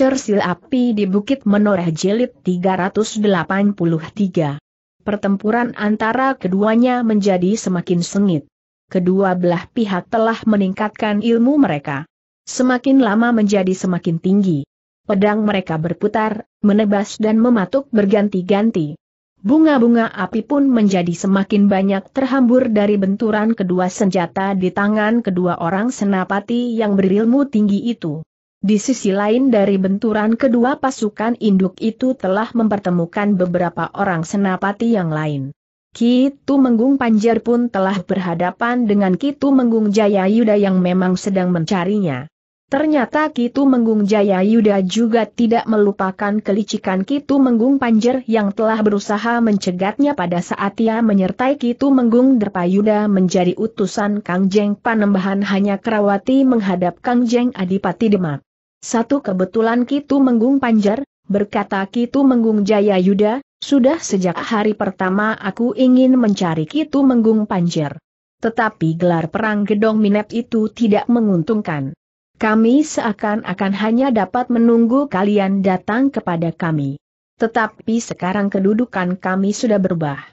Cersil Api di Bukit Menoreh Jelit 383. Pertempuran antara keduanya menjadi semakin sengit. Kedua belah pihak telah meningkatkan ilmu mereka. Semakin lama menjadi semakin tinggi. Pedang mereka berputar, menebas dan mematuk berganti-ganti. Bunga-bunga api pun menjadi semakin banyak terhambur dari benturan kedua senjata di tangan kedua orang senapati yang berilmu tinggi itu. Di sisi lain dari benturan kedua pasukan induk itu telah mempertemukan beberapa orang senapati yang lain. Kitu Menggung Panjer pun telah berhadapan dengan Kitu Menggung Jaya Yuda yang memang sedang mencarinya. Ternyata Kitu Menggung Jaya Yuda juga tidak melupakan kelicikan Kitu Menggung Panjer yang telah berusaha mencegatnya pada saat ia menyertai Kitu Menggung Derpayuda menjadi utusan Kang Jeng Panembahan hanya Kerawati menghadap Kang Jeng Adipati Demak. Satu kebetulan Kitu Menggung Panjar, berkata Kitu Menggung Jaya Yuda, sudah sejak hari pertama aku ingin mencari Kitu Menggung Panjar. Tetapi gelar perang Gedong Minet itu tidak menguntungkan. Kami seakan-akan hanya dapat menunggu kalian datang kepada kami. Tetapi sekarang kedudukan kami sudah berubah.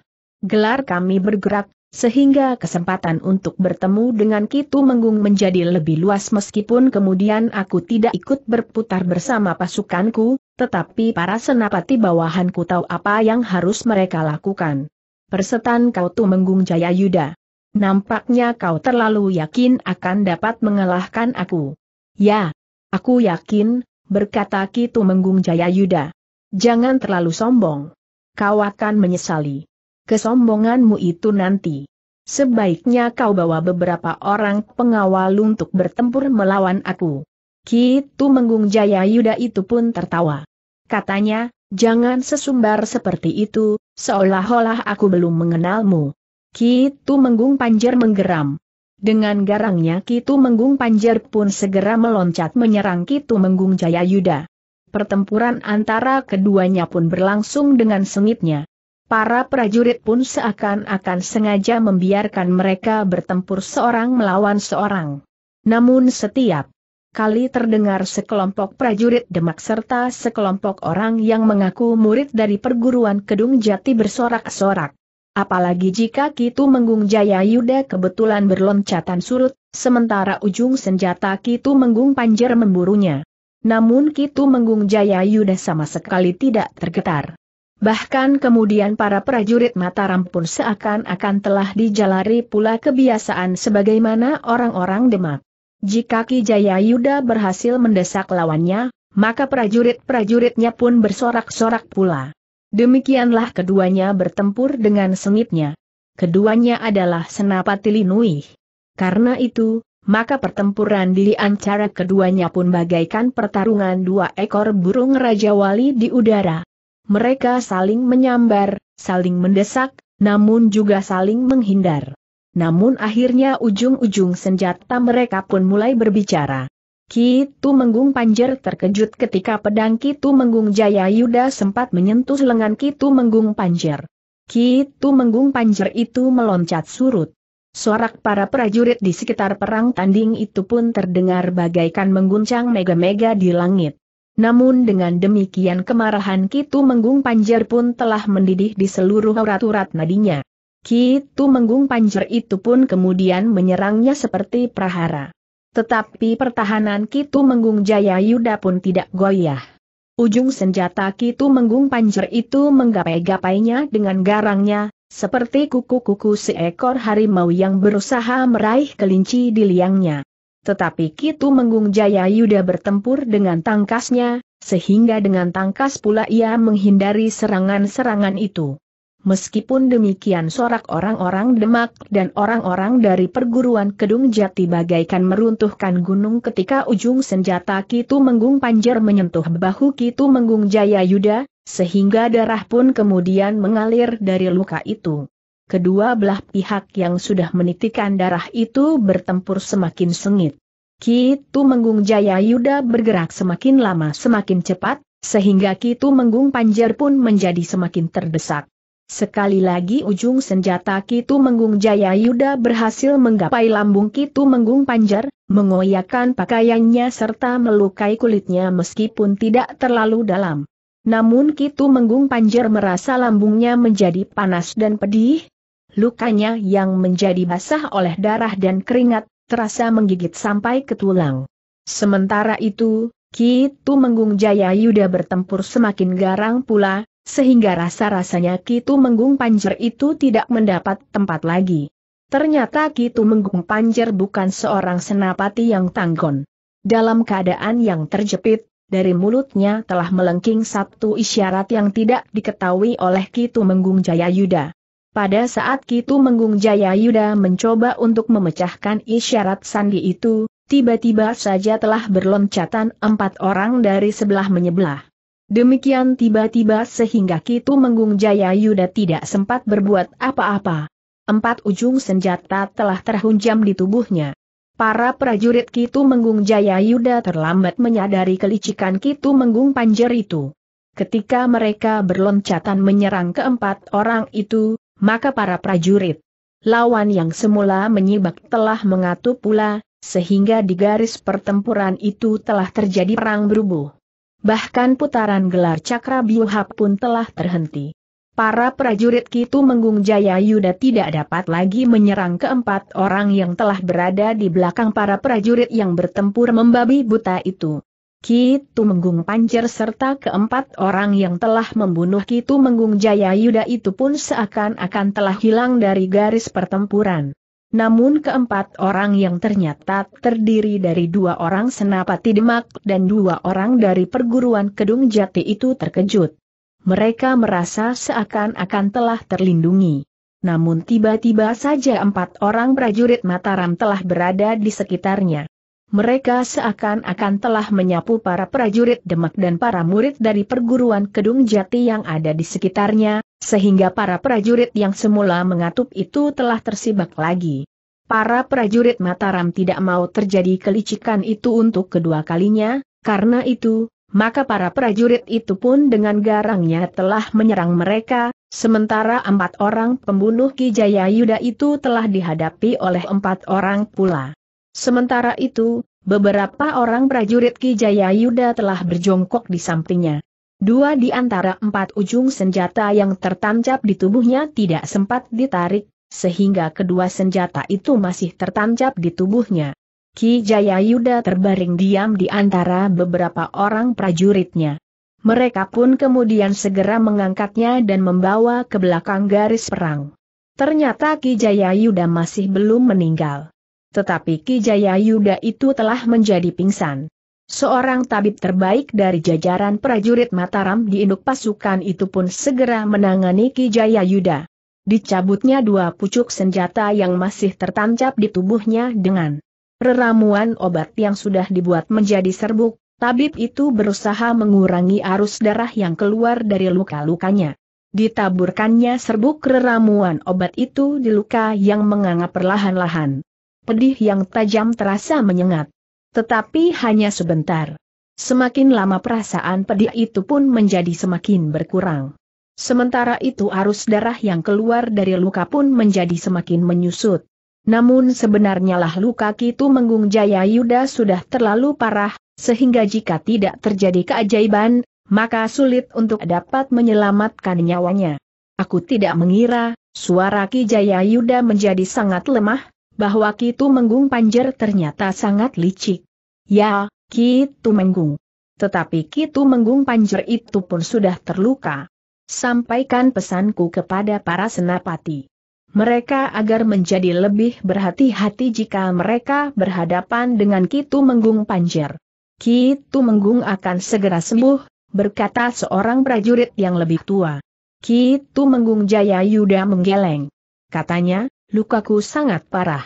Gelar kami bergerak, sehingga kesempatan untuk bertemu dengan Kitu Menggung menjadi lebih luas meskipun kemudian aku tidak ikut berputar bersama pasukanku, tetapi para senapati bawahanku tahu apa yang harus mereka lakukan. Persetan kau Tumenggung Jaya Yuda. Nampaknya kau terlalu yakin akan dapat mengalahkan aku. Ya, aku yakin, berkata Kitu Menggung Jaya Yuda. Jangan terlalu sombong. Kau akan menyesali kesombonganmu itu nanti. Sebaiknya kau bawa beberapa orang pengawal untuk bertempur melawan aku. Kitu Menggung Jaya Yuda itu pun tertawa. Katanya, jangan sesumbar seperti itu, seolah-olah aku belum mengenalmu. Kitu Menggung Panjer menggeram. Dengan garangnya Kitu Menggung Panjer pun segera meloncat menyerang Kitu Menggung Jaya Yuda. Pertempuran antara keduanya pun berlangsung dengan sengitnya. Para prajurit pun seakan-akan sengaja membiarkan mereka bertempur seorang melawan seorang. Namun setiap kali terdengar sekelompok prajurit demak serta sekelompok orang yang mengaku murid dari perguruan Kedung Jati bersorak-sorak. Apalagi jika Kitu Menggung Jaya Yuda kebetulan berloncatan surut, sementara ujung senjata Kitu Menggung Panjer memburunya. Namun Kitu Menggung Jaya Yuda sama sekali tidak tergetar. Bahkan kemudian para prajurit Mataram pun seakan-akan telah dijalari pula kebiasaan sebagaimana orang-orang Demak. Jika Ki Jaya Yuda berhasil mendesak lawannya, maka prajurit-prajuritnya pun bersorak-sorak pula. Demikianlah keduanya bertempur dengan sengitnya. Keduanya adalah senapati Linui. Karena itu, maka pertempuran di antara keduanya pun bagaikan pertarungan dua ekor burung Raja Wali di udara mereka saling menyambar, saling mendesak, namun juga saling menghindar. Namun akhirnya ujung-ujung senjata mereka pun mulai berbicara. Kitu Menggung Panjer terkejut ketika pedang Kitu Menggung Jaya Yuda sempat menyentuh lengan Kitu Menggung Panjer. Kitu Menggung Panjer itu meloncat surut. Sorak para prajurit di sekitar perang tanding itu pun terdengar bagaikan mengguncang mega-mega di langit. Namun dengan demikian kemarahan Kitu Menggung Panjer pun telah mendidih di seluruh urat-urat nadinya. Kitu Menggung Panjer itu pun kemudian menyerangnya seperti prahara. Tetapi pertahanan Kitu Menggung Jaya Yuda pun tidak goyah. Ujung senjata Kitu Menggung Panjer itu menggapai-gapainya dengan garangnya, seperti kuku-kuku seekor harimau yang berusaha meraih kelinci di liangnya. Tetapi Kitu Menggung Jaya Yuda bertempur dengan tangkasnya, sehingga dengan tangkas pula ia menghindari serangan-serangan itu. Meskipun demikian sorak orang-orang Demak dan orang-orang dari perguruan Kedung Jati bagaikan meruntuhkan gunung ketika ujung senjata Kitu Menggung Panjer menyentuh bahu Kitu Menggung Jaya Yuda, sehingga darah pun kemudian mengalir dari luka itu kedua belah pihak yang sudah menitikan darah itu bertempur semakin sengit. Kitu Menggung Jaya Yuda bergerak semakin lama semakin cepat, sehingga Kitu Menggung Panjer pun menjadi semakin terdesak. Sekali lagi ujung senjata Kitu Menggung Jaya Yuda berhasil menggapai lambung Kitu Menggung Panjar, mengoyakkan pakaiannya serta melukai kulitnya meskipun tidak terlalu dalam. Namun Kitu Menggung Panjar merasa lambungnya menjadi panas dan pedih, lukanya yang menjadi basah oleh darah dan keringat, terasa menggigit sampai ke tulang. Sementara itu, Kitu Menggung Jaya Yuda bertempur semakin garang pula, sehingga rasa-rasanya Kitu Menggung Panjer itu tidak mendapat tempat lagi. Ternyata Kitu Menggung Panjer bukan seorang senapati yang tanggon. Dalam keadaan yang terjepit, dari mulutnya telah melengking satu isyarat yang tidak diketahui oleh Kitu Menggung Jaya Yuda. Pada saat Kitu Menggung Jaya Yuda mencoba untuk memecahkan isyarat sandi itu, tiba-tiba saja telah berloncatan empat orang dari sebelah menyebelah. Demikian tiba-tiba sehingga Kitu Menggung Jaya Yuda tidak sempat berbuat apa-apa. Empat ujung senjata telah terhunjam di tubuhnya. Para prajurit Kitu Menggung Jaya Yuda terlambat menyadari kelicikan Kitu Menggung Panjer itu. Ketika mereka berloncatan menyerang keempat orang itu, maka para prajurit lawan yang semula menyibak telah mengatu pula, sehingga di garis pertempuran itu telah terjadi perang berubuh. Bahkan putaran gelar cakra biuhap pun telah terhenti. Para prajurit Kitu Menggung Jaya Yuda tidak dapat lagi menyerang keempat orang yang telah berada di belakang para prajurit yang bertempur membabi buta itu. Kitu Menggung Panjer serta keempat orang yang telah membunuh Kitu Menggung Jaya Yuda itu pun seakan-akan telah hilang dari garis pertempuran. Namun keempat orang yang ternyata terdiri dari dua orang senapati Demak dan dua orang dari perguruan Kedung Jati itu terkejut. Mereka merasa seakan-akan telah terlindungi. Namun tiba-tiba saja empat orang prajurit Mataram telah berada di sekitarnya mereka seakan-akan telah menyapu para prajurit Demak dan para murid dari perguruan Kedung Jati yang ada di sekitarnya, sehingga para prajurit yang semula mengatup itu telah tersibak lagi. Para prajurit Mataram tidak mau terjadi kelicikan itu untuk kedua kalinya, karena itu, maka para prajurit itu pun dengan garangnya telah menyerang mereka, sementara empat orang pembunuh Kijaya Yuda itu telah dihadapi oleh empat orang pula. Sementara itu, beberapa orang prajurit Ki Yuda telah berjongkok di sampingnya. Dua di antara empat ujung senjata yang tertancap di tubuhnya tidak sempat ditarik, sehingga kedua senjata itu masih tertancap di tubuhnya. Ki Jaya Yuda terbaring diam di antara beberapa orang prajuritnya. Mereka pun kemudian segera mengangkatnya dan membawa ke belakang garis perang. Ternyata Ki Jaya Yuda masih belum meninggal. Tetapi Kijaya Yuda itu telah menjadi pingsan. Seorang tabib terbaik dari jajaran prajurit Mataram di induk pasukan itu pun segera menangani Kijaya Yuda. Dicabutnya dua pucuk senjata yang masih tertancap di tubuhnya dengan reramuan obat yang sudah dibuat menjadi serbuk, tabib itu berusaha mengurangi arus darah yang keluar dari luka-lukanya. Ditaburkannya serbuk reramuan obat itu di luka yang menganga perlahan-lahan pedih yang tajam terasa menyengat. Tetapi hanya sebentar. Semakin lama perasaan pedih itu pun menjadi semakin berkurang. Sementara itu arus darah yang keluar dari luka pun menjadi semakin menyusut. Namun sebenarnya lah luka Kitu Menggung Jaya Yuda sudah terlalu parah, sehingga jika tidak terjadi keajaiban, maka sulit untuk dapat menyelamatkan nyawanya. Aku tidak mengira, suara Ki Jaya Yuda menjadi sangat lemah, bahwa Kitu Menggung Panjer ternyata sangat licik. Ya, Kitu Menggung. Tetapi Kitu Menggung Panjer itu pun sudah terluka. Sampaikan pesanku kepada para senapati. Mereka agar menjadi lebih berhati-hati jika mereka berhadapan dengan Kitu Menggung Panjer. Kitu Menggung akan segera sembuh, berkata seorang prajurit yang lebih tua. Kitu Menggung Jaya Yuda menggeleng. Katanya, Lukaku sangat parah.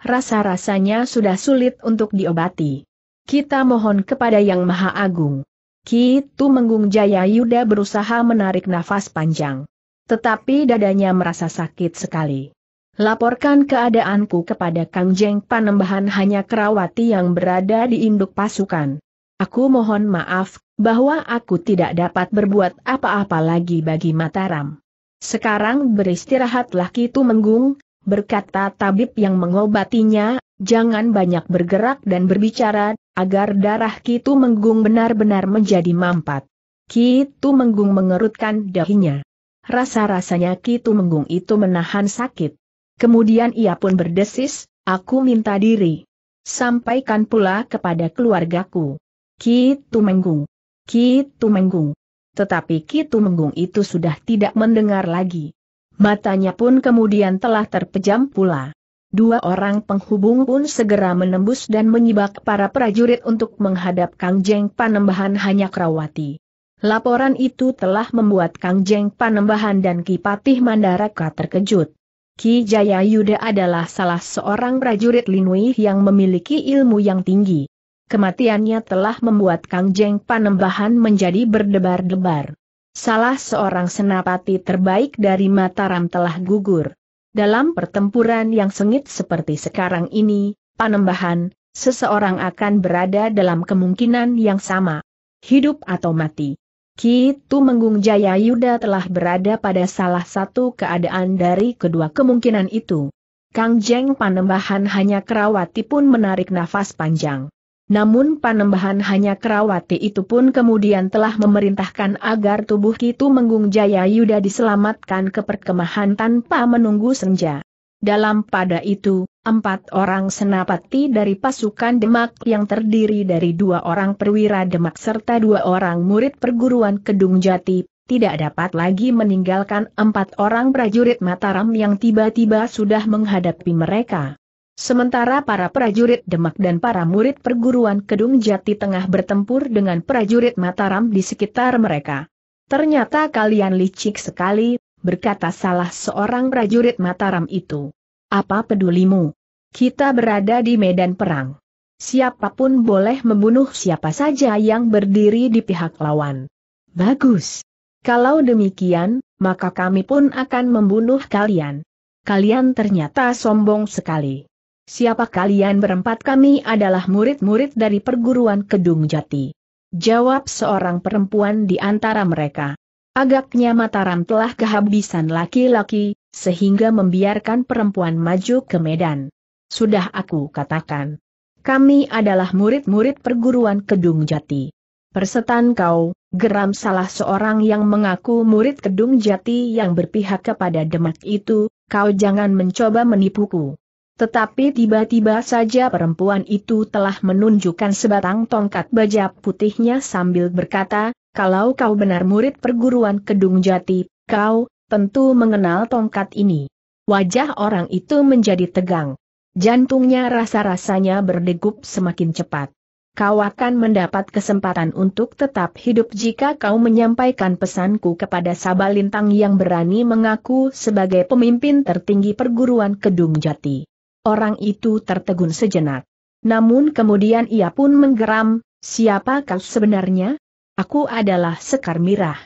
Rasa-rasanya sudah sulit untuk diobati. Kita mohon kepada Yang Maha Agung. Kitu Menggung Jaya Yuda berusaha menarik nafas panjang. Tetapi dadanya merasa sakit sekali. Laporkan keadaanku kepada Kang Jeng Panembahan hanya Kerawati yang berada di induk pasukan. Aku mohon maaf, bahwa aku tidak dapat berbuat apa-apa lagi bagi Mataram. Sekarang beristirahatlah Kitu Menggung, berkata tabib yang mengobatinya, jangan banyak bergerak dan berbicara, agar darah Kitu Menggung benar-benar menjadi mampat. Kitu Menggung mengerutkan dahinya. Rasa-rasanya Kitu Menggung itu menahan sakit. Kemudian ia pun berdesis, aku minta diri. Sampaikan pula kepada keluargaku. Kitu Menggung. Kitu Menggung. Tetapi Kitu Menggung itu sudah tidak mendengar lagi. Matanya pun kemudian telah terpejam pula. Dua orang penghubung pun segera menembus dan menyibak para prajurit untuk menghadap Kang Jeng Panembahan hanya Krawati. Laporan itu telah membuat Kang Jeng Panembahan dan Ki Patih Mandaraka terkejut. Ki Jaya Yuda adalah salah seorang prajurit Linui yang memiliki ilmu yang tinggi. Kematiannya telah membuat Kang Jeng Panembahan menjadi berdebar-debar salah seorang senapati terbaik dari Mataram telah gugur. Dalam pertempuran yang sengit seperti sekarang ini, panembahan, seseorang akan berada dalam kemungkinan yang sama. Hidup atau mati. Kitu Menggung Jaya Yuda telah berada pada salah satu keadaan dari kedua kemungkinan itu. Kang Jeng Panembahan hanya kerawati pun menarik nafas panjang. Namun panembahan hanya Kerawati itu pun kemudian telah memerintahkan agar tubuh itu Menggung Jaya Yuda diselamatkan ke perkemahan tanpa menunggu senja. Dalam pada itu, empat orang senapati dari pasukan Demak yang terdiri dari dua orang perwira Demak serta dua orang murid perguruan Kedung Jati, tidak dapat lagi meninggalkan empat orang prajurit Mataram yang tiba-tiba sudah menghadapi mereka. Sementara para prajurit Demak dan para murid perguruan Kedung Jati tengah bertempur dengan prajurit Mataram di sekitar mereka. Ternyata kalian licik sekali, berkata salah seorang prajurit Mataram itu. Apa pedulimu? Kita berada di medan perang. Siapapun boleh membunuh siapa saja yang berdiri di pihak lawan. Bagus. Kalau demikian, maka kami pun akan membunuh kalian. Kalian ternyata sombong sekali siapa kalian berempat kami adalah murid-murid dari perguruan Kedung Jati. Jawab seorang perempuan di antara mereka. Agaknya Mataram telah kehabisan laki-laki, sehingga membiarkan perempuan maju ke medan. Sudah aku katakan. Kami adalah murid-murid perguruan Kedung Jati. Persetan kau, geram salah seorang yang mengaku murid Kedung Jati yang berpihak kepada Demak itu, kau jangan mencoba menipuku. Tetapi tiba-tiba saja perempuan itu telah menunjukkan sebatang tongkat baja putihnya sambil berkata, kalau kau benar murid perguruan Kedung Jati, kau, tentu mengenal tongkat ini. Wajah orang itu menjadi tegang. Jantungnya rasa-rasanya berdegup semakin cepat. Kau akan mendapat kesempatan untuk tetap hidup jika kau menyampaikan pesanku kepada Sabalintang yang berani mengaku sebagai pemimpin tertinggi perguruan Kedung Jati. Orang itu tertegun sejenak. Namun kemudian ia pun menggeram, siapa kau sebenarnya? Aku adalah Sekar Mirah.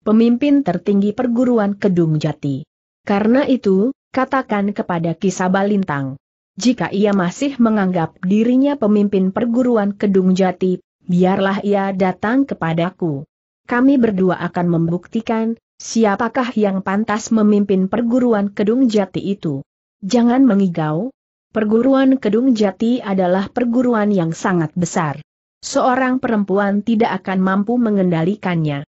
Pemimpin tertinggi perguruan Kedung Jati. Karena itu, katakan kepada Kisabalintang. Jika ia masih menganggap dirinya pemimpin perguruan Kedung Jati, biarlah ia datang kepadaku. Kami berdua akan membuktikan, siapakah yang pantas memimpin perguruan Kedung Jati itu. Jangan mengigau, Perguruan Kedung Jati adalah perguruan yang sangat besar. Seorang perempuan tidak akan mampu mengendalikannya.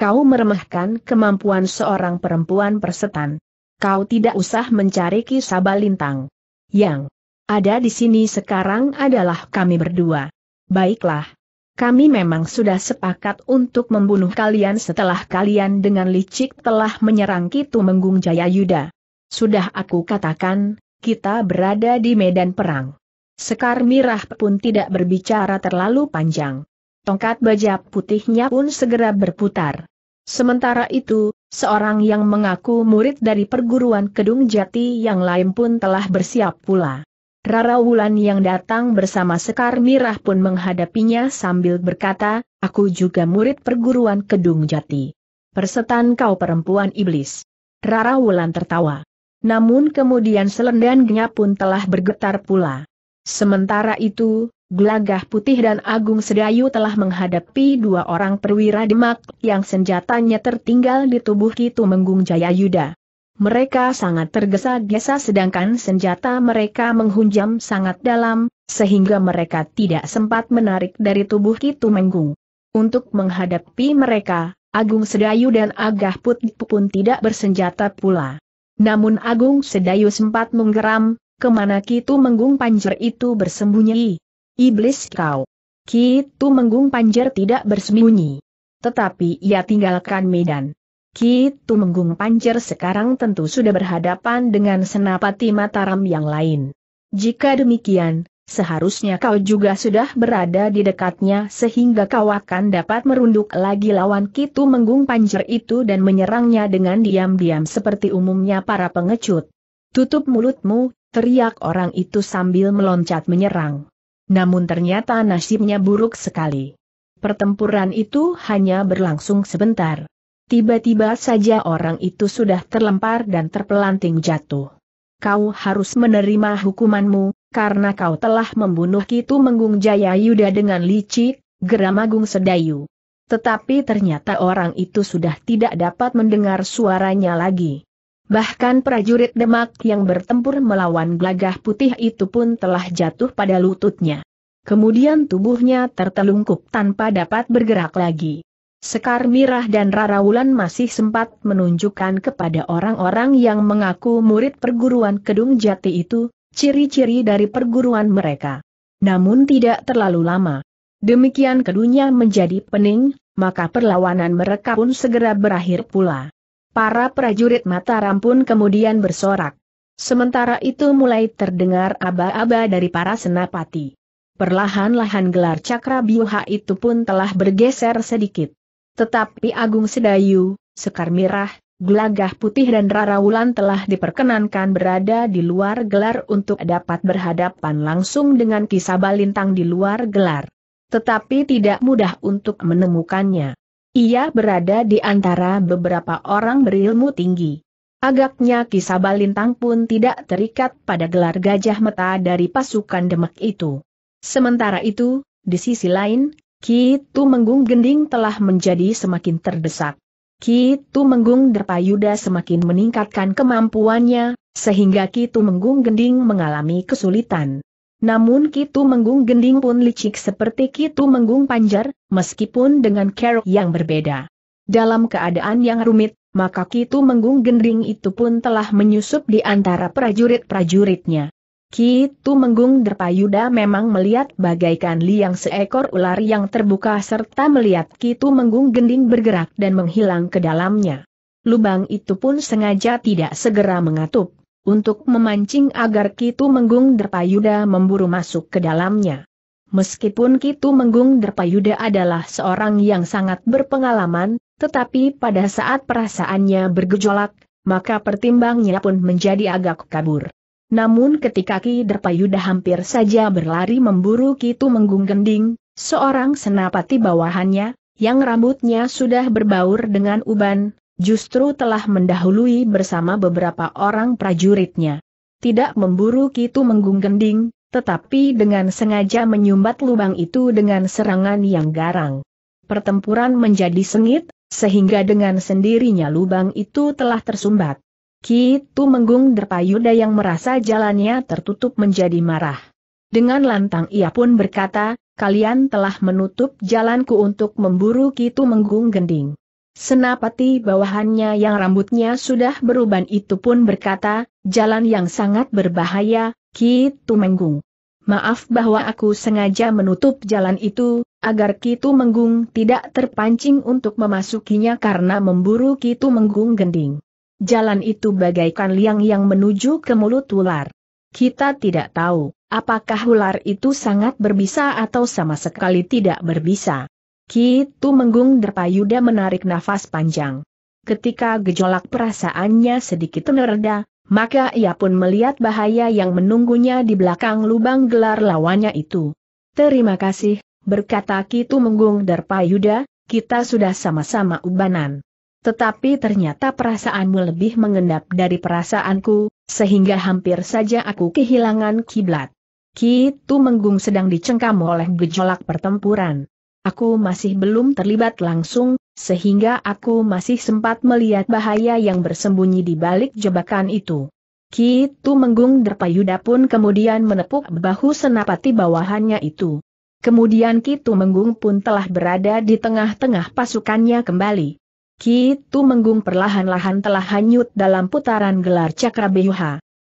Kau meremehkan kemampuan seorang perempuan persetan. Kau tidak usah mencari kisah balintang. Yang ada di sini sekarang adalah kami berdua. Baiklah. Kami memang sudah sepakat untuk membunuh kalian setelah kalian dengan licik telah menyerang Kitu Menggung Jaya Yuda. Sudah aku katakan, kita berada di medan perang. Sekar Mirah pun tidak berbicara terlalu panjang. Tongkat baja putihnya pun segera berputar. Sementara itu, seorang yang mengaku murid dari perguruan Kedung Jati yang lain pun telah bersiap pula. Rara Wulan yang datang bersama Sekar Mirah pun menghadapinya sambil berkata, aku juga murid perguruan Kedung Jati. Persetan kau perempuan iblis. Rara Wulan tertawa. Namun kemudian selendangnya pun telah bergetar pula. Sementara itu, Gelagah Putih dan Agung Sedayu telah menghadapi dua orang perwira demak yang senjatanya tertinggal di tubuh Kitu Menggung Jaya Yuda. Mereka sangat tergesa-gesa sedangkan senjata mereka menghunjam sangat dalam, sehingga mereka tidak sempat menarik dari tubuh Kitu Menggung. Untuk menghadapi mereka, Agung Sedayu dan Agah Putih pun tidak bersenjata pula. Namun Agung Sedayu sempat menggeram, kemana Kitu Menggung Panjer itu bersembunyi. Iblis kau. Kitu Menggung Panjer tidak bersembunyi. Tetapi ia tinggalkan Medan. Kitu Menggung Panjer sekarang tentu sudah berhadapan dengan senapati Mataram yang lain. Jika demikian, Seharusnya kau juga sudah berada di dekatnya sehingga kau akan dapat merunduk lagi lawan Kitu Menggung Panjer itu dan menyerangnya dengan diam-diam seperti umumnya para pengecut. Tutup mulutmu, teriak orang itu sambil meloncat menyerang. Namun ternyata nasibnya buruk sekali. Pertempuran itu hanya berlangsung sebentar. Tiba-tiba saja orang itu sudah terlempar dan terpelanting jatuh. Kau harus menerima hukumanmu, karena kau telah membunuh Kitu Menggung Jaya Yuda dengan licik, geram Agung Sedayu. Tetapi ternyata orang itu sudah tidak dapat mendengar suaranya lagi. Bahkan prajurit Demak yang bertempur melawan Glagah Putih itu pun telah jatuh pada lututnya. Kemudian tubuhnya tertelungkup tanpa dapat bergerak lagi. Sekar Mirah dan Rara Wulan masih sempat menunjukkan kepada orang-orang yang mengaku murid perguruan Kedung Jati itu, ciri-ciri dari perguruan mereka. Namun tidak terlalu lama. Demikian kedunya menjadi pening, maka perlawanan mereka pun segera berakhir pula. Para prajurit Mataram pun kemudian bersorak. Sementara itu mulai terdengar aba-aba dari para senapati. Perlahan-lahan gelar cakra biuha itu pun telah bergeser sedikit. Tetapi Agung Sedayu, Sekar Mirah, Gelagah putih dan Rara Wulan telah diperkenankan berada di luar gelar untuk dapat berhadapan langsung dengan kisah balintang di luar gelar. Tetapi tidak mudah untuk menemukannya. Ia berada di antara beberapa orang berilmu tinggi. Agaknya kisah balintang pun tidak terikat pada gelar gajah meta dari pasukan demak itu. Sementara itu, di sisi lain, Kitu Menggung Gending telah menjadi semakin terdesak. Ki Tumenggung Derpayuda semakin meningkatkan kemampuannya, sehingga Ki Tumenggung Gending mengalami kesulitan. Namun Ki Tumenggung Gending pun licik seperti Ki Tumenggung Panjar, meskipun dengan kerok yang berbeda. Dalam keadaan yang rumit, maka Ki Tumenggung Gending itu pun telah menyusup di antara prajurit-prajuritnya. Ki Menggung Derpayuda memang melihat bagaikan liang seekor ular yang terbuka serta melihat Ki Menggung gending bergerak dan menghilang ke dalamnya. Lubang itu pun sengaja tidak segera mengatup, untuk memancing agar Ki Menggung Derpayuda memburu masuk ke dalamnya. Meskipun Kitu Menggung Derpayuda adalah seorang yang sangat berpengalaman, tetapi pada saat perasaannya bergejolak, maka pertimbangnya pun menjadi agak kabur. Namun ketika Ki Derpayuda hampir saja berlari memburu Kitu Menggung Gending, seorang senapati bawahannya, yang rambutnya sudah berbaur dengan uban, justru telah mendahului bersama beberapa orang prajuritnya. Tidak memburu Kitu Menggung Gending, tetapi dengan sengaja menyumbat lubang itu dengan serangan yang garang. Pertempuran menjadi sengit, sehingga dengan sendirinya lubang itu telah tersumbat. Ki Menggung Derpayuda yang merasa jalannya tertutup menjadi marah. Dengan lantang ia pun berkata, kalian telah menutup jalanku untuk memburu Ki Menggung Gending. Senapati bawahannya yang rambutnya sudah beruban itu pun berkata, jalan yang sangat berbahaya, Ki Menggung. Maaf bahwa aku sengaja menutup jalan itu, agar Kitu Menggung tidak terpancing untuk memasukinya karena memburu Kitu Menggung Gending. Jalan itu bagaikan liang yang menuju ke mulut ular. Kita tidak tahu, apakah ular itu sangat berbisa atau sama sekali tidak berbisa. Kitu Menggung Derpayuda menarik nafas panjang. Ketika gejolak perasaannya sedikit mereda, maka ia pun melihat bahaya yang menunggunya di belakang lubang gelar lawannya itu. Terima kasih, berkata Kitu Menggung Derpayuda, kita sudah sama-sama ubanan. Tetapi ternyata perasaanmu lebih mengendap dari perasaanku, sehingga hampir saja aku kehilangan kiblat. Ki Menggung sedang dicengkam oleh gejolak pertempuran. Aku masih belum terlibat langsung, sehingga aku masih sempat melihat bahaya yang bersembunyi di balik jebakan itu. Ki Menggung Derpayuda pun kemudian menepuk bahu senapati bawahannya itu. Kemudian Ki Menggung pun telah berada di tengah-tengah pasukannya kembali. Ki Menggung perlahan-lahan telah hanyut dalam putaran gelar cakra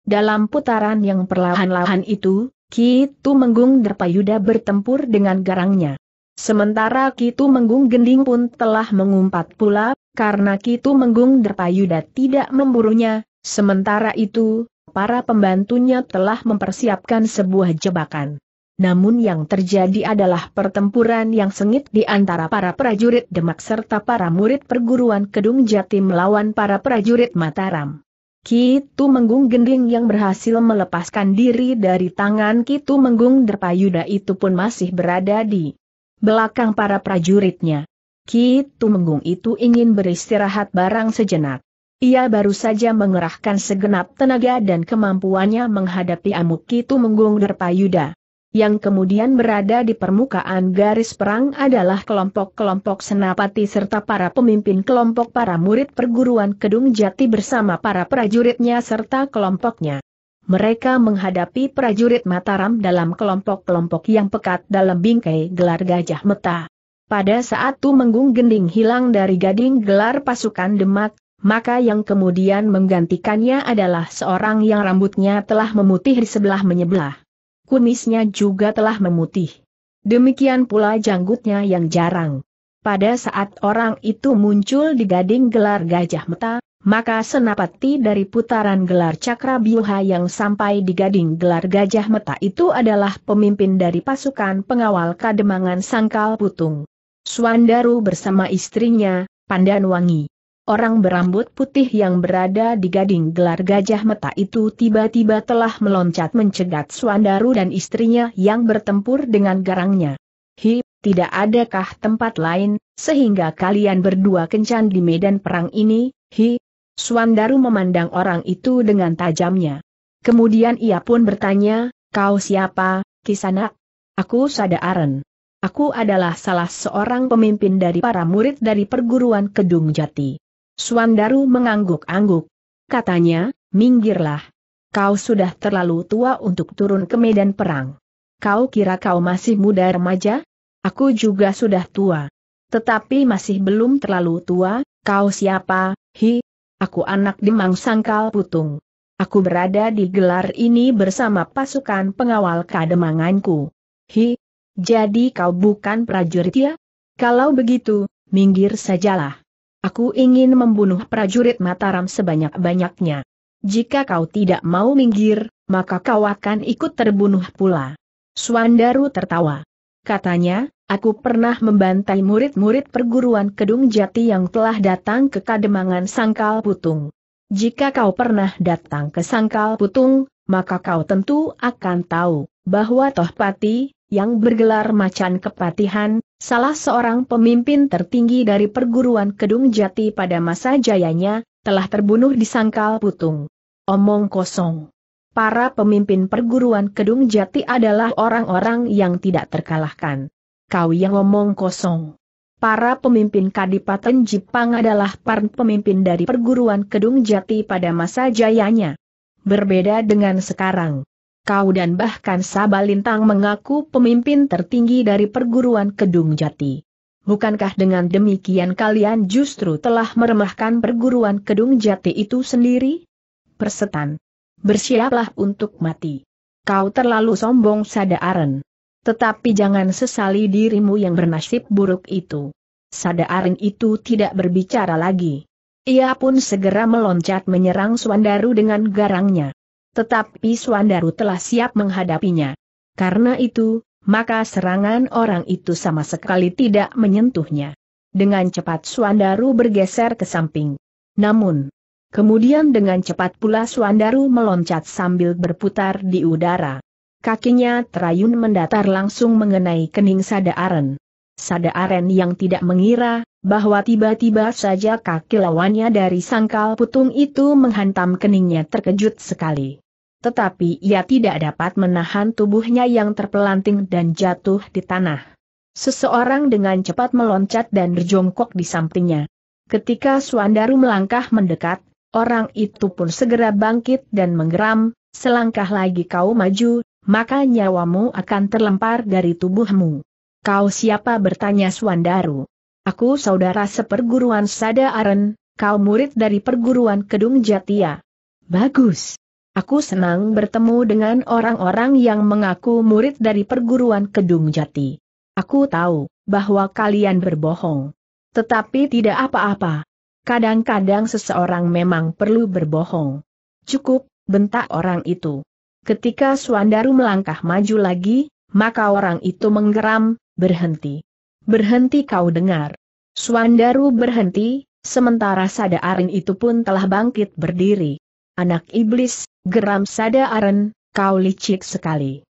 Dalam putaran yang perlahan-lahan itu, Ki Menggung Derpayuda bertempur dengan garangnya. Sementara Ki Menggung Gending pun telah mengumpat pula, karena Ki Menggung Derpayuda tidak memburunya, sementara itu, para pembantunya telah mempersiapkan sebuah jebakan namun yang terjadi adalah pertempuran yang sengit di antara para prajurit Demak serta para murid perguruan Kedung Jati melawan para prajurit Mataram. Kitu Menggung Gending yang berhasil melepaskan diri dari tangan Kitu Menggung Derpayuda itu pun masih berada di belakang para prajuritnya. Kitu Menggung itu ingin beristirahat barang sejenak. Ia baru saja mengerahkan segenap tenaga dan kemampuannya menghadapi amuk Kitu Menggung Derpayuda. Yang kemudian berada di permukaan garis perang adalah kelompok-kelompok senapati serta para pemimpin kelompok para murid perguruan Kedung Jati bersama para prajuritnya serta kelompoknya. Mereka menghadapi prajurit Mataram dalam kelompok-kelompok yang pekat dalam bingkai gelar gajah meta. Pada saat menggung Gending hilang dari gading gelar pasukan Demak, maka yang kemudian menggantikannya adalah seorang yang rambutnya telah memutih di sebelah menyebelah kumisnya juga telah memutih. Demikian pula janggutnya yang jarang. Pada saat orang itu muncul di gading gelar gajah meta, maka senapati dari putaran gelar cakra biuha yang sampai di gading gelar gajah meta itu adalah pemimpin dari pasukan pengawal kademangan sangkal putung. Suandaru bersama istrinya, Wangi. Orang berambut putih yang berada di gading gelar gajah meta itu tiba-tiba telah meloncat mencegat Suandaru dan istrinya yang bertempur dengan garangnya. Hi, tidak adakah tempat lain, sehingga kalian berdua kencan di medan perang ini, hi? Suandaru memandang orang itu dengan tajamnya. Kemudian ia pun bertanya, kau siapa, kisanak? Aku Sadaren. Aku adalah salah seorang pemimpin dari para murid dari perguruan Kedung Jati. Suandaru mengangguk-angguk. Katanya, minggirlah. Kau sudah terlalu tua untuk turun ke medan perang. Kau kira kau masih muda remaja? Aku juga sudah tua. Tetapi masih belum terlalu tua, kau siapa, hi? Aku anak Demang Sangkal Putung. Aku berada di gelar ini bersama pasukan pengawal kademanganku. Hi, jadi kau bukan prajurit ya? Kalau begitu, minggir sajalah. Aku ingin membunuh prajurit Mataram sebanyak-banyaknya. Jika kau tidak mau minggir, maka kau akan ikut terbunuh pula. Suandaru tertawa. Katanya, aku pernah membantai murid-murid perguruan Kedung Jati yang telah datang ke Kademangan Sangkal Putung. Jika kau pernah datang ke Sangkal Putung, maka kau tentu akan tahu bahwa Tohpati, yang bergelar Macan Kepatihan, salah seorang pemimpin tertinggi dari perguruan Kedung Jati pada masa jayanya, telah terbunuh di Sangkal Putung. Omong kosong. Para pemimpin perguruan Kedung Jati adalah orang-orang yang tidak terkalahkan. Kau yang omong kosong. Para pemimpin Kadipaten Jepang adalah para pemimpin dari perguruan Kedung Jati pada masa jayanya. Berbeda dengan sekarang kau dan bahkan Sabalintang mengaku pemimpin tertinggi dari perguruan Kedung Jati. Bukankah dengan demikian kalian justru telah meremahkan perguruan Kedung Jati itu sendiri? Persetan. Bersiaplah untuk mati. Kau terlalu sombong Sada Aren. Tetapi jangan sesali dirimu yang bernasib buruk itu. Sada Aren itu tidak berbicara lagi. Ia pun segera meloncat menyerang Suandaru dengan garangnya. Tetapi Swandaru telah siap menghadapinya. Karena itu, maka serangan orang itu sama sekali tidak menyentuhnya. Dengan cepat Swandaru bergeser ke samping. Namun, kemudian dengan cepat pula Swandaru meloncat sambil berputar di udara. Kakinya terayun mendatar langsung mengenai kening Sada Aren. Sada Aren yang tidak mengira bahwa tiba-tiba saja kaki lawannya dari sangkal putung itu menghantam keningnya terkejut sekali. Tetapi ia tidak dapat menahan tubuhnya yang terpelanting dan jatuh di tanah. Seseorang dengan cepat meloncat dan berjongkok di sampingnya. Ketika Suandaru melangkah mendekat, orang itu pun segera bangkit dan menggeram, selangkah lagi kau maju, maka nyawamu akan terlempar dari tubuhmu. Kau siapa bertanya Suandaru? Aku saudara seperguruan Sada Aren, kau murid dari perguruan Kedung Jatia. Bagus. Aku senang bertemu dengan orang-orang yang mengaku murid dari perguruan Kedung Jati. Aku tahu bahwa kalian berbohong. Tetapi tidak apa-apa. Kadang-kadang seseorang memang perlu berbohong. Cukup, bentak orang itu. Ketika Suandaru melangkah maju lagi, maka orang itu menggeram, berhenti. Berhenti kau dengar. Suandaru berhenti, sementara Arin itu pun telah bangkit berdiri. Anak iblis, Geram Sada Aren, kau licik sekali.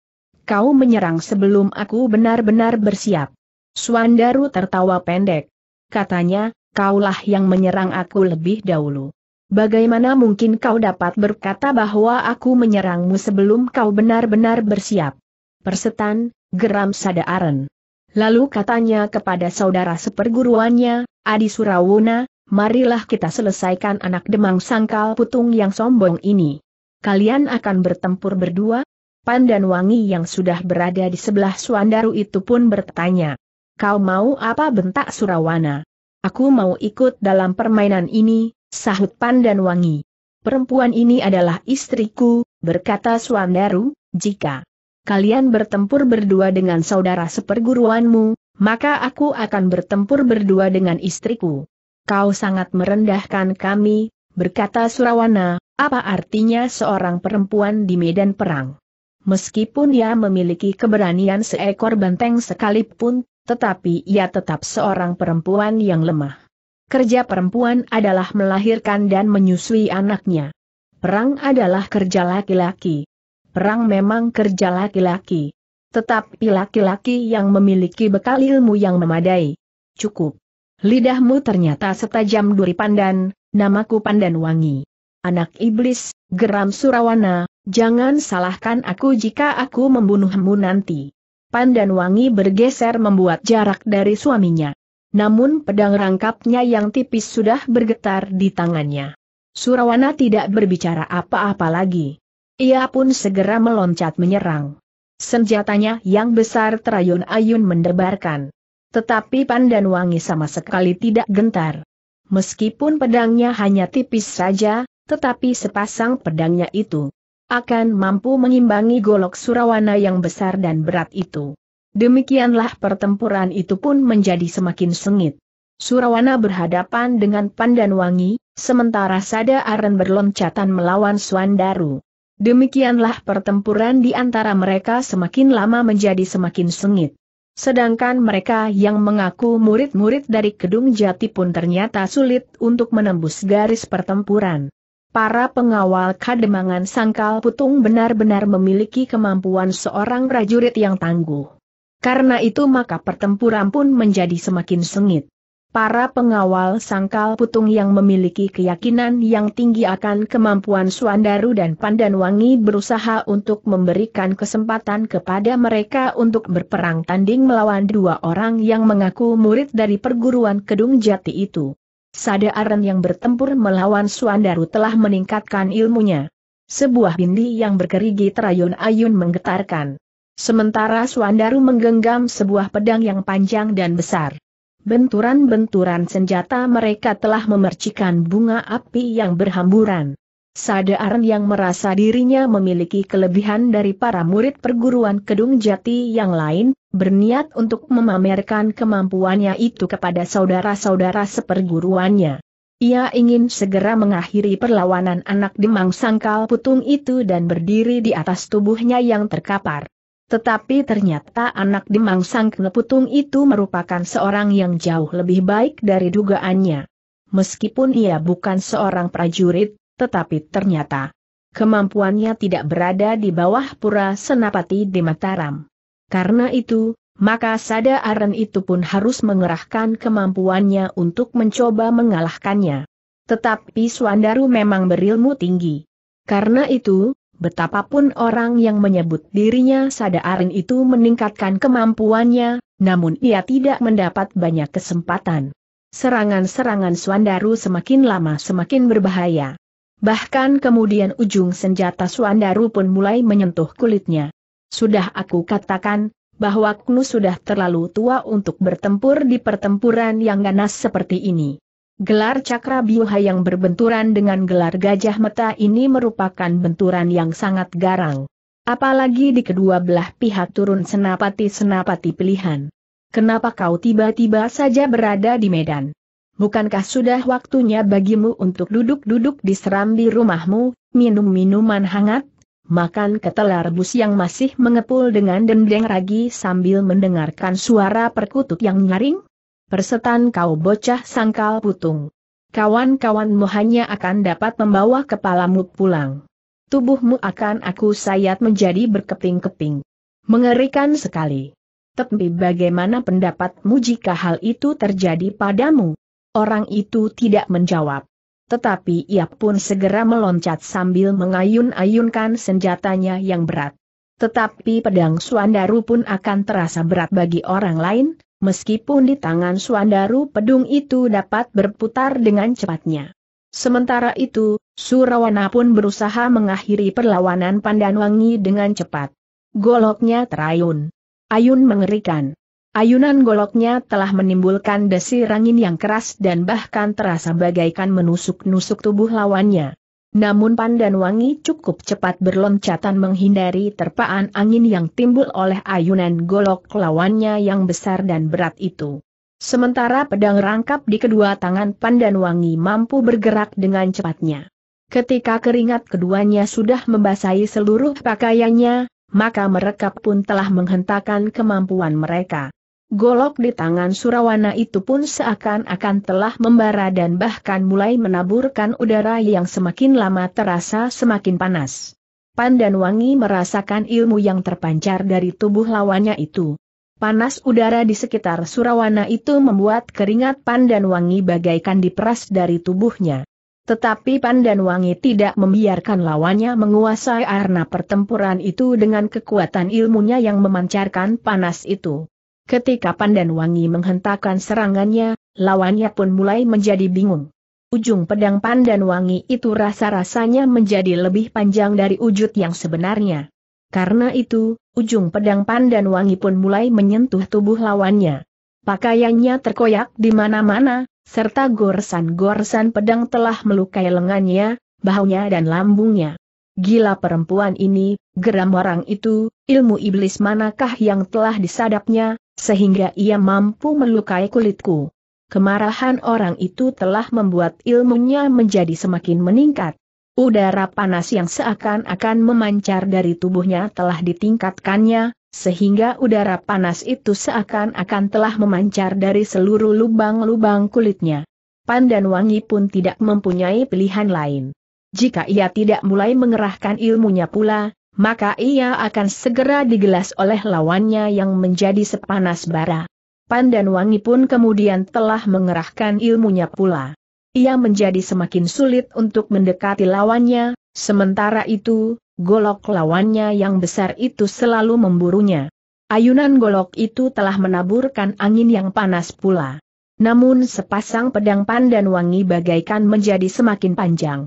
Kau menyerang sebelum aku benar-benar bersiap. Suandaru tertawa pendek. Katanya, kaulah yang menyerang aku lebih dahulu. Bagaimana mungkin kau dapat berkata bahwa aku menyerangmu sebelum kau benar-benar bersiap? Persetan, geram Sada Aren. Lalu katanya kepada saudara seperguruannya, Adi Surawuna, marilah kita selesaikan anak demang sangkal putung yang sombong ini kalian akan bertempur berdua? Pandan Wangi yang sudah berada di sebelah Suandaru itu pun bertanya. Kau mau apa bentak Surawana? Aku mau ikut dalam permainan ini, sahut Pandan Wangi. Perempuan ini adalah istriku, berkata Suandaru, jika kalian bertempur berdua dengan saudara seperguruanmu, maka aku akan bertempur berdua dengan istriku. Kau sangat merendahkan kami, Berkata Surawana, apa artinya seorang perempuan di medan perang? Meskipun ia memiliki keberanian seekor benteng sekalipun, tetapi ia tetap seorang perempuan yang lemah. Kerja perempuan adalah melahirkan dan menyusui anaknya. Perang adalah kerja laki-laki. Perang memang kerja laki-laki. Tetapi laki-laki yang memiliki bekal ilmu yang memadai. Cukup. Lidahmu ternyata setajam duri pandan, Namaku Pandan Wangi, Anak iblis, geram Surawana, jangan salahkan aku jika aku membunuhmu nanti. Pandan Wangi bergeser membuat jarak dari suaminya. Namun pedang rangkapnya yang tipis sudah bergetar di tangannya. Surawana tidak berbicara apa-apa lagi. Ia pun segera meloncat menyerang. Senjatanya yang besar terayun-ayun mendebarkan. Tetapi Pandan Wangi sama sekali tidak gentar meskipun pedangnya hanya tipis saja, tetapi sepasang pedangnya itu akan mampu mengimbangi golok Surawana yang besar dan berat itu. Demikianlah pertempuran itu pun menjadi semakin sengit. Surawana berhadapan dengan pandan wangi, sementara Sada Aren berloncatan melawan Swandaru. Demikianlah pertempuran di antara mereka semakin lama menjadi semakin sengit. Sedangkan mereka yang mengaku murid-murid dari Kedung Jati pun ternyata sulit untuk menembus garis pertempuran. Para pengawal kademangan sangkal putung benar-benar memiliki kemampuan seorang prajurit yang tangguh. Karena itu maka pertempuran pun menjadi semakin sengit. Para pengawal sangkal putung yang memiliki keyakinan yang tinggi akan kemampuan Suandaru dan Pandanwangi berusaha untuk memberikan kesempatan kepada mereka untuk berperang tanding melawan dua orang yang mengaku murid dari perguruan Kedung Jati itu. Sada Aren yang bertempur melawan Suandaru telah meningkatkan ilmunya. Sebuah bindi yang berkerigi terayun-ayun menggetarkan. Sementara Suandaru menggenggam sebuah pedang yang panjang dan besar. Benturan-benturan senjata mereka telah memercikan bunga api yang berhamburan. Sadaran yang merasa dirinya memiliki kelebihan dari para murid perguruan Kedung Jati yang lain, berniat untuk memamerkan kemampuannya itu kepada saudara-saudara seperguruannya. Ia ingin segera mengakhiri perlawanan anak demang sangkal putung itu dan berdiri di atas tubuhnya yang terkapar. Tetapi ternyata anak Demang Sang Keneputung itu merupakan seorang yang jauh lebih baik dari dugaannya. Meskipun ia bukan seorang prajurit, tetapi ternyata kemampuannya tidak berada di bawah pura Senapati di Mataram. Karena itu, maka Sada Aren itu pun harus mengerahkan kemampuannya untuk mencoba mengalahkannya. Tetapi Suandaru memang berilmu tinggi. Karena itu, Betapapun orang yang menyebut dirinya Arin itu meningkatkan kemampuannya, namun ia tidak mendapat banyak kesempatan. Serangan-serangan Swandaru semakin lama semakin berbahaya. Bahkan kemudian ujung senjata Swandaru pun mulai menyentuh kulitnya. Sudah aku katakan, bahwa Knu sudah terlalu tua untuk bertempur di pertempuran yang ganas seperti ini. Gelar cakra biuha yang berbenturan dengan gelar gajah meta ini merupakan benturan yang sangat garang. Apalagi di kedua belah pihak turun senapati-senapati pilihan. Kenapa kau tiba-tiba saja berada di Medan? Bukankah sudah waktunya bagimu untuk duduk-duduk di serambi rumahmu, minum minuman hangat, makan ketel rebus yang masih mengepul dengan dendeng ragi sambil mendengarkan suara perkutut yang nyaring? persetan kau bocah sangkal putung. Kawan-kawanmu hanya akan dapat membawa kepalamu pulang. Tubuhmu akan aku sayat menjadi berkeping-keping. Mengerikan sekali. Tapi bagaimana pendapatmu jika hal itu terjadi padamu? Orang itu tidak menjawab. Tetapi ia pun segera meloncat sambil mengayun-ayunkan senjatanya yang berat. Tetapi pedang Suandaru pun akan terasa berat bagi orang lain, meskipun di tangan Suandaru pedung itu dapat berputar dengan cepatnya. Sementara itu, Surawana pun berusaha mengakhiri perlawanan Pandanwangi dengan cepat. Goloknya terayun. Ayun mengerikan. Ayunan goloknya telah menimbulkan desir angin yang keras dan bahkan terasa bagaikan menusuk-nusuk tubuh lawannya. Namun Pandan Wangi cukup cepat berloncatan menghindari terpaan angin yang timbul oleh ayunan golok lawannya yang besar dan berat itu. Sementara pedang rangkap di kedua tangan Pandan Wangi mampu bergerak dengan cepatnya. Ketika keringat keduanya sudah membasahi seluruh pakaiannya, maka mereka pun telah menghentakkan kemampuan mereka. Golok di tangan Surawana itu pun seakan-akan telah membara dan bahkan mulai menaburkan udara yang semakin lama terasa semakin panas. Pan dan Wangi merasakan ilmu yang terpancar dari tubuh lawannya itu. Panas udara di sekitar Surawana itu membuat keringat Pan dan Wangi bagaikan diperas dari tubuhnya. Tetapi Pan dan Wangi tidak membiarkan lawannya menguasai arena pertempuran itu dengan kekuatan ilmunya yang memancarkan panas itu. Ketika Pandan Wangi menghentakkan serangannya, lawannya pun mulai menjadi bingung. Ujung pedang Pandan Wangi itu rasa-rasanya menjadi lebih panjang dari wujud yang sebenarnya. Karena itu, ujung pedang Pandan Wangi pun mulai menyentuh tubuh lawannya. Pakaiannya terkoyak di mana-mana, serta goresan-goresan pedang telah melukai lengannya, bahunya dan lambungnya. Gila perempuan ini, geram orang itu, ilmu iblis manakah yang telah disadapnya, sehingga ia mampu melukai kulitku. Kemarahan orang itu telah membuat ilmunya menjadi semakin meningkat. Udara panas yang seakan-akan memancar dari tubuhnya telah ditingkatkannya, sehingga udara panas itu seakan-akan telah memancar dari seluruh lubang-lubang kulitnya. Pandan Wangi pun tidak mempunyai pilihan lain. Jika ia tidak mulai mengerahkan ilmunya pula, maka ia akan segera digelas oleh lawannya yang menjadi sepanas bara. Pandan Wangi pun kemudian telah mengerahkan ilmunya pula. Ia menjadi semakin sulit untuk mendekati lawannya, sementara itu, golok lawannya yang besar itu selalu memburunya. Ayunan golok itu telah menaburkan angin yang panas pula. Namun sepasang pedang pandan wangi bagaikan menjadi semakin panjang.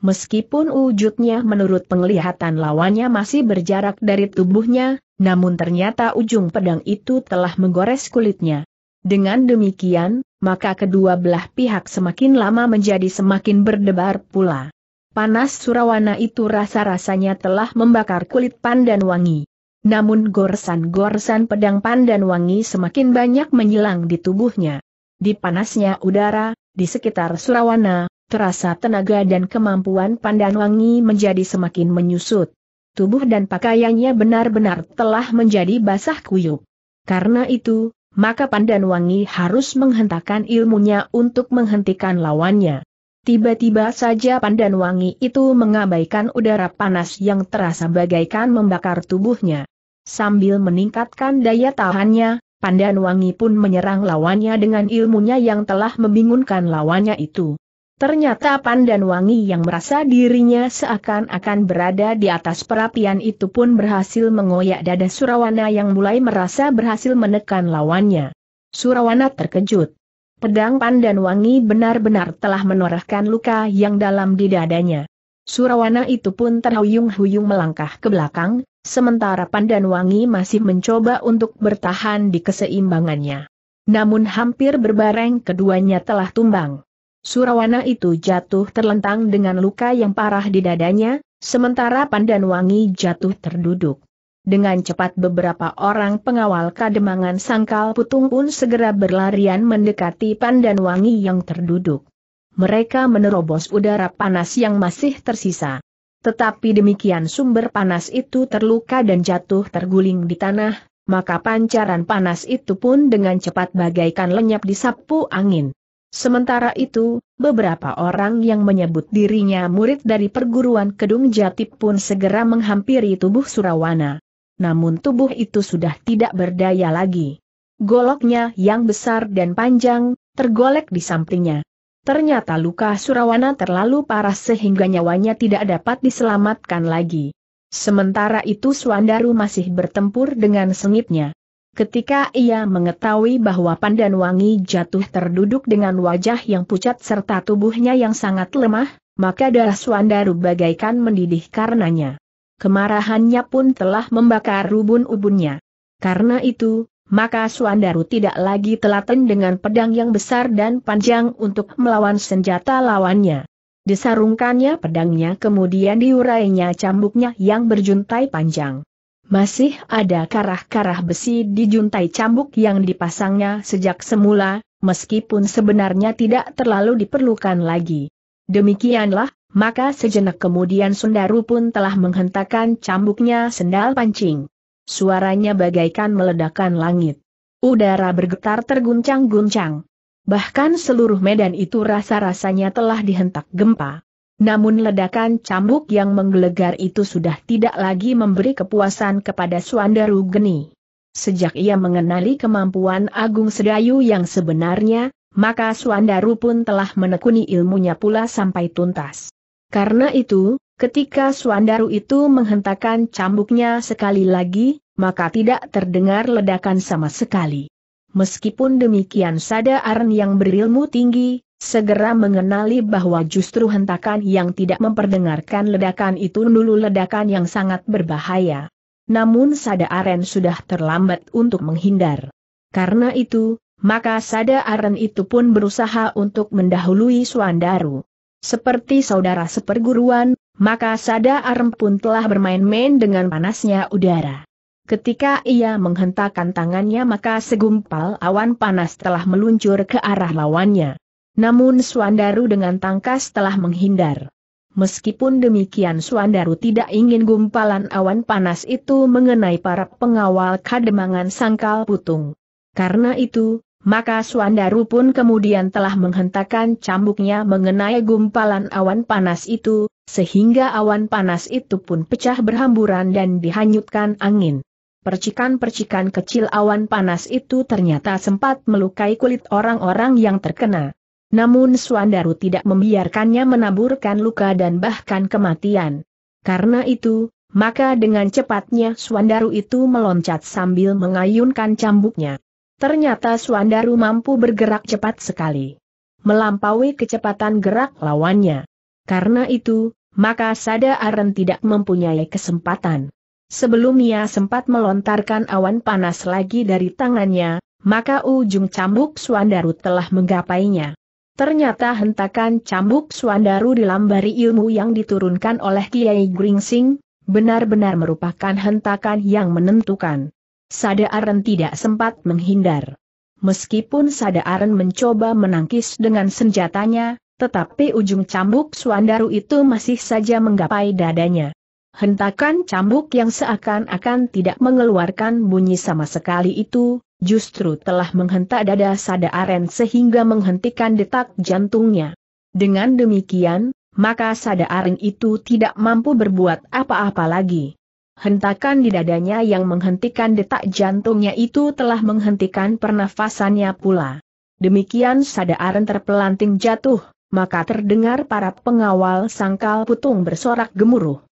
Meskipun wujudnya menurut penglihatan lawannya masih berjarak dari tubuhnya, namun ternyata ujung pedang itu telah menggores kulitnya. Dengan demikian, maka kedua belah pihak semakin lama menjadi semakin berdebar pula. Panas surawana itu rasa-rasanya telah membakar kulit pandan wangi. Namun goresan-goresan pedang pandan wangi semakin banyak menyilang di tubuhnya. Di panasnya udara, di sekitar surawana, terasa tenaga dan kemampuan Pandan Wangi menjadi semakin menyusut. Tubuh dan pakaiannya benar-benar telah menjadi basah kuyup. Karena itu, maka Pandan Wangi harus menghentakkan ilmunya untuk menghentikan lawannya. Tiba-tiba saja Pandan Wangi itu mengabaikan udara panas yang terasa bagaikan membakar tubuhnya. Sambil meningkatkan daya tahannya, Pandan Wangi pun menyerang lawannya dengan ilmunya yang telah membingungkan lawannya itu. Ternyata Pandan Wangi yang merasa dirinya seakan-akan berada di atas perapian itu pun berhasil mengoyak dada Surawana yang mulai merasa berhasil menekan lawannya. Surawana terkejut. Pedang Pandan Wangi benar-benar telah menorehkan luka yang dalam di dadanya. Surawana itu pun terhuyung-huyung melangkah ke belakang, sementara Pandan Wangi masih mencoba untuk bertahan di keseimbangannya. Namun hampir berbareng keduanya telah tumbang. Surawana itu jatuh terlentang dengan luka yang parah di dadanya, sementara pandan wangi jatuh terduduk. Dengan cepat beberapa orang pengawal kademangan sangkal putung pun segera berlarian mendekati pandan wangi yang terduduk. Mereka menerobos udara panas yang masih tersisa. Tetapi demikian sumber panas itu terluka dan jatuh terguling di tanah, maka pancaran panas itu pun dengan cepat bagaikan lenyap di sapu angin. Sementara itu, beberapa orang yang menyebut dirinya murid dari perguruan Kedung Jati pun segera menghampiri tubuh Surawana. Namun tubuh itu sudah tidak berdaya lagi. Goloknya yang besar dan panjang, tergolek di sampingnya. Ternyata luka Surawana terlalu parah sehingga nyawanya tidak dapat diselamatkan lagi. Sementara itu Suandaru masih bertempur dengan sengitnya. Ketika ia mengetahui bahwa Pandan Wangi jatuh terduduk dengan wajah yang pucat serta tubuhnya yang sangat lemah, maka darah Suandaru bagaikan mendidih karenanya. Kemarahannya pun telah membakar rubun ubunnya. Karena itu, maka Suandaru tidak lagi telaten dengan pedang yang besar dan panjang untuk melawan senjata lawannya. Disarungkannya pedangnya kemudian diurainya cambuknya yang berjuntai panjang. Masih ada karah-karah besi dijuntai cambuk yang dipasangnya sejak semula, meskipun sebenarnya tidak terlalu diperlukan lagi. Demikianlah, maka sejenak kemudian Sundaru pun telah menghentakkan cambuknya sendal pancing. Suaranya bagaikan meledakan langit. Udara bergetar terguncang-guncang. Bahkan seluruh medan itu rasa-rasanya telah dihentak gempa. Namun ledakan cambuk yang menggelegar itu sudah tidak lagi memberi kepuasan kepada Suandaru Geni. Sejak ia mengenali kemampuan Agung Sedayu yang sebenarnya, maka Suandaru pun telah menekuni ilmunya pula sampai tuntas. Karena itu, ketika Suandaru itu menghentakkan cambuknya sekali lagi, maka tidak terdengar ledakan sama sekali. Meskipun demikian Sada Aran yang berilmu tinggi, segera mengenali bahwa justru hentakan yang tidak memperdengarkan ledakan itu dulu ledakan yang sangat berbahaya. Namun Sada Aren sudah terlambat untuk menghindar. Karena itu, maka Sada Aren itu pun berusaha untuk mendahului Suandaru. Seperti saudara seperguruan, maka Sada Aren pun telah bermain-main dengan panasnya udara. Ketika ia menghentakkan tangannya maka segumpal awan panas telah meluncur ke arah lawannya. Namun Suandaru dengan tangkas telah menghindar. Meskipun demikian Suandaru tidak ingin gumpalan awan panas itu mengenai para pengawal kademangan sangkal putung. Karena itu, maka Suandaru pun kemudian telah menghentakkan cambuknya mengenai gumpalan awan panas itu, sehingga awan panas itu pun pecah berhamburan dan dihanyutkan angin. Percikan-percikan kecil awan panas itu ternyata sempat melukai kulit orang-orang yang terkena. Namun Suandaru tidak membiarkannya menaburkan luka dan bahkan kematian. Karena itu, maka dengan cepatnya Suandaru itu meloncat sambil mengayunkan cambuknya. Ternyata Suandaru mampu bergerak cepat sekali. Melampaui kecepatan gerak lawannya. Karena itu, maka Sada Aren tidak mempunyai kesempatan. Sebelum ia sempat melontarkan awan panas lagi dari tangannya, maka ujung cambuk Suandaru telah menggapainya. Ternyata hentakan cambuk Suandaru dilambari ilmu yang diturunkan oleh Kiai Gringsing, benar-benar merupakan hentakan yang menentukan. Sada Aren tidak sempat menghindar. Meskipun Sada Aren mencoba menangkis dengan senjatanya, tetapi ujung cambuk Suandaru itu masih saja menggapai dadanya. Hentakan cambuk yang seakan-akan tidak mengeluarkan bunyi sama sekali itu, justru telah menghentak dada Sada Aren sehingga menghentikan detak jantungnya. Dengan demikian, maka Sada Aren itu tidak mampu berbuat apa-apa lagi. Hentakan di dadanya yang menghentikan detak jantungnya itu telah menghentikan pernafasannya pula. Demikian Sada Aren terpelanting jatuh, maka terdengar para pengawal sangkal putung bersorak gemuruh.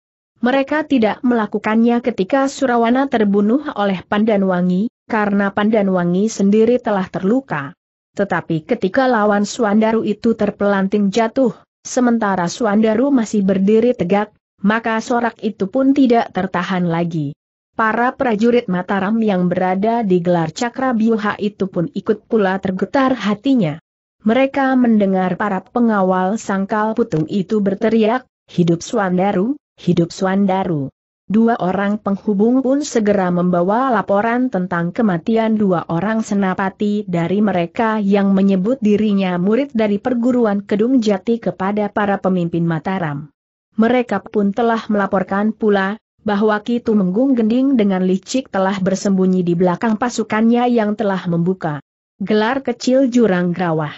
Mereka tidak melakukannya ketika Surawana terbunuh oleh Pandanwangi, karena Pandan Wangi sendiri telah terluka. Tetapi ketika lawan Suandaru itu terpelanting jatuh, sementara Suandaru masih berdiri tegak, maka sorak itu pun tidak tertahan lagi. Para prajurit Mataram yang berada di gelar cakra biuha itu pun ikut pula tergetar hatinya. Mereka mendengar para pengawal sangkal putung itu berteriak, hidup Suandaru, hidup Suandaru. Dua orang penghubung pun segera membawa laporan tentang kematian dua orang senapati dari mereka yang menyebut dirinya murid dari perguruan Kedung Jati kepada para pemimpin Mataram. Mereka pun telah melaporkan pula, bahwa Ki Tumenggung Gending dengan licik telah bersembunyi di belakang pasukannya yang telah membuka gelar kecil jurang gerawah.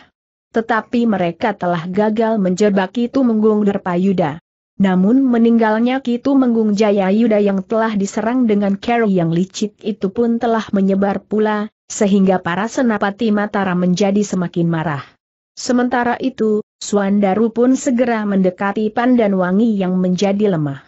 Tetapi mereka telah gagal Kitu Tumenggung Derpayuda. Namun meninggalnya Kitu Menggung Jaya Yuda yang telah diserang dengan Kero yang licik itu pun telah menyebar pula, sehingga para senapati Mataram menjadi semakin marah. Sementara itu, Suandaru pun segera mendekati Pandanwangi yang menjadi lemah.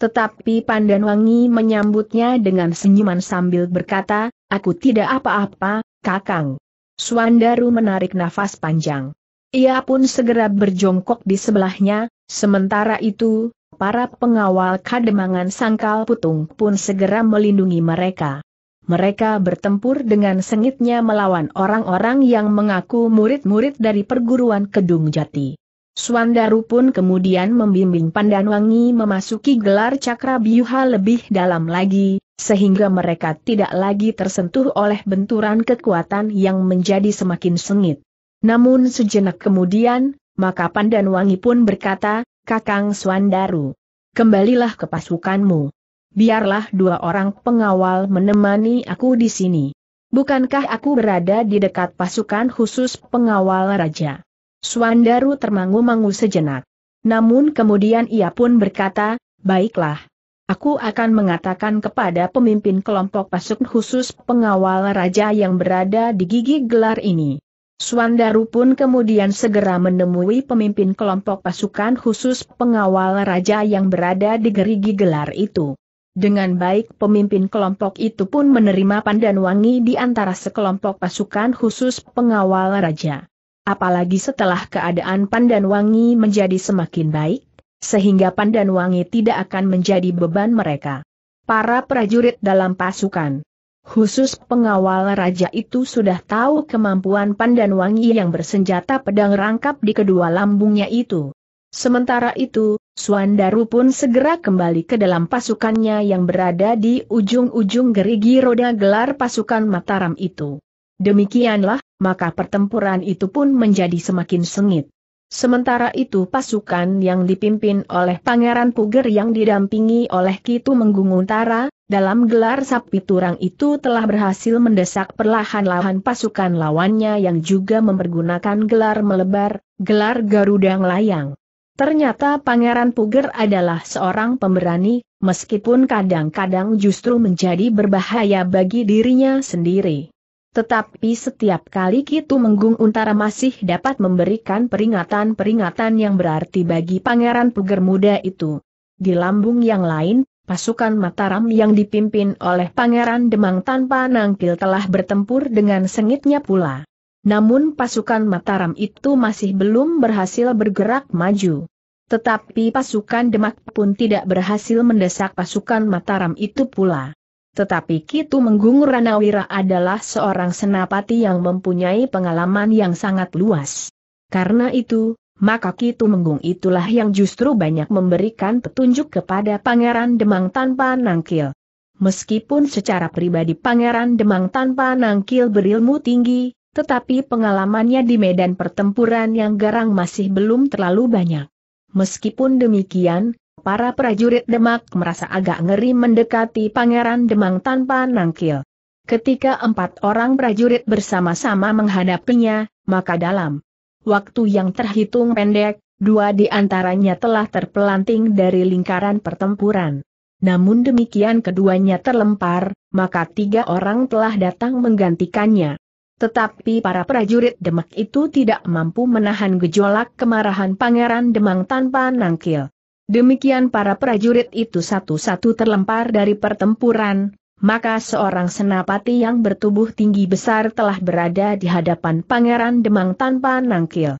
Tetapi Pandanwangi menyambutnya dengan senyuman sambil berkata, Aku tidak apa-apa, Kakang. Suandaru menarik nafas panjang. Ia pun segera berjongkok di sebelahnya, Sementara itu, para pengawal kademangan sangkal putung pun segera melindungi mereka. Mereka bertempur dengan sengitnya melawan orang-orang yang mengaku murid-murid dari perguruan Kedung Jati. Suandaru pun kemudian membimbing Pandanwangi memasuki gelar cakra biuha lebih dalam lagi, sehingga mereka tidak lagi tersentuh oleh benturan kekuatan yang menjadi semakin sengit. Namun sejenak kemudian, maka Pandan Wangi pun berkata, Kakang Swandaru, kembalilah ke pasukanmu. Biarlah dua orang pengawal menemani aku di sini. Bukankah aku berada di dekat pasukan khusus pengawal raja? Swandaru termangu-mangu sejenak. Namun kemudian ia pun berkata, baiklah. Aku akan mengatakan kepada pemimpin kelompok pasukan khusus pengawal raja yang berada di gigi gelar ini. Suandaru pun kemudian segera menemui pemimpin kelompok pasukan khusus pengawal raja yang berada di gerigi gelar itu. Dengan baik pemimpin kelompok itu pun menerima pandan wangi di antara sekelompok pasukan khusus pengawal raja. Apalagi setelah keadaan pandan wangi menjadi semakin baik, sehingga pandan wangi tidak akan menjadi beban mereka. Para prajurit dalam pasukan Khusus pengawal raja itu sudah tahu kemampuan Pandan Wangi yang bersenjata pedang rangkap di kedua lambungnya itu. Sementara itu, Suandaru pun segera kembali ke dalam pasukannya yang berada di ujung-ujung gerigi roda gelar pasukan Mataram itu. Demikianlah, maka pertempuran itu pun menjadi semakin sengit. Sementara itu pasukan yang dipimpin oleh Pangeran Puger yang didampingi oleh Kitu menggungutara. Dalam gelar sapi turang itu telah berhasil mendesak perlahan-lahan pasukan lawannya yang juga mempergunakan gelar melebar, gelar Garuda Layang. Ternyata Pangeran Puger adalah seorang pemberani, meskipun kadang-kadang justru menjadi berbahaya bagi dirinya sendiri. Tetapi setiap kali Kitu Menggung Untara masih dapat memberikan peringatan-peringatan yang berarti bagi Pangeran Puger muda itu. Di lambung yang lain, pasukan Mataram yang dipimpin oleh Pangeran Demang tanpa nangkil telah bertempur dengan sengitnya pula. Namun pasukan Mataram itu masih belum berhasil bergerak maju. Tetapi pasukan Demak pun tidak berhasil mendesak pasukan Mataram itu pula. Tetapi Kitu Menggung Ranawira adalah seorang senapati yang mempunyai pengalaman yang sangat luas. Karena itu, maka Kitu Menggung itulah yang justru banyak memberikan petunjuk kepada Pangeran Demang tanpa nangkil. Meskipun secara pribadi Pangeran Demang tanpa nangkil berilmu tinggi, tetapi pengalamannya di medan pertempuran yang garang masih belum terlalu banyak. Meskipun demikian, para prajurit Demak merasa agak ngeri mendekati Pangeran Demang tanpa nangkil. Ketika empat orang prajurit bersama-sama menghadapinya, maka dalam waktu yang terhitung pendek, dua di antaranya telah terpelanting dari lingkaran pertempuran. Namun demikian keduanya terlempar, maka tiga orang telah datang menggantikannya. Tetapi para prajurit Demak itu tidak mampu menahan gejolak kemarahan Pangeran Demang tanpa nangkil. Demikian para prajurit itu satu-satu terlempar dari pertempuran, maka seorang senapati yang bertubuh tinggi besar telah berada di hadapan Pangeran Demang tanpa nangkil.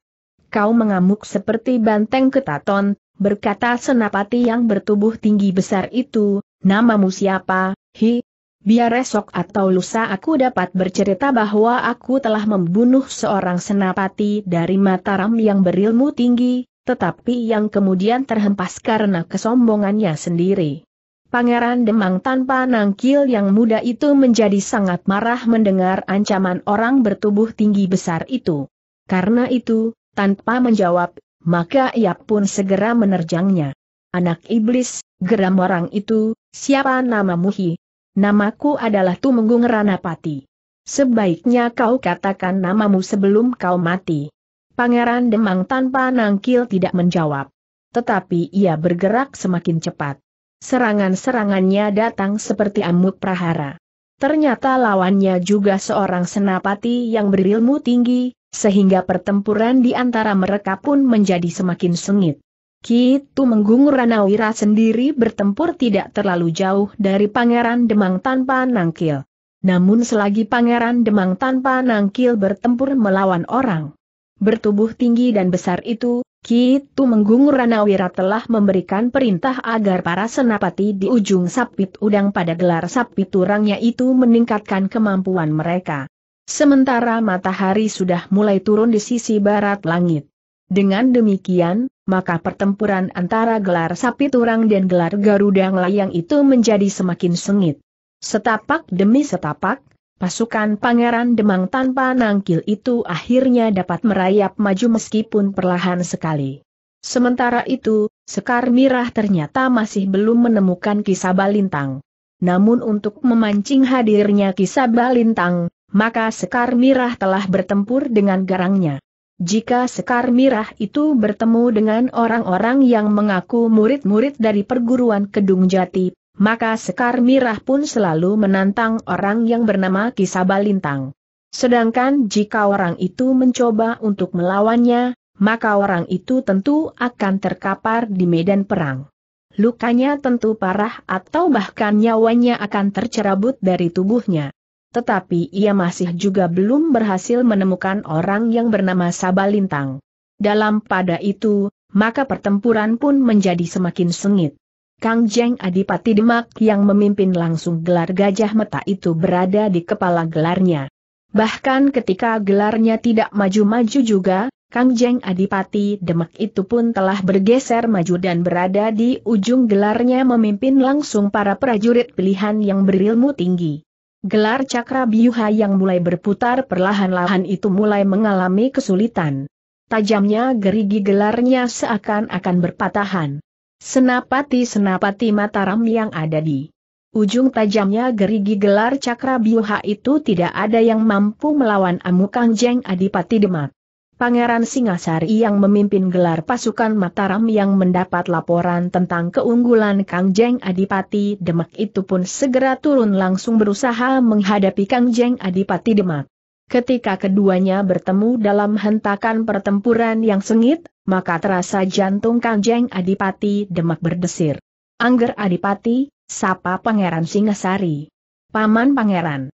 Kau mengamuk seperti banteng ketaton, berkata senapati yang bertubuh tinggi besar itu, namamu siapa, hi? Biar esok atau lusa aku dapat bercerita bahwa aku telah membunuh seorang senapati dari Mataram yang berilmu tinggi, tetapi yang kemudian terhempas karena kesombongannya sendiri. Pangeran Demang tanpa nangkil yang muda itu menjadi sangat marah mendengar ancaman orang bertubuh tinggi besar itu. Karena itu, tanpa menjawab, maka ia pun segera menerjangnya. Anak iblis, geram orang itu, siapa namamu hi? Namaku adalah Tumenggung Ranapati. Sebaiknya kau katakan namamu sebelum kau mati. Pangeran Demang tanpa nangkil tidak menjawab. Tetapi ia bergerak semakin cepat. Serangan-serangannya datang seperti amuk prahara. Ternyata lawannya juga seorang senapati yang berilmu tinggi, sehingga pertempuran di antara mereka pun menjadi semakin sengit. Kitu Menggung Ranawira sendiri bertempur tidak terlalu jauh dari Pangeran Demang tanpa nangkil. Namun selagi Pangeran Demang tanpa nangkil bertempur melawan orang bertubuh tinggi dan besar itu, Ki Tumenggung Ranawira telah memberikan perintah agar para senapati di ujung sapit udang pada gelar sapit turangnya itu meningkatkan kemampuan mereka. Sementara matahari sudah mulai turun di sisi barat langit. Dengan demikian, maka pertempuran antara gelar sapit turang dan gelar garuda layang itu menjadi semakin sengit. Setapak demi setapak, Pasukan Pangeran Demang tanpa nangkil itu akhirnya dapat merayap maju meskipun perlahan sekali. Sementara itu, Sekar Mirah ternyata masih belum menemukan Kisaba Lintang. Namun untuk memancing hadirnya Kisaba Lintang, maka Sekar Mirah telah bertempur dengan garangnya. Jika Sekar Mirah itu bertemu dengan orang-orang yang mengaku murid-murid dari perguruan Kedung Jati, maka Sekar Mirah pun selalu menantang orang yang bernama Kisabalintang. Sedangkan jika orang itu mencoba untuk melawannya, maka orang itu tentu akan terkapar di medan perang. Lukanya tentu parah atau bahkan nyawanya akan tercerabut dari tubuhnya. Tetapi ia masih juga belum berhasil menemukan orang yang bernama Sabalintang. Dalam pada itu, maka pertempuran pun menjadi semakin sengit. Kang Jeng Adipati Demak yang memimpin langsung gelar gajah meta itu berada di kepala gelarnya. Bahkan ketika gelarnya tidak maju-maju juga, Kang Jeng Adipati Demak itu pun telah bergeser maju dan berada di ujung gelarnya memimpin langsung para prajurit pilihan yang berilmu tinggi. Gelar cakra biuha yang mulai berputar perlahan-lahan itu mulai mengalami kesulitan. Tajamnya gerigi gelarnya seakan-akan berpatahan. Senapati-senapati Mataram yang ada di ujung tajamnya gerigi gelar cakra biuha itu tidak ada yang mampu melawan Amukang Jeng Adipati Demak. Pangeran Singasari yang memimpin gelar pasukan Mataram yang mendapat laporan tentang keunggulan Kang Jeng Adipati Demak itu pun segera turun langsung berusaha menghadapi Kang Jeng Adipati Demak. Ketika keduanya bertemu dalam hentakan pertempuran yang sengit, maka terasa jantung Kanjeng Adipati demak berdesir. Angger Adipati, sapa Pangeran Singasari. Paman Pangeran.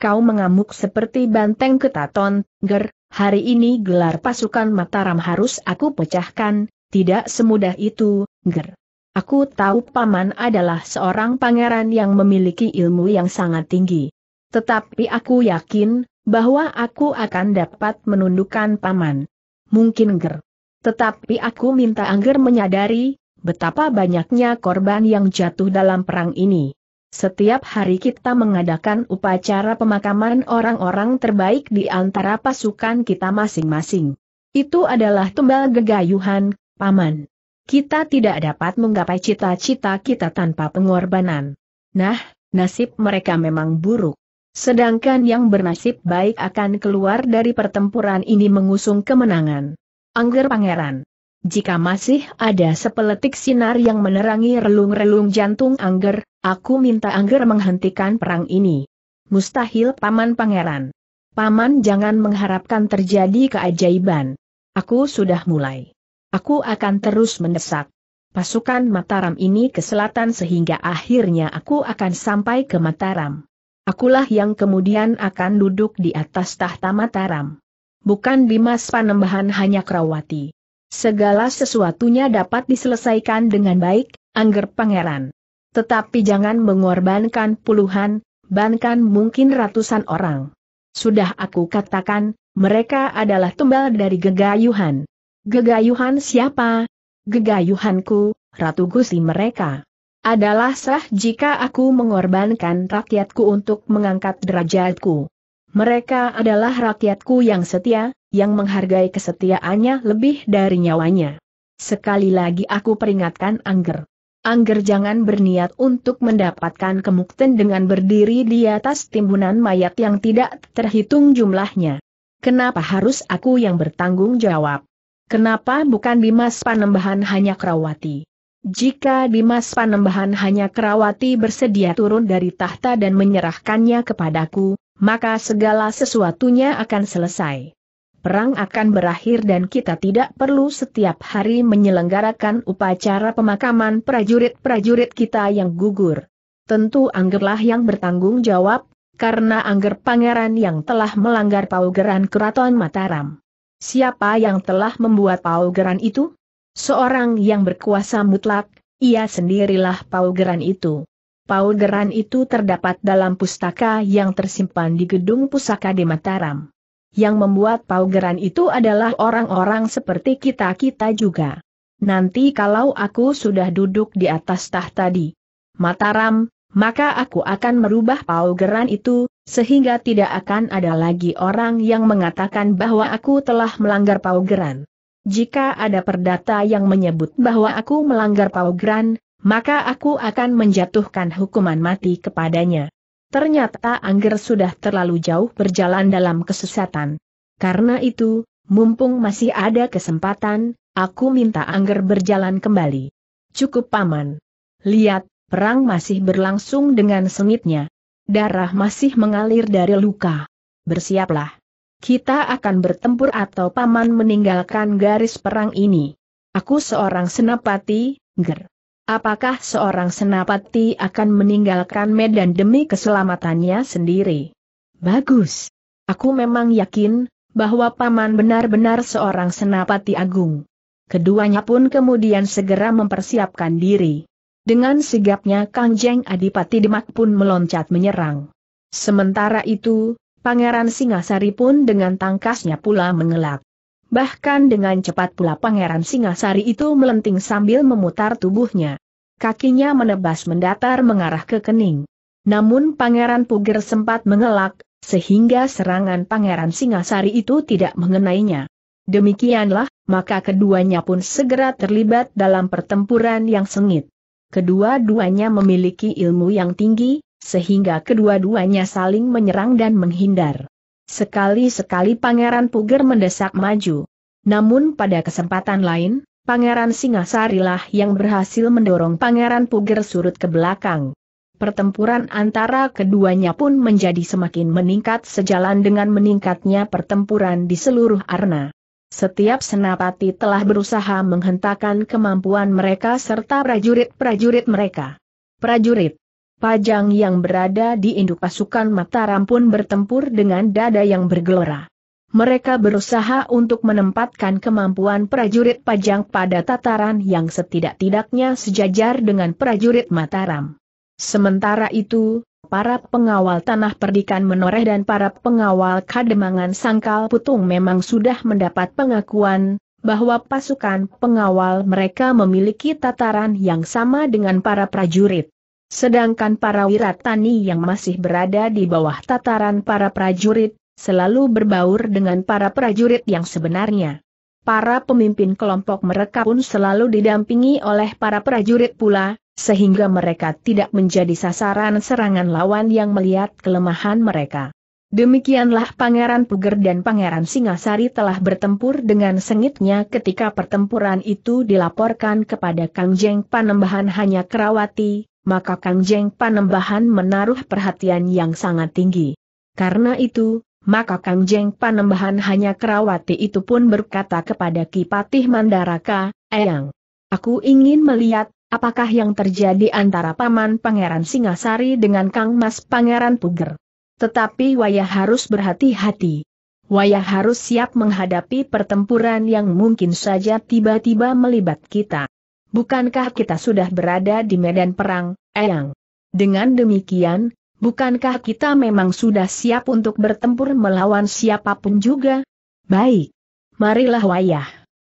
Kau mengamuk seperti banteng ketaton, ger, hari ini gelar pasukan Mataram harus aku pecahkan, tidak semudah itu, ger. Aku tahu Paman adalah seorang pangeran yang memiliki ilmu yang sangat tinggi. Tetapi aku yakin, bahwa aku akan dapat menundukkan paman. Mungkin ger. Tetapi aku minta Angger menyadari, betapa banyaknya korban yang jatuh dalam perang ini. Setiap hari kita mengadakan upacara pemakaman orang-orang terbaik di antara pasukan kita masing-masing. Itu adalah tumbal gegayuhan, Paman. Kita tidak dapat menggapai cita-cita kita tanpa pengorbanan. Nah, nasib mereka memang buruk. Sedangkan yang bernasib baik akan keluar dari pertempuran ini mengusung kemenangan. Angger Pangeran jika masih ada sepeletik sinar yang menerangi relung-relung jantung Angger, aku minta Angger menghentikan perang ini. Mustahil Paman Pangeran. Paman jangan mengharapkan terjadi keajaiban. Aku sudah mulai. Aku akan terus mendesak. Pasukan Mataram ini ke selatan sehingga akhirnya aku akan sampai ke Mataram akulah yang kemudian akan duduk di atas tahta Mataram. Bukan Dimas Panembahan hanya Krawati. Segala sesuatunya dapat diselesaikan dengan baik, angger pangeran. Tetapi jangan mengorbankan puluhan, bahkan mungkin ratusan orang. Sudah aku katakan, mereka adalah tumbal dari gegayuhan. Gegayuhan siapa? Gegayuhanku, Ratu Gusti mereka. Adalah sah jika aku mengorbankan rakyatku untuk mengangkat derajatku. Mereka adalah rakyatku yang setia, yang menghargai kesetiaannya lebih dari nyawanya. Sekali lagi aku peringatkan Angger. Angger jangan berniat untuk mendapatkan kemukten dengan berdiri di atas timbunan mayat yang tidak terhitung jumlahnya. Kenapa harus aku yang bertanggung jawab? Kenapa bukan Dimas Panembahan hanya Krawati? Jika Dimas Panembahan hanya Kerawati bersedia turun dari tahta dan menyerahkannya kepadaku, maka segala sesuatunya akan selesai. Perang akan berakhir dan kita tidak perlu setiap hari menyelenggarakan upacara pemakaman prajurit-prajurit kita yang gugur. Tentu Anggerlah yang bertanggung jawab, karena Angger Pangeran yang telah melanggar paugeran keraton Mataram. Siapa yang telah membuat paugeran itu? Seorang yang berkuasa mutlak, ia sendirilah paugeran itu. Paugeran itu terdapat dalam pustaka yang tersimpan di gedung pusaka di Mataram. Yang membuat paugeran itu adalah orang-orang seperti kita-kita juga. Nanti kalau aku sudah duduk di atas tahta di Mataram, maka aku akan merubah paugeran itu, sehingga tidak akan ada lagi orang yang mengatakan bahwa aku telah melanggar paugeran. Jika ada perdata yang menyebut bahwa aku melanggar paugran, maka aku akan menjatuhkan hukuman mati kepadanya. Ternyata Angger sudah terlalu jauh berjalan dalam kesesatan. Karena itu, mumpung masih ada kesempatan, aku minta Angger berjalan kembali. Cukup paman. Lihat, perang masih berlangsung dengan sengitnya. Darah masih mengalir dari luka. Bersiaplah. Kita akan bertempur atau paman meninggalkan garis perang ini. Aku seorang senapati, ger. Apakah seorang senapati akan meninggalkan medan demi keselamatannya sendiri? Bagus. Aku memang yakin, bahwa paman benar-benar seorang senapati agung. Keduanya pun kemudian segera mempersiapkan diri. Dengan sigapnya Kang Jeng Adipati Demak pun meloncat menyerang. Sementara itu, Pangeran Singasari pun dengan tangkasnya pula mengelak. Bahkan dengan cepat pula Pangeran Singasari itu melenting sambil memutar tubuhnya. Kakinya menebas mendatar mengarah ke kening. Namun Pangeran Puger sempat mengelak, sehingga serangan Pangeran Singasari itu tidak mengenainya. Demikianlah, maka keduanya pun segera terlibat dalam pertempuran yang sengit. Kedua-duanya memiliki ilmu yang tinggi, sehingga kedua-duanya saling menyerang dan menghindar. Sekali-sekali Pangeran Puger mendesak maju. Namun pada kesempatan lain, Pangeran Singasarilah yang berhasil mendorong Pangeran Puger surut ke belakang. Pertempuran antara keduanya pun menjadi semakin meningkat sejalan dengan meningkatnya pertempuran di seluruh arena. Setiap senapati telah berusaha menghentakkan kemampuan mereka serta prajurit-prajurit mereka. Prajurit Pajang yang berada di induk pasukan Mataram pun bertempur dengan dada yang bergelora. Mereka berusaha untuk menempatkan kemampuan prajurit Pajang pada tataran yang setidak-tidaknya sejajar dengan prajurit Mataram. Sementara itu, para pengawal tanah perdikan menoreh dan para pengawal kademangan sangkal putung memang sudah mendapat pengakuan, bahwa pasukan pengawal mereka memiliki tataran yang sama dengan para prajurit. Sedangkan para wiratani yang masih berada di bawah tataran para prajurit, selalu berbaur dengan para prajurit yang sebenarnya. Para pemimpin kelompok mereka pun selalu didampingi oleh para prajurit pula, sehingga mereka tidak menjadi sasaran serangan lawan yang melihat kelemahan mereka. Demikianlah Pangeran Puger dan Pangeran Singasari telah bertempur dengan sengitnya ketika pertempuran itu dilaporkan kepada Kangjeng Panembahan hanya Kerawati, maka Kang Jeng Panembahan menaruh perhatian yang sangat tinggi. Karena itu, maka Kang Jeng Panembahan hanya Kerawati itu pun berkata kepada Kipatih Mandaraka, Eyang, aku ingin melihat, apakah yang terjadi antara Paman Pangeran Singasari dengan Kang Mas Pangeran Puger. Tetapi Wayah harus berhati-hati. Wayah harus siap menghadapi pertempuran yang mungkin saja tiba-tiba melibat kita. Bukankah kita sudah berada di medan perang, Eyang? Dengan demikian, bukankah kita memang sudah siap untuk bertempur melawan siapapun juga? Baik. Marilah wayah.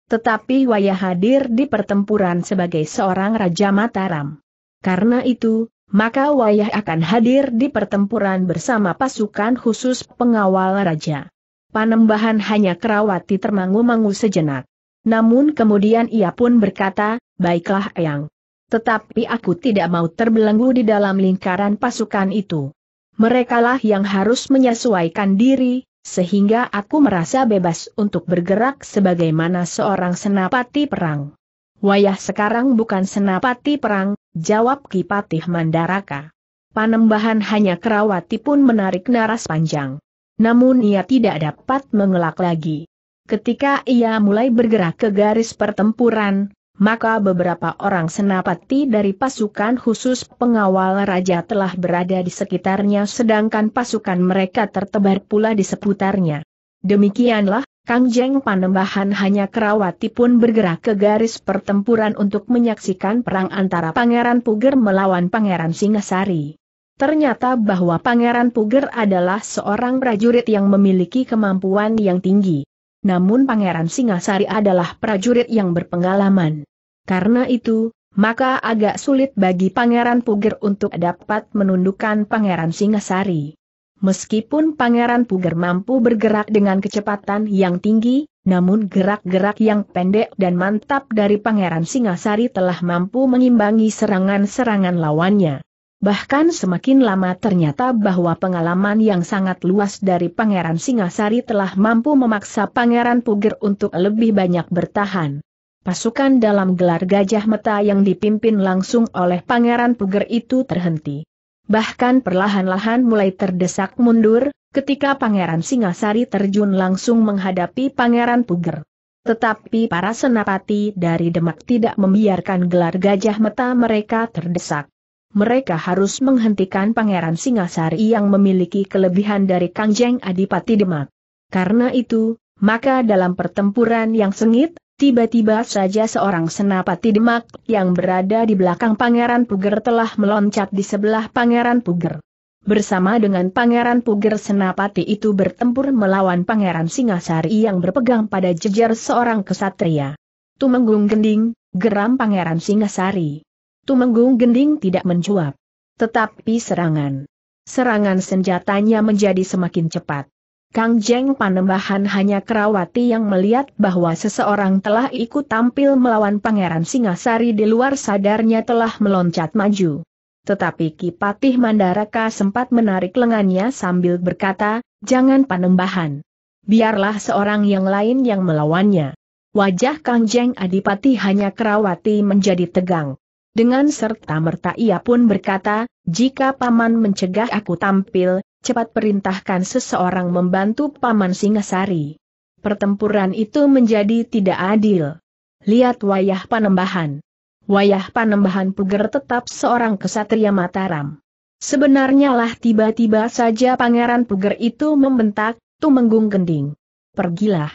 Tetapi wayah hadir di pertempuran sebagai seorang Raja Mataram. Karena itu, maka wayah akan hadir di pertempuran bersama pasukan khusus pengawal raja. Panembahan hanya Kerawati termangu-mangu sejenak. Namun kemudian ia pun berkata, baiklah Eyang. Tetapi aku tidak mau terbelenggu di dalam lingkaran pasukan itu. Merekalah yang harus menyesuaikan diri, sehingga aku merasa bebas untuk bergerak sebagaimana seorang senapati perang. Wayah sekarang bukan senapati perang, jawab Kipatih Mandaraka. Panembahan hanya Kerawati pun menarik naras panjang. Namun ia tidak dapat mengelak lagi. Ketika ia mulai bergerak ke garis pertempuran, maka beberapa orang senapati dari pasukan khusus pengawal raja telah berada di sekitarnya sedangkan pasukan mereka tertebar pula di seputarnya. Demikianlah, Kang Jeng Panembahan hanya Kerawati pun bergerak ke garis pertempuran untuk menyaksikan perang antara Pangeran Puger melawan Pangeran Singasari. Ternyata bahwa Pangeran Puger adalah seorang prajurit yang memiliki kemampuan yang tinggi namun Pangeran Singasari adalah prajurit yang berpengalaman. Karena itu, maka agak sulit bagi Pangeran Puger untuk dapat menundukkan Pangeran Singasari. Meskipun Pangeran Puger mampu bergerak dengan kecepatan yang tinggi, namun gerak-gerak yang pendek dan mantap dari Pangeran Singasari telah mampu mengimbangi serangan-serangan lawannya. Bahkan semakin lama ternyata bahwa pengalaman yang sangat luas dari Pangeran Singasari telah mampu memaksa Pangeran Puger untuk lebih banyak bertahan. Pasukan dalam gelar Gajah Meta yang dipimpin langsung oleh Pangeran Puger itu terhenti. Bahkan perlahan-lahan mulai terdesak mundur, ketika Pangeran Singasari terjun langsung menghadapi Pangeran Puger. Tetapi para senapati dari Demak tidak membiarkan gelar Gajah Meta mereka terdesak mereka harus menghentikan Pangeran Singasari yang memiliki kelebihan dari Kangjeng Adipati Demak. Karena itu, maka dalam pertempuran yang sengit, tiba-tiba saja seorang senapati Demak yang berada di belakang Pangeran Puger telah meloncat di sebelah Pangeran Puger. Bersama dengan Pangeran Puger Senapati itu bertempur melawan Pangeran Singasari yang berpegang pada jejer seorang kesatria. Tumenggung gending, geram Pangeran Singasari. Tumenggung Gending tidak menjawab. Tetapi serangan. Serangan senjatanya menjadi semakin cepat. Kang Jeng Panembahan hanya Kerawati yang melihat bahwa seseorang telah ikut tampil melawan Pangeran Singasari di luar sadarnya telah meloncat maju. Tetapi Kipatih Mandaraka sempat menarik lengannya sambil berkata, jangan Panembahan. Biarlah seorang yang lain yang melawannya. Wajah Kang Jeng Adipati hanya Kerawati menjadi tegang. Dengan serta merta ia pun berkata, jika Paman mencegah aku tampil, cepat perintahkan seseorang membantu Paman Singasari. Pertempuran itu menjadi tidak adil. Lihat wayah panembahan. Wayah panembahan puger tetap seorang kesatria Mataram. Sebenarnya lah tiba-tiba saja Pangeran Puger itu membentak, Tumenggung Gending. Pergilah.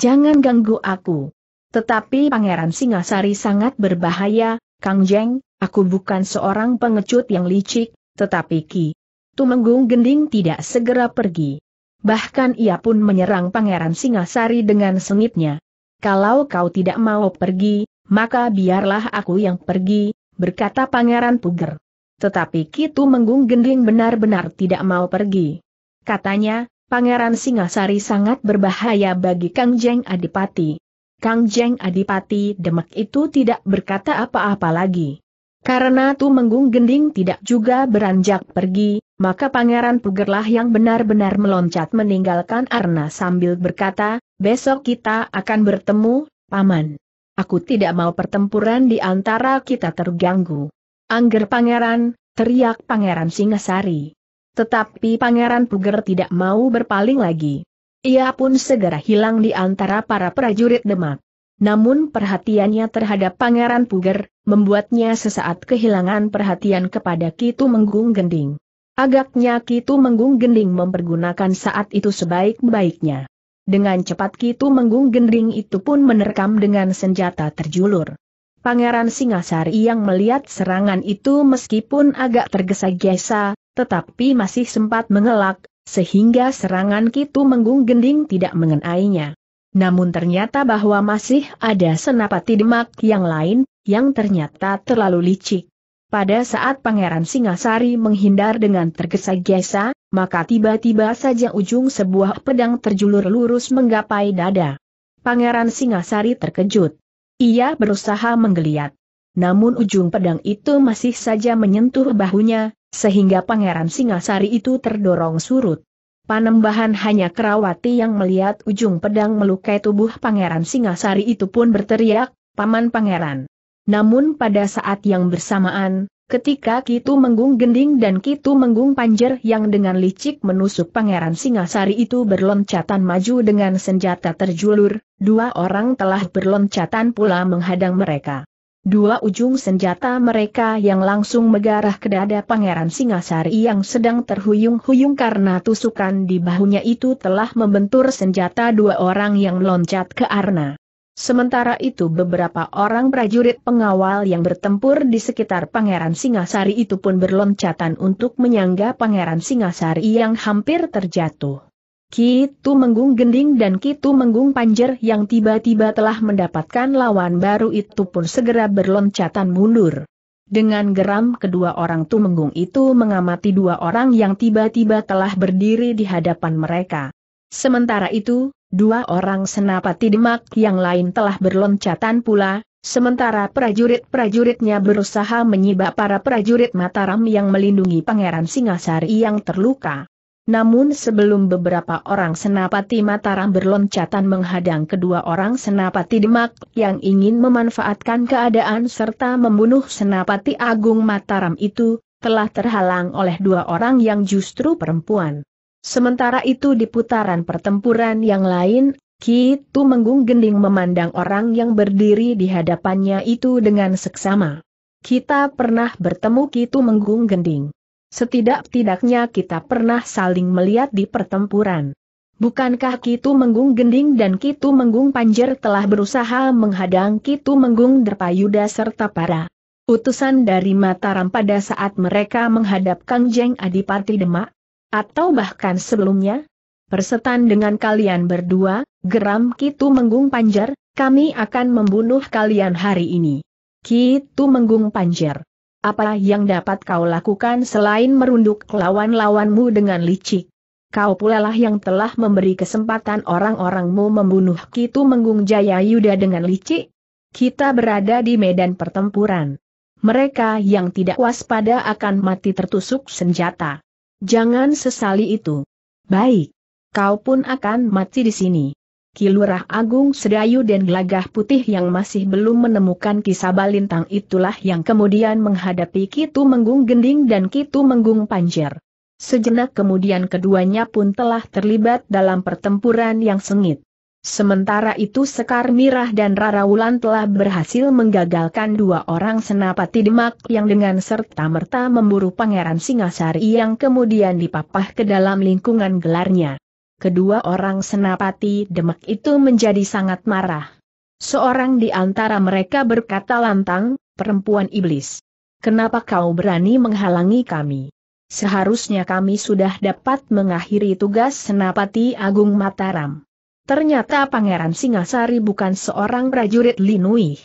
Jangan ganggu aku. Tetapi Pangeran Singasari sangat berbahaya, Kang Jeng, aku bukan seorang pengecut yang licik, tetapi Ki. Tumenggung Gending tidak segera pergi. Bahkan ia pun menyerang Pangeran Singasari dengan sengitnya. Kalau kau tidak mau pergi, maka biarlah aku yang pergi, berkata Pangeran Puger. Tetapi Ki Tumenggung Gending benar-benar tidak mau pergi. Katanya, Pangeran Singasari sangat berbahaya bagi Kang Jeng Adipati. Kang Jeng Adipati Demak itu tidak berkata apa-apa lagi. Karena Tumenggung Gending tidak juga beranjak pergi, maka Pangeran Pugerlah yang benar-benar meloncat meninggalkan Arna sambil berkata, besok kita akan bertemu, Paman. Aku tidak mau pertempuran di antara kita terganggu. Angger Pangeran, teriak Pangeran Singasari. Tetapi Pangeran Puger tidak mau berpaling lagi. Ia pun segera hilang di antara para prajurit Demak. Namun perhatiannya terhadap Pangeran Puger, membuatnya sesaat kehilangan perhatian kepada Kitu Menggung Gending. Agaknya Kitu Menggung Gending mempergunakan saat itu sebaik-baiknya. Dengan cepat Kitu Menggung Gending itu pun menerkam dengan senjata terjulur. Pangeran Singasari yang melihat serangan itu meskipun agak tergesa-gesa, tetapi masih sempat mengelak, sehingga serangan Kitu Menggung Gending tidak mengenainya. Namun ternyata bahwa masih ada senapati demak yang lain, yang ternyata terlalu licik. Pada saat Pangeran Singasari menghindar dengan tergesa-gesa, maka tiba-tiba saja ujung sebuah pedang terjulur lurus menggapai dada. Pangeran Singasari terkejut. Ia berusaha menggeliat. Namun ujung pedang itu masih saja menyentuh bahunya, sehingga Pangeran Singasari itu terdorong surut. Panembahan hanya Kerawati yang melihat ujung pedang melukai tubuh Pangeran Singasari itu pun berteriak, Paman Pangeran. Namun pada saat yang bersamaan, ketika Kitu Menggung Gending dan Kitu Menggung Panjer yang dengan licik menusuk Pangeran Singasari itu berloncatan maju dengan senjata terjulur, dua orang telah berloncatan pula menghadang mereka. Dua ujung senjata mereka yang langsung megarah ke dada Pangeran Singasari yang sedang terhuyung-huyung karena tusukan di bahunya itu telah membentur senjata dua orang yang loncat ke Arna. Sementara itu beberapa orang prajurit pengawal yang bertempur di sekitar Pangeran Singasari itu pun berloncatan untuk menyangga Pangeran Singasari yang hampir terjatuh. Kitu Menggung Gending dan Kitu Menggung Panjer yang tiba-tiba telah mendapatkan lawan baru itu pun segera berloncatan mundur. Dengan geram kedua orang Tumenggung itu mengamati dua orang yang tiba-tiba telah berdiri di hadapan mereka. Sementara itu, dua orang senapati demak yang lain telah berloncatan pula, sementara prajurit-prajuritnya berusaha menyibak para prajurit Mataram yang melindungi Pangeran Singasari yang terluka. Namun sebelum beberapa orang senapati Mataram berloncatan menghadang kedua orang senapati Demak yang ingin memanfaatkan keadaan serta membunuh senapati Agung Mataram itu, telah terhalang oleh dua orang yang justru perempuan. Sementara itu di putaran pertempuran yang lain, Kitu Menggung Gending memandang orang yang berdiri di hadapannya itu dengan seksama. Kita pernah bertemu Kitu Menggung Gending. Setidak-tidaknya kita pernah saling melihat di pertempuran. Bukankah Kitu Menggung Gending dan Kitu Menggung Panjer telah berusaha menghadang Kitu Menggung Derpayuda serta para utusan dari Mataram pada saat mereka menghadap Kang Jeng Adipati Demak? Atau bahkan sebelumnya? Persetan dengan kalian berdua, geram Kitu Menggung Panjer, kami akan membunuh kalian hari ini. Kitu Menggung Panjer, apa yang dapat kau lakukan selain merunduk lawan-lawanmu dengan licik? Kau pulalah yang telah memberi kesempatan orang-orangmu membunuh Kitu Menggung Jaya Yuda dengan licik? Kita berada di medan pertempuran. Mereka yang tidak waspada akan mati tertusuk senjata. Jangan sesali itu. Baik. Kau pun akan mati di sini. Kilurah Agung Sedayu dan Glagah Putih yang masih belum menemukan kisah balintang itulah yang kemudian menghadapi Kitu Menggung Gending dan Kitu Menggung Panjer. Sejenak kemudian keduanya pun telah terlibat dalam pertempuran yang sengit. Sementara itu Sekar Mirah dan Rara Wulan telah berhasil menggagalkan dua orang senapati demak yang dengan serta-merta memburu Pangeran Singasari yang kemudian dipapah ke dalam lingkungan gelarnya kedua orang senapati Demak itu menjadi sangat marah. Seorang di antara mereka berkata lantang, perempuan iblis. Kenapa kau berani menghalangi kami? Seharusnya kami sudah dapat mengakhiri tugas Senapati Agung Mataram. Ternyata Pangeran Singasari bukan seorang prajurit Linui.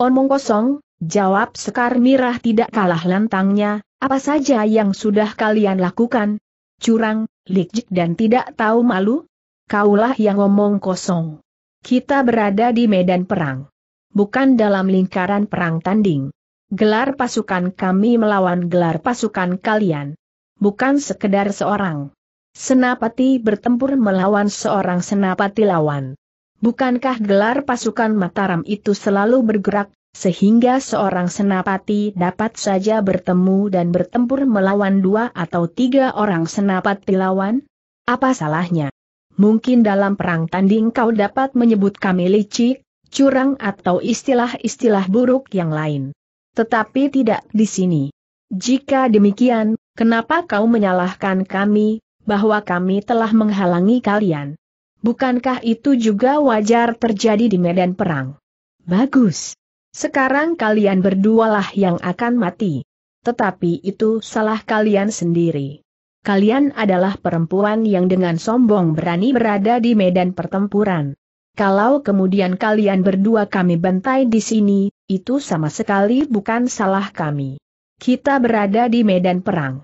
Omong kosong, jawab Sekar Mirah tidak kalah lantangnya, apa saja yang sudah kalian lakukan, curang, licik dan tidak tahu malu? Kaulah yang ngomong kosong. Kita berada di medan perang. Bukan dalam lingkaran perang tanding. Gelar pasukan kami melawan gelar pasukan kalian. Bukan sekedar seorang senapati bertempur melawan seorang senapati lawan. Bukankah gelar pasukan Mataram itu selalu bergerak sehingga seorang senapati dapat saja bertemu dan bertempur melawan dua atau tiga orang senapati lawan? Apa salahnya? Mungkin dalam perang tanding kau dapat menyebut kami licik, curang atau istilah-istilah buruk yang lain. Tetapi tidak di sini. Jika demikian, kenapa kau menyalahkan kami, bahwa kami telah menghalangi kalian? Bukankah itu juga wajar terjadi di medan perang? Bagus. Sekarang kalian berdualah yang akan mati. Tetapi itu salah kalian sendiri. Kalian adalah perempuan yang dengan sombong berani berada di medan pertempuran. Kalau kemudian kalian berdua kami bantai di sini, itu sama sekali bukan salah kami. Kita berada di medan perang.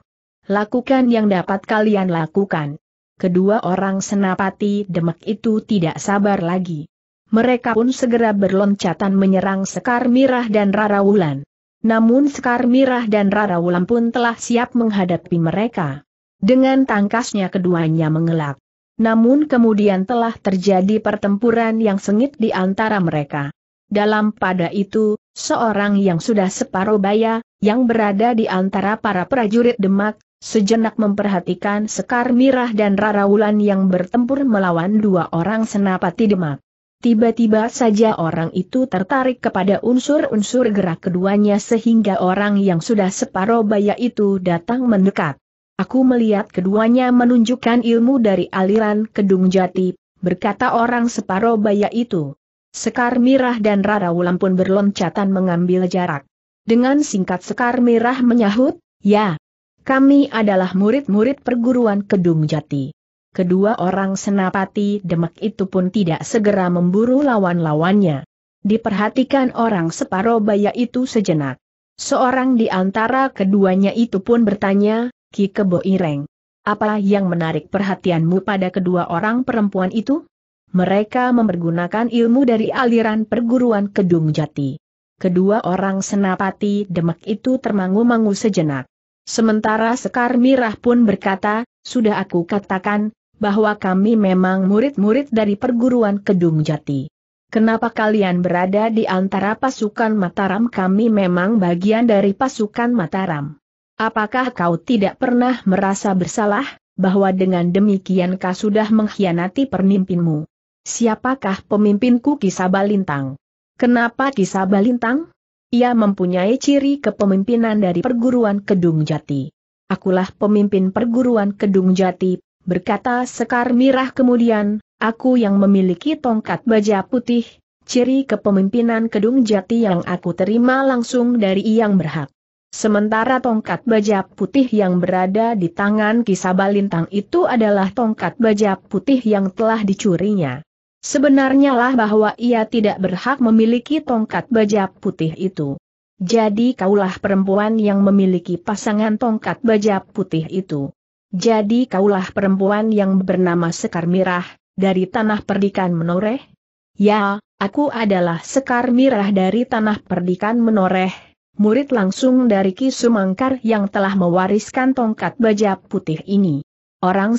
Lakukan yang dapat kalian lakukan. Kedua orang senapati demek itu tidak sabar lagi. Mereka pun segera berloncatan menyerang Sekar Mirah dan Rara Wulan. Namun Sekar Mirah dan Rara Wulan pun telah siap menghadapi mereka. Dengan tangkasnya keduanya mengelak. Namun kemudian telah terjadi pertempuran yang sengit di antara mereka. Dalam pada itu, seorang yang sudah separuh baya, yang berada di antara para prajurit Demak, sejenak memperhatikan Sekar Mirah dan Rara Wulan yang bertempur melawan dua orang senapati Demak. Tiba-tiba saja orang itu tertarik kepada unsur-unsur gerak keduanya sehingga orang yang sudah separuh baya itu datang mendekat. Aku melihat keduanya menunjukkan ilmu dari aliran Kedung Jati, berkata orang separuh baya itu. Sekar Mirah dan Rara Wulan pun berloncatan mengambil jarak. Dengan singkat Sekar Mirah menyahut, ya, kami adalah murid-murid perguruan Kedung Jati kedua orang senapati demak itu pun tidak segera memburu lawan-lawannya. Diperhatikan orang baya itu sejenak. Seorang di antara keduanya itu pun bertanya, Ki Kebo Ireng. Apa yang menarik perhatianmu pada kedua orang perempuan itu? Mereka mempergunakan ilmu dari aliran perguruan Kedung Jati. Kedua orang senapati demak itu termangu-mangu sejenak. Sementara Sekar Mirah pun berkata, sudah aku katakan, bahwa kami memang murid-murid dari perguruan Kedung Jati. Kenapa kalian berada di antara pasukan Mataram? Kami memang bagian dari pasukan Mataram. Apakah kau tidak pernah merasa bersalah, bahwa dengan demikian kau sudah mengkhianati pernimpinmu? Siapakah pemimpinku Kisabalintang? Kenapa Kisabalintang? Ia mempunyai ciri kepemimpinan dari perguruan Kedung Jati. Akulah pemimpin perguruan Kedung Jati, berkata Sekar Mirah kemudian, aku yang memiliki tongkat baja putih, ciri kepemimpinan Kedung Jati yang aku terima langsung dari yang berhak. Sementara tongkat baja putih yang berada di tangan Kisabalintang itu adalah tongkat baja putih yang telah dicurinya. Sebenarnya lah bahwa ia tidak berhak memiliki tongkat baja putih itu. Jadi kaulah perempuan yang memiliki pasangan tongkat baja putih itu. Jadi kaulah perempuan yang bernama Sekar Mirah, dari tanah perdikan menoreh? Ya, aku adalah Sekar Mirah dari tanah perdikan menoreh, murid langsung dari Ki Sumangkar yang telah mewariskan tongkat baja putih ini. Orang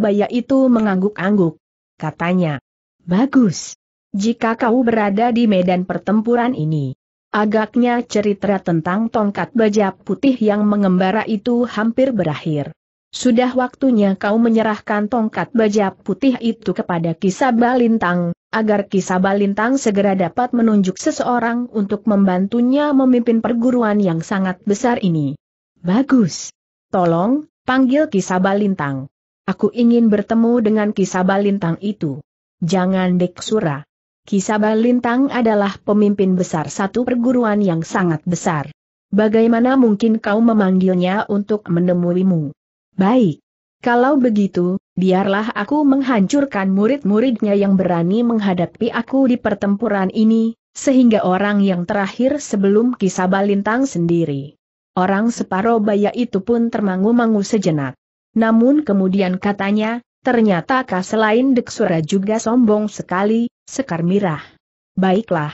Baya itu mengangguk-angguk. Katanya, bagus. Jika kau berada di medan pertempuran ini, agaknya cerita tentang tongkat baja putih yang mengembara itu hampir berakhir. Sudah waktunya kau menyerahkan tongkat baja putih itu kepada Kisaba Lintang, agar Kisaba Lintang segera dapat menunjuk seseorang untuk membantunya memimpin perguruan yang sangat besar ini. Bagus. Tolong, panggil Kisaba Lintang. Aku ingin bertemu dengan Kisaba Lintang itu. Jangan Deksura. Kisaba Lintang adalah pemimpin besar satu perguruan yang sangat besar. Bagaimana mungkin kau memanggilnya untuk menemuimu? Baik. Kalau begitu, biarlah aku menghancurkan murid-muridnya yang berani menghadapi aku di pertempuran ini, sehingga orang yang terakhir sebelum kisah balintang sendiri. Orang separobaya itu pun termangu-mangu sejenak. Namun kemudian katanya, ternyata kah selain Deksura juga sombong sekali, sekar mirah. Baiklah.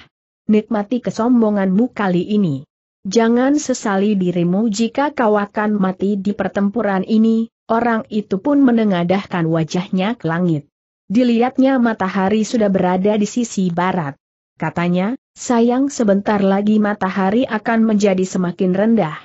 Nikmati kesombonganmu kali ini. Jangan sesali dirimu jika kau akan mati di pertempuran ini, orang itu pun menengadahkan wajahnya ke langit. Dilihatnya matahari sudah berada di sisi barat. Katanya, sayang sebentar lagi matahari akan menjadi semakin rendah.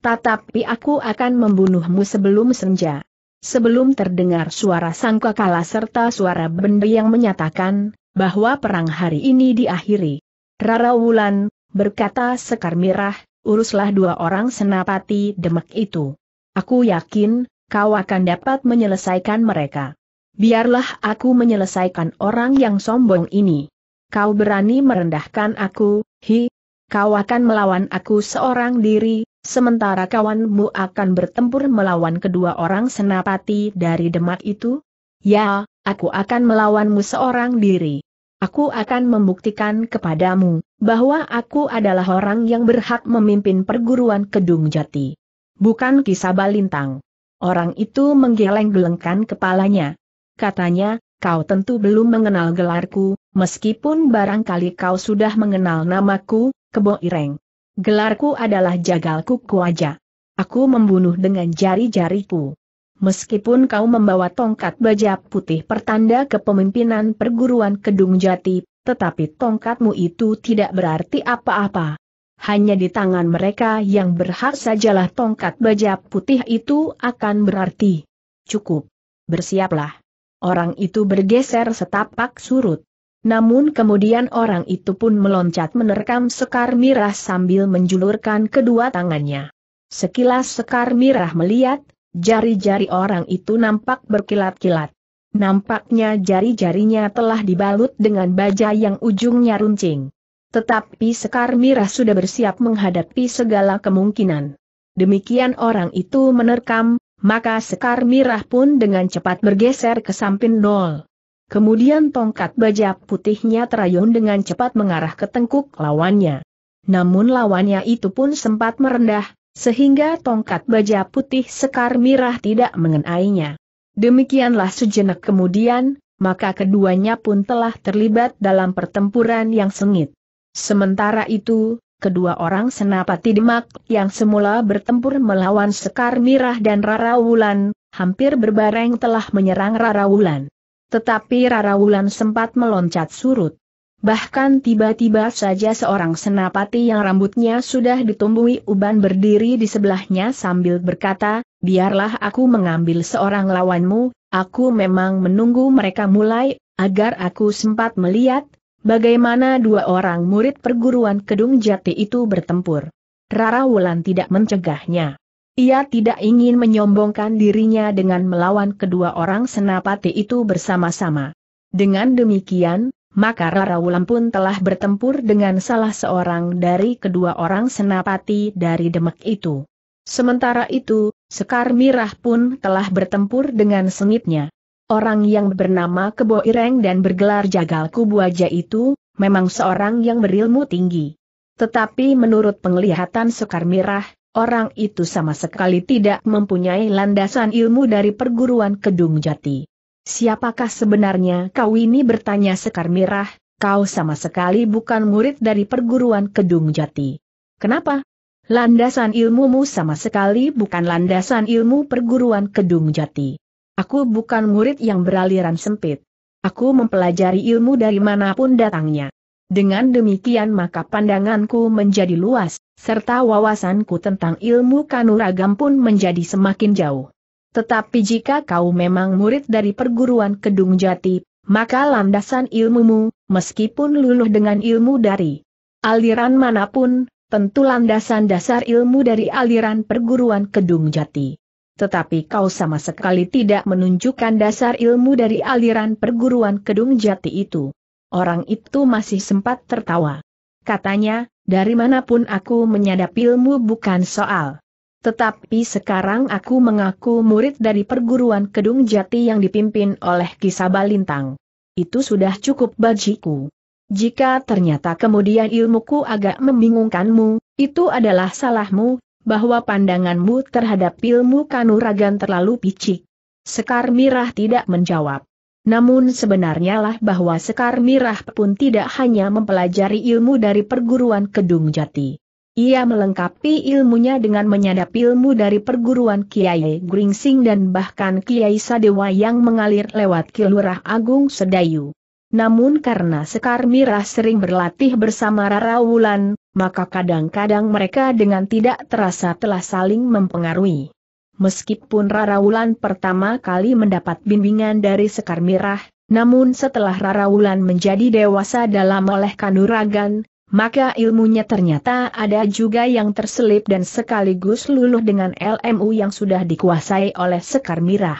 Tetapi aku akan membunuhmu sebelum senja. Sebelum terdengar suara sangkakala serta suara benda yang menyatakan, bahwa perang hari ini diakhiri. Rara Wulan, berkata Sekar Mirah, uruslah dua orang senapati demak itu. Aku yakin, kau akan dapat menyelesaikan mereka. Biarlah aku menyelesaikan orang yang sombong ini. Kau berani merendahkan aku, hi, kau akan melawan aku seorang diri, sementara kawanmu akan bertempur melawan kedua orang senapati dari Demak itu? Ya, aku akan melawanmu seorang diri. Aku akan membuktikan kepadamu, bahwa aku adalah orang yang berhak memimpin perguruan Kedung Jati. Bukan kisah balintang. Orang itu menggeleng-gelengkan kepalanya. Katanya, kau tentu belum mengenal gelarku, meskipun barangkali kau sudah mengenal namaku, Kebo Ireng. Gelarku adalah Jagal Kukwaja. Aku membunuh dengan jari-jariku. Meskipun kau membawa tongkat baja putih pertanda kepemimpinan perguruan Kedung Jati, tetapi tongkatmu itu tidak berarti apa-apa. Hanya di tangan mereka yang berhak sajalah tongkat baja putih itu akan berarti. Cukup. Bersiaplah. Orang itu bergeser setapak surut. Namun kemudian orang itu pun meloncat menerkam sekar mirah sambil menjulurkan kedua tangannya. Sekilas sekar mirah melihat, Jari-jari orang itu nampak berkilat-kilat. Nampaknya jari-jarinya telah dibalut dengan baja yang ujungnya runcing. Tetapi Sekar Mirah sudah bersiap menghadapi segala kemungkinan. Demikian orang itu menerkam, maka Sekar Mirah pun dengan cepat bergeser ke samping nol. Kemudian tongkat baja putihnya terayun dengan cepat mengarah ke tengkuk lawannya. Namun lawannya itu pun sempat merendah, sehingga tongkat baja putih sekar mirah tidak mengenainya. Demikianlah sejenak kemudian, maka keduanya pun telah terlibat dalam pertempuran yang sengit. Sementara itu, kedua orang senapati Demak yang semula bertempur melawan Sekar Mirah dan Rarawulan, hampir berbareng telah menyerang Rarawulan. Tetapi Rarawulan sempat meloncat surut. Bahkan tiba-tiba saja seorang senapati yang rambutnya sudah ditumbuhi uban berdiri di sebelahnya sambil berkata, biarlah aku mengambil seorang lawanmu, aku memang menunggu mereka mulai, agar aku sempat melihat, bagaimana dua orang murid perguruan Kedung Jati itu bertempur. Rara Wulan tidak mencegahnya. Ia tidak ingin menyombongkan dirinya dengan melawan kedua orang senapati itu bersama-sama. Dengan demikian, maka Rara Wulan pun telah bertempur dengan salah seorang dari kedua orang senapati dari Demak itu. Sementara itu, Sekar Mirah pun telah bertempur dengan sengitnya. Orang yang bernama Kebo Ireng dan bergelar Jagal Kubuaja itu, memang seorang yang berilmu tinggi. Tetapi menurut penglihatan Sekar Mirah, orang itu sama sekali tidak mempunyai landasan ilmu dari perguruan Kedung Jati. Siapakah sebenarnya kau ini bertanya Sekar Mirah, kau sama sekali bukan murid dari perguruan Kedung Jati. Kenapa? Landasan ilmumu sama sekali bukan landasan ilmu perguruan Kedung Jati. Aku bukan murid yang beraliran sempit. Aku mempelajari ilmu dari manapun datangnya. Dengan demikian maka pandanganku menjadi luas, serta wawasanku tentang ilmu kanuragam pun menjadi semakin jauh. Tetapi jika kau memang murid dari perguruan Kedung Jati, maka landasan ilmumu, meskipun luluh dengan ilmu dari aliran manapun, tentu landasan dasar ilmu dari aliran perguruan Kedung Jati. Tetapi kau sama sekali tidak menunjukkan dasar ilmu dari aliran perguruan Kedung Jati itu. Orang itu masih sempat tertawa. Katanya, dari manapun aku menyadap ilmu bukan soal tetapi sekarang aku mengaku murid dari perguruan Kedung Jati yang dipimpin oleh Kisaba Lintang. Itu sudah cukup bagiku. Jika ternyata kemudian ilmuku agak membingungkanmu, itu adalah salahmu, bahwa pandanganmu terhadap ilmu kanuragan terlalu picik. Sekar Mirah tidak menjawab. Namun sebenarnya lah bahwa Sekar Mirah pun tidak hanya mempelajari ilmu dari perguruan Kedung Jati. Ia melengkapi ilmunya dengan menyadap ilmu dari perguruan Kiai Gringsing dan bahkan Kiai Sadewa yang mengalir lewat Kilurah Agung Sedayu. Namun karena Sekar Mirah sering berlatih bersama Rara Wulan, maka kadang-kadang mereka dengan tidak terasa telah saling mempengaruhi. Meskipun Rara Wulan pertama kali mendapat bimbingan dari Sekar Mirah, namun setelah Rara Wulan menjadi dewasa dalam oleh kanuragan, maka ilmunya ternyata ada juga yang terselip dan sekaligus luluh dengan LMU yang sudah dikuasai oleh Sekar Mirah.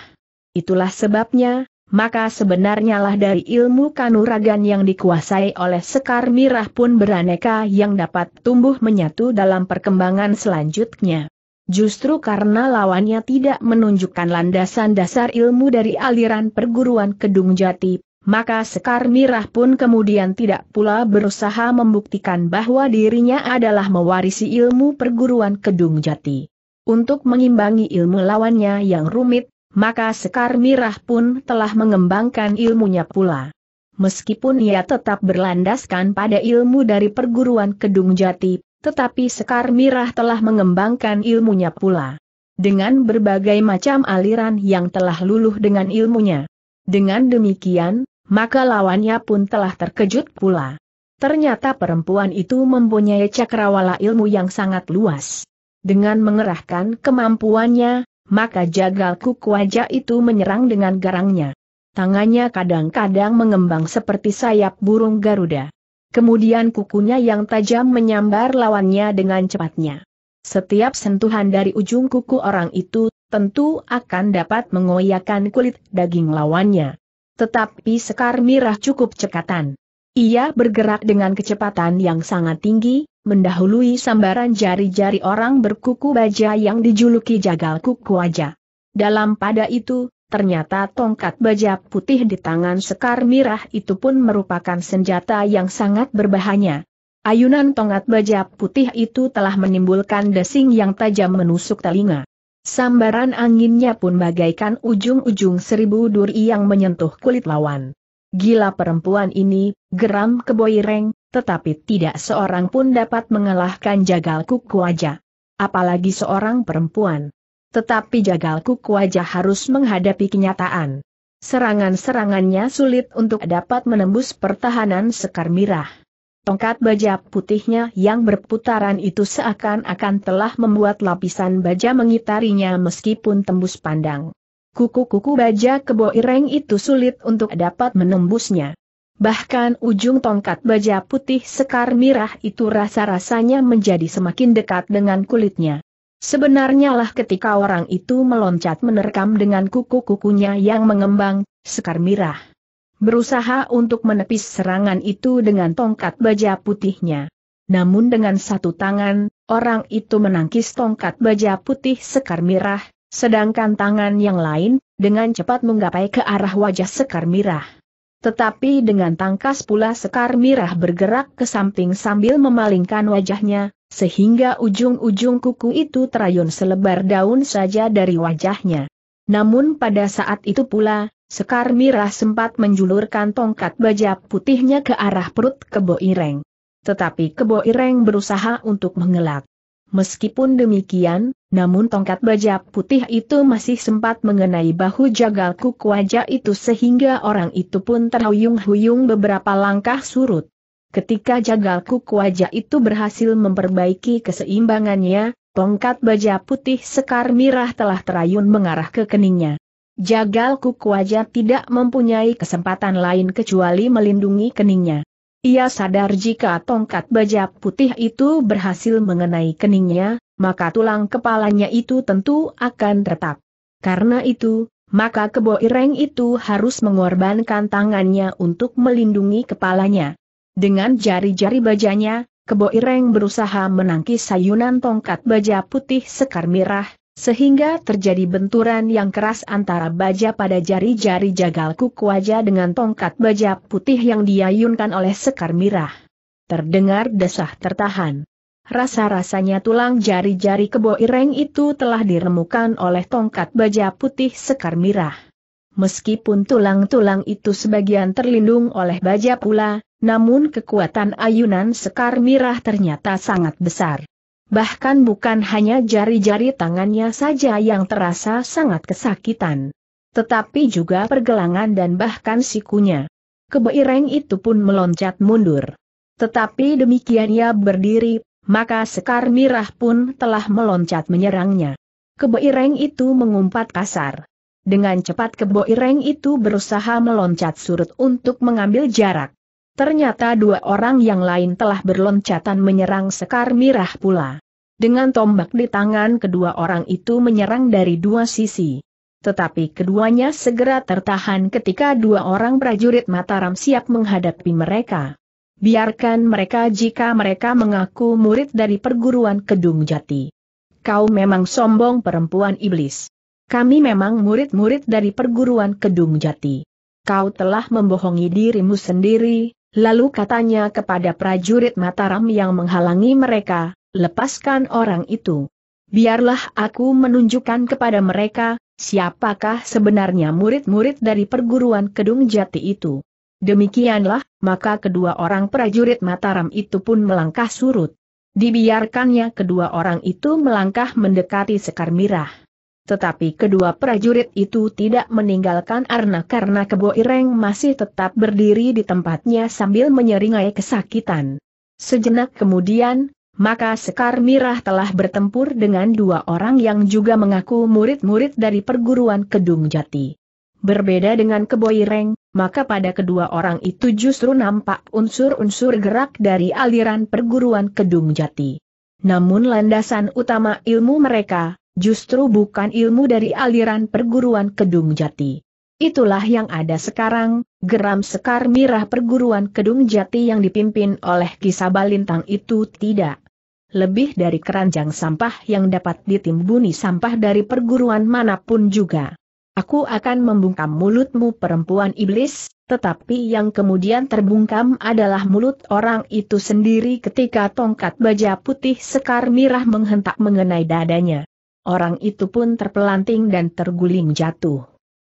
Itulah sebabnya, maka sebenarnya lah dari ilmu kanuragan yang dikuasai oleh Sekar Mirah pun beraneka yang dapat tumbuh menyatu dalam perkembangan selanjutnya. Justru karena lawannya tidak menunjukkan landasan dasar ilmu dari aliran perguruan Kedung Jati, maka Sekar Mirah pun kemudian tidak pula berusaha membuktikan bahwa dirinya adalah mewarisi ilmu perguruan Kedung Jati. Untuk mengimbangi ilmu lawannya yang rumit, maka Sekar Mirah pun telah mengembangkan ilmunya pula. Meskipun ia tetap berlandaskan pada ilmu dari perguruan Kedung Jati, tetapi Sekar Mirah telah mengembangkan ilmunya pula. Dengan berbagai macam aliran yang telah luluh dengan ilmunya. Dengan demikian, maka lawannya pun telah terkejut pula. Ternyata perempuan itu mempunyai cakrawala ilmu yang sangat luas. Dengan mengerahkan kemampuannya, maka jagal kuku wajah itu menyerang dengan garangnya. Tangannya kadang-kadang mengembang seperti sayap burung Garuda. Kemudian kukunya yang tajam menyambar lawannya dengan cepatnya. Setiap sentuhan dari ujung kuku orang itu tentu akan dapat mengoyakkan kulit daging lawannya. Tetapi Sekar Mirah cukup cekatan. Ia bergerak dengan kecepatan yang sangat tinggi, mendahului sambaran jari-jari orang berkuku baja yang dijuluki jagal kuku aja. Dalam pada itu, ternyata tongkat baja putih di tangan Sekar Mirah itu pun merupakan senjata yang sangat berbahaya. Ayunan tongkat baja putih itu telah menimbulkan desing yang tajam menusuk telinga. Sambaran anginnya pun bagaikan ujung-ujung seribu duri yang menyentuh kulit lawan. Gila perempuan ini, geram keboireng, tetapi tidak seorang pun dapat mengalahkan Jagal kuku wajah. Apalagi seorang perempuan. Tetapi Jagal kuku wajah harus menghadapi kenyataan. Serangan-serangannya sulit untuk dapat menembus pertahanan Sekar Mirah. Tongkat baja putihnya yang berputaran itu seakan-akan telah membuat lapisan baja mengitarinya meskipun tembus pandang. Kuku-kuku baja kebo ireng itu sulit untuk dapat menembusnya. Bahkan ujung tongkat baja putih sekar mirah itu rasa-rasanya menjadi semakin dekat dengan kulitnya. Sebenarnya lah ketika orang itu meloncat menerkam dengan kuku-kukunya yang mengembang, sekar mirah berusaha untuk menepis serangan itu dengan tongkat baja putihnya. Namun dengan satu tangan, orang itu menangkis tongkat baja putih sekar mirah, sedangkan tangan yang lain, dengan cepat menggapai ke arah wajah sekar mirah. Tetapi dengan tangkas pula sekar mirah bergerak ke samping sambil memalingkan wajahnya, sehingga ujung-ujung kuku itu terayun selebar daun saja dari wajahnya. Namun pada saat itu pula, Sekar Mirah sempat menjulurkan tongkat baja putihnya ke arah perut Kebo Ireng. Tetapi Kebo Ireng berusaha untuk mengelak. Meskipun demikian, namun tongkat baja putih itu masih sempat mengenai bahu jagal kuku wajah itu sehingga orang itu pun terhuyung-huyung beberapa langkah surut. Ketika jagal kuku wajah itu berhasil memperbaiki keseimbangannya, tongkat baja putih sekar mirah telah terayun mengarah ke keningnya. Jagal Kukuaja tidak mempunyai kesempatan lain kecuali melindungi keningnya. Ia sadar jika tongkat baja putih itu berhasil mengenai keningnya, maka tulang kepalanya itu tentu akan retak. Karena itu, maka kebo ireng itu harus mengorbankan tangannya untuk melindungi kepalanya. Dengan jari-jari bajanya, kebo ireng berusaha menangkis sayunan tongkat baja putih sekar mirah, sehingga terjadi benturan yang keras antara baja pada jari-jari jagal kuku wajah dengan tongkat baja putih yang diayunkan oleh Sekar Mirah. Terdengar desah tertahan. Rasa-rasanya tulang jari-jari kebo ireng itu telah diremukan oleh tongkat baja putih Sekar Mirah. Meskipun tulang-tulang itu sebagian terlindung oleh baja pula, namun kekuatan ayunan Sekar Mirah ternyata sangat besar bahkan bukan hanya jari-jari tangannya saja yang terasa sangat kesakitan. Tetapi juga pergelangan dan bahkan sikunya. Kebeireng itu pun meloncat mundur. Tetapi demikian ia berdiri, maka Sekar Mirah pun telah meloncat menyerangnya. Kebeireng itu mengumpat kasar. Dengan cepat keboireng itu berusaha meloncat surut untuk mengambil jarak. Ternyata dua orang yang lain telah berloncatan menyerang Sekar Mirah pula. Dengan tombak di tangan kedua orang itu menyerang dari dua sisi. Tetapi keduanya segera tertahan ketika dua orang prajurit Mataram siap menghadapi mereka. Biarkan mereka jika mereka mengaku murid dari perguruan Kedung Jati. Kau memang sombong perempuan iblis. Kami memang murid-murid dari perguruan Kedung Jati. Kau telah membohongi dirimu sendiri, Lalu katanya kepada prajurit Mataram yang menghalangi mereka, lepaskan orang itu. Biarlah aku menunjukkan kepada mereka, siapakah sebenarnya murid-murid dari perguruan Kedung Jati itu. Demikianlah, maka kedua orang prajurit Mataram itu pun melangkah surut. Dibiarkannya kedua orang itu melangkah mendekati Sekar Mirah. Tetapi kedua prajurit itu tidak meninggalkan Arna karena Kebo Ireng masih tetap berdiri di tempatnya sambil menyeringai kesakitan. Sejenak kemudian, maka Sekar Mirah telah bertempur dengan dua orang yang juga mengaku murid-murid dari perguruan Kedung Jati. Berbeda dengan Kebo Ireng, maka pada kedua orang itu justru nampak unsur-unsur gerak dari aliran perguruan Kedung Jati. Namun landasan utama ilmu mereka, justru bukan ilmu dari aliran perguruan Kedung Jati. Itulah yang ada sekarang, geram sekar mirah perguruan Kedung Jati yang dipimpin oleh kisah balintang itu tidak. Lebih dari keranjang sampah yang dapat ditimbuni sampah dari perguruan manapun juga. Aku akan membungkam mulutmu perempuan iblis, tetapi yang kemudian terbungkam adalah mulut orang itu sendiri ketika tongkat baja putih sekar mirah menghentak mengenai dadanya orang itu pun terpelanting dan terguling jatuh.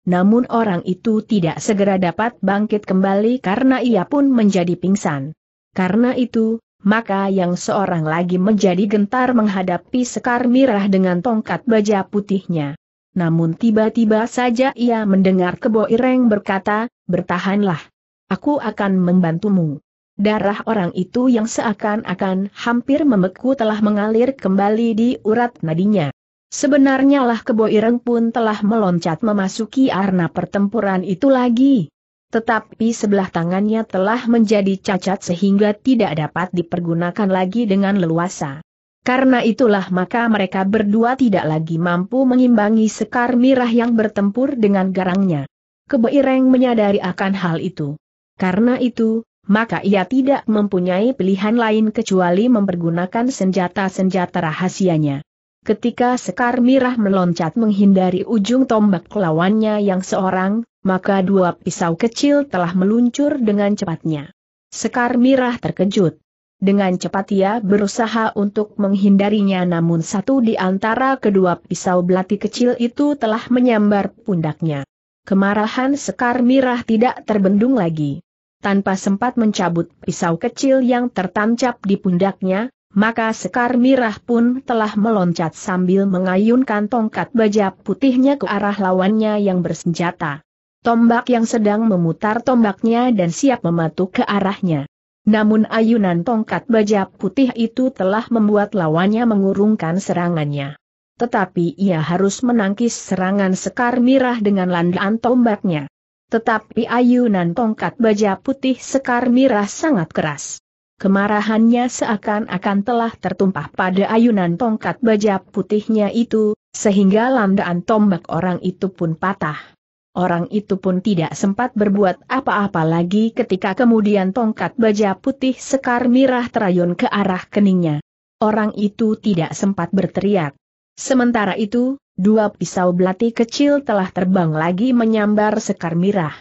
Namun orang itu tidak segera dapat bangkit kembali karena ia pun menjadi pingsan. Karena itu, maka yang seorang lagi menjadi gentar menghadapi Sekar Mirah dengan tongkat baja putihnya. Namun tiba-tiba saja ia mendengar Kebo Ireng berkata, bertahanlah. Aku akan membantumu. Darah orang itu yang seakan-akan hampir membeku telah mengalir kembali di urat nadinya. Sebenarnya lah Kebo Ireng pun telah meloncat memasuki arena pertempuran itu lagi. Tetapi sebelah tangannya telah menjadi cacat sehingga tidak dapat dipergunakan lagi dengan leluasa. Karena itulah maka mereka berdua tidak lagi mampu mengimbangi Sekar Mirah yang bertempur dengan garangnya. Kebo Ireng menyadari akan hal itu. Karena itu, maka ia tidak mempunyai pilihan lain kecuali mempergunakan senjata-senjata rahasianya. Ketika Sekar Mirah meloncat menghindari ujung tombak lawannya yang seorang, maka dua pisau kecil telah meluncur dengan cepatnya. Sekar Mirah terkejut. Dengan cepat ia berusaha untuk menghindarinya namun satu di antara kedua pisau belati kecil itu telah menyambar pundaknya. Kemarahan Sekar Mirah tidak terbendung lagi. Tanpa sempat mencabut pisau kecil yang tertancap di pundaknya, maka Sekar Mirah pun telah meloncat sambil mengayunkan tongkat baja putihnya ke arah lawannya yang bersenjata. Tombak yang sedang memutar tombaknya dan siap mematuk ke arahnya. Namun ayunan tongkat baja putih itu telah membuat lawannya mengurungkan serangannya. Tetapi ia harus menangkis serangan Sekar Mirah dengan landaan tombaknya. Tetapi ayunan tongkat baja putih Sekar Mirah sangat keras. Kemarahannya seakan-akan telah tertumpah pada ayunan tongkat baja putihnya itu, sehingga landaan tombak orang itu pun patah. Orang itu pun tidak sempat berbuat apa-apa lagi ketika kemudian tongkat baja putih sekar mirah terayun ke arah keningnya. Orang itu tidak sempat berteriak. Sementara itu, dua pisau belati kecil telah terbang lagi menyambar sekar mirah.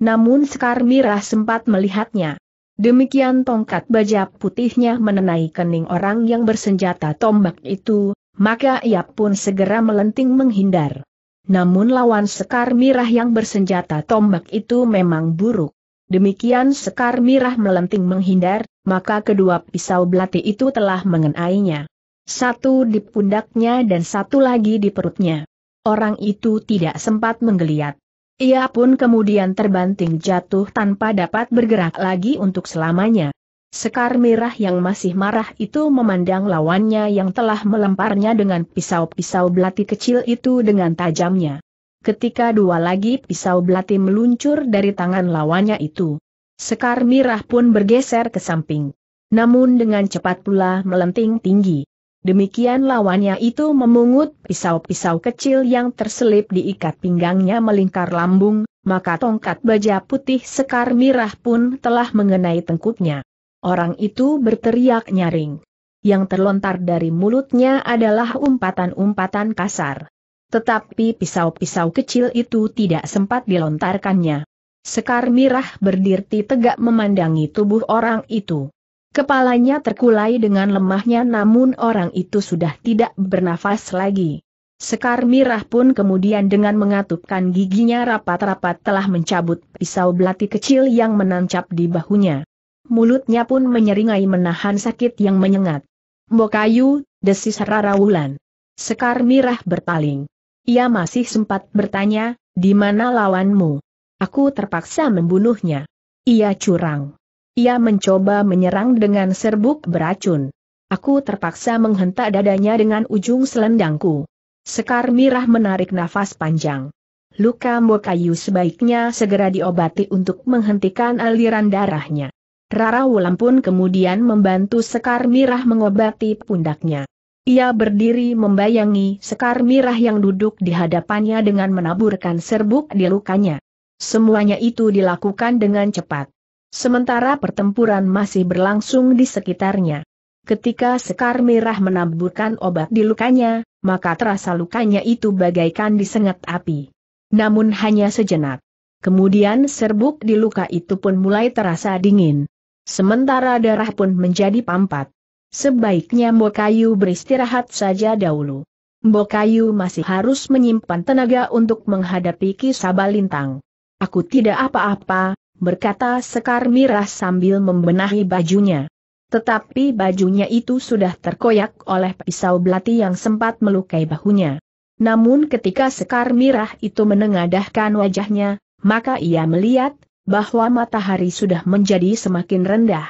Namun Sekar Mirah sempat melihatnya. Demikian tongkat baja putihnya menenai kening orang yang bersenjata tombak itu, maka ia pun segera melenting menghindar. Namun lawan Sekar Mirah yang bersenjata tombak itu memang buruk. Demikian Sekar Mirah melenting menghindar, maka kedua pisau belati itu telah mengenainya. Satu di pundaknya dan satu lagi di perutnya. Orang itu tidak sempat menggeliat. Ia pun kemudian terbanting jatuh tanpa dapat bergerak lagi untuk selamanya. Sekar merah yang masih marah itu memandang lawannya yang telah melemparnya dengan pisau-pisau belati kecil itu dengan tajamnya. Ketika dua lagi pisau belati meluncur dari tangan lawannya itu, Sekar Mirah pun bergeser ke samping. Namun dengan cepat pula melenting tinggi. Demikian lawannya itu memungut pisau-pisau kecil yang terselip diikat pinggangnya melingkar lambung, maka tongkat baja putih sekar mirah pun telah mengenai tengkuknya. Orang itu berteriak nyaring. Yang terlontar dari mulutnya adalah umpatan-umpatan kasar. Tetapi pisau-pisau kecil itu tidak sempat dilontarkannya. Sekar mirah berdiri tegak memandangi tubuh orang itu. Kepalanya terkulai dengan lemahnya namun orang itu sudah tidak bernafas lagi. Sekar Mirah pun kemudian dengan mengatupkan giginya rapat-rapat telah mencabut pisau belati kecil yang menancap di bahunya. Mulutnya pun menyeringai menahan sakit yang menyengat. Mbokayu, desis Rara Wulan. Sekar Mirah berpaling. Ia masih sempat bertanya, di mana lawanmu? Aku terpaksa membunuhnya. Ia curang. Ia mencoba menyerang dengan serbuk beracun. Aku terpaksa menghentak dadanya dengan ujung selendangku. Sekar Mirah menarik nafas panjang. Luka Mbokayu sebaiknya segera diobati untuk menghentikan aliran darahnya. Rara Wulan pun kemudian membantu Sekar Mirah mengobati pundaknya. Ia berdiri membayangi Sekar Mirah yang duduk di hadapannya dengan menaburkan serbuk di lukanya. Semuanya itu dilakukan dengan cepat. Sementara pertempuran masih berlangsung di sekitarnya. Ketika Sekar Merah menaburkan obat di lukanya, maka terasa lukanya itu bagaikan disengat api. Namun hanya sejenak. Kemudian serbuk di luka itu pun mulai terasa dingin. Sementara darah pun menjadi pampat. Sebaiknya Mbokayu beristirahat saja dahulu. Mbokayu masih harus menyimpan tenaga untuk menghadapi Kisabalintang. Aku tidak apa-apa, berkata Sekar Mirah sambil membenahi bajunya. Tetapi bajunya itu sudah terkoyak oleh pisau belati yang sempat melukai bahunya. Namun ketika Sekar Mirah itu menengadahkan wajahnya, maka ia melihat, bahwa matahari sudah menjadi semakin rendah.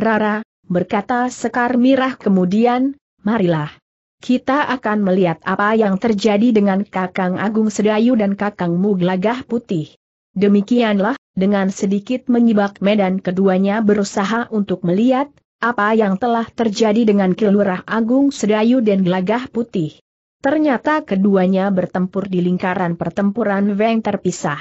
Rara, berkata Sekar Mirah kemudian, marilah. Kita akan melihat apa yang terjadi dengan Kakang Agung Sedayu dan Kakang Muglagah Putih. Demikianlah, dengan sedikit menyibak medan keduanya berusaha untuk melihat, apa yang telah terjadi dengan Kilurah Agung Sedayu dan Gelagah Putih. Ternyata keduanya bertempur di lingkaran pertempuran Weng terpisah.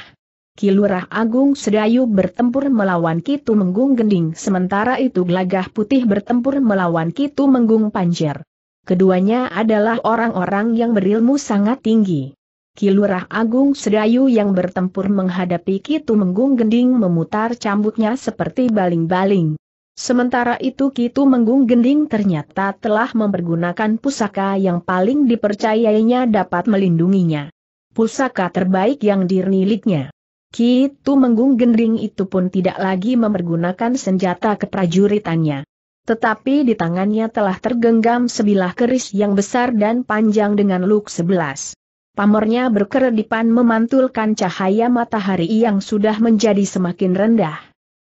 Kilurah Agung Sedayu bertempur melawan Kitu Menggung Gending sementara itu Gelagah Putih bertempur melawan Kitu Menggung Panjer. Keduanya adalah orang-orang yang berilmu sangat tinggi. Kilurah Agung Sedayu yang bertempur menghadapi Kitu Menggung Gending memutar cambuknya seperti baling-baling. Sementara itu Kitu Menggung Gending ternyata telah mempergunakan pusaka yang paling dipercayainya dapat melindunginya. Pusaka terbaik yang dirniliknya. Kitu Menggung Gending itu pun tidak lagi mempergunakan senjata keprajuritannya. Tetapi di tangannya telah tergenggam sebilah keris yang besar dan panjang dengan luk sebelas pamornya berkeredipan memantulkan cahaya matahari yang sudah menjadi semakin rendah.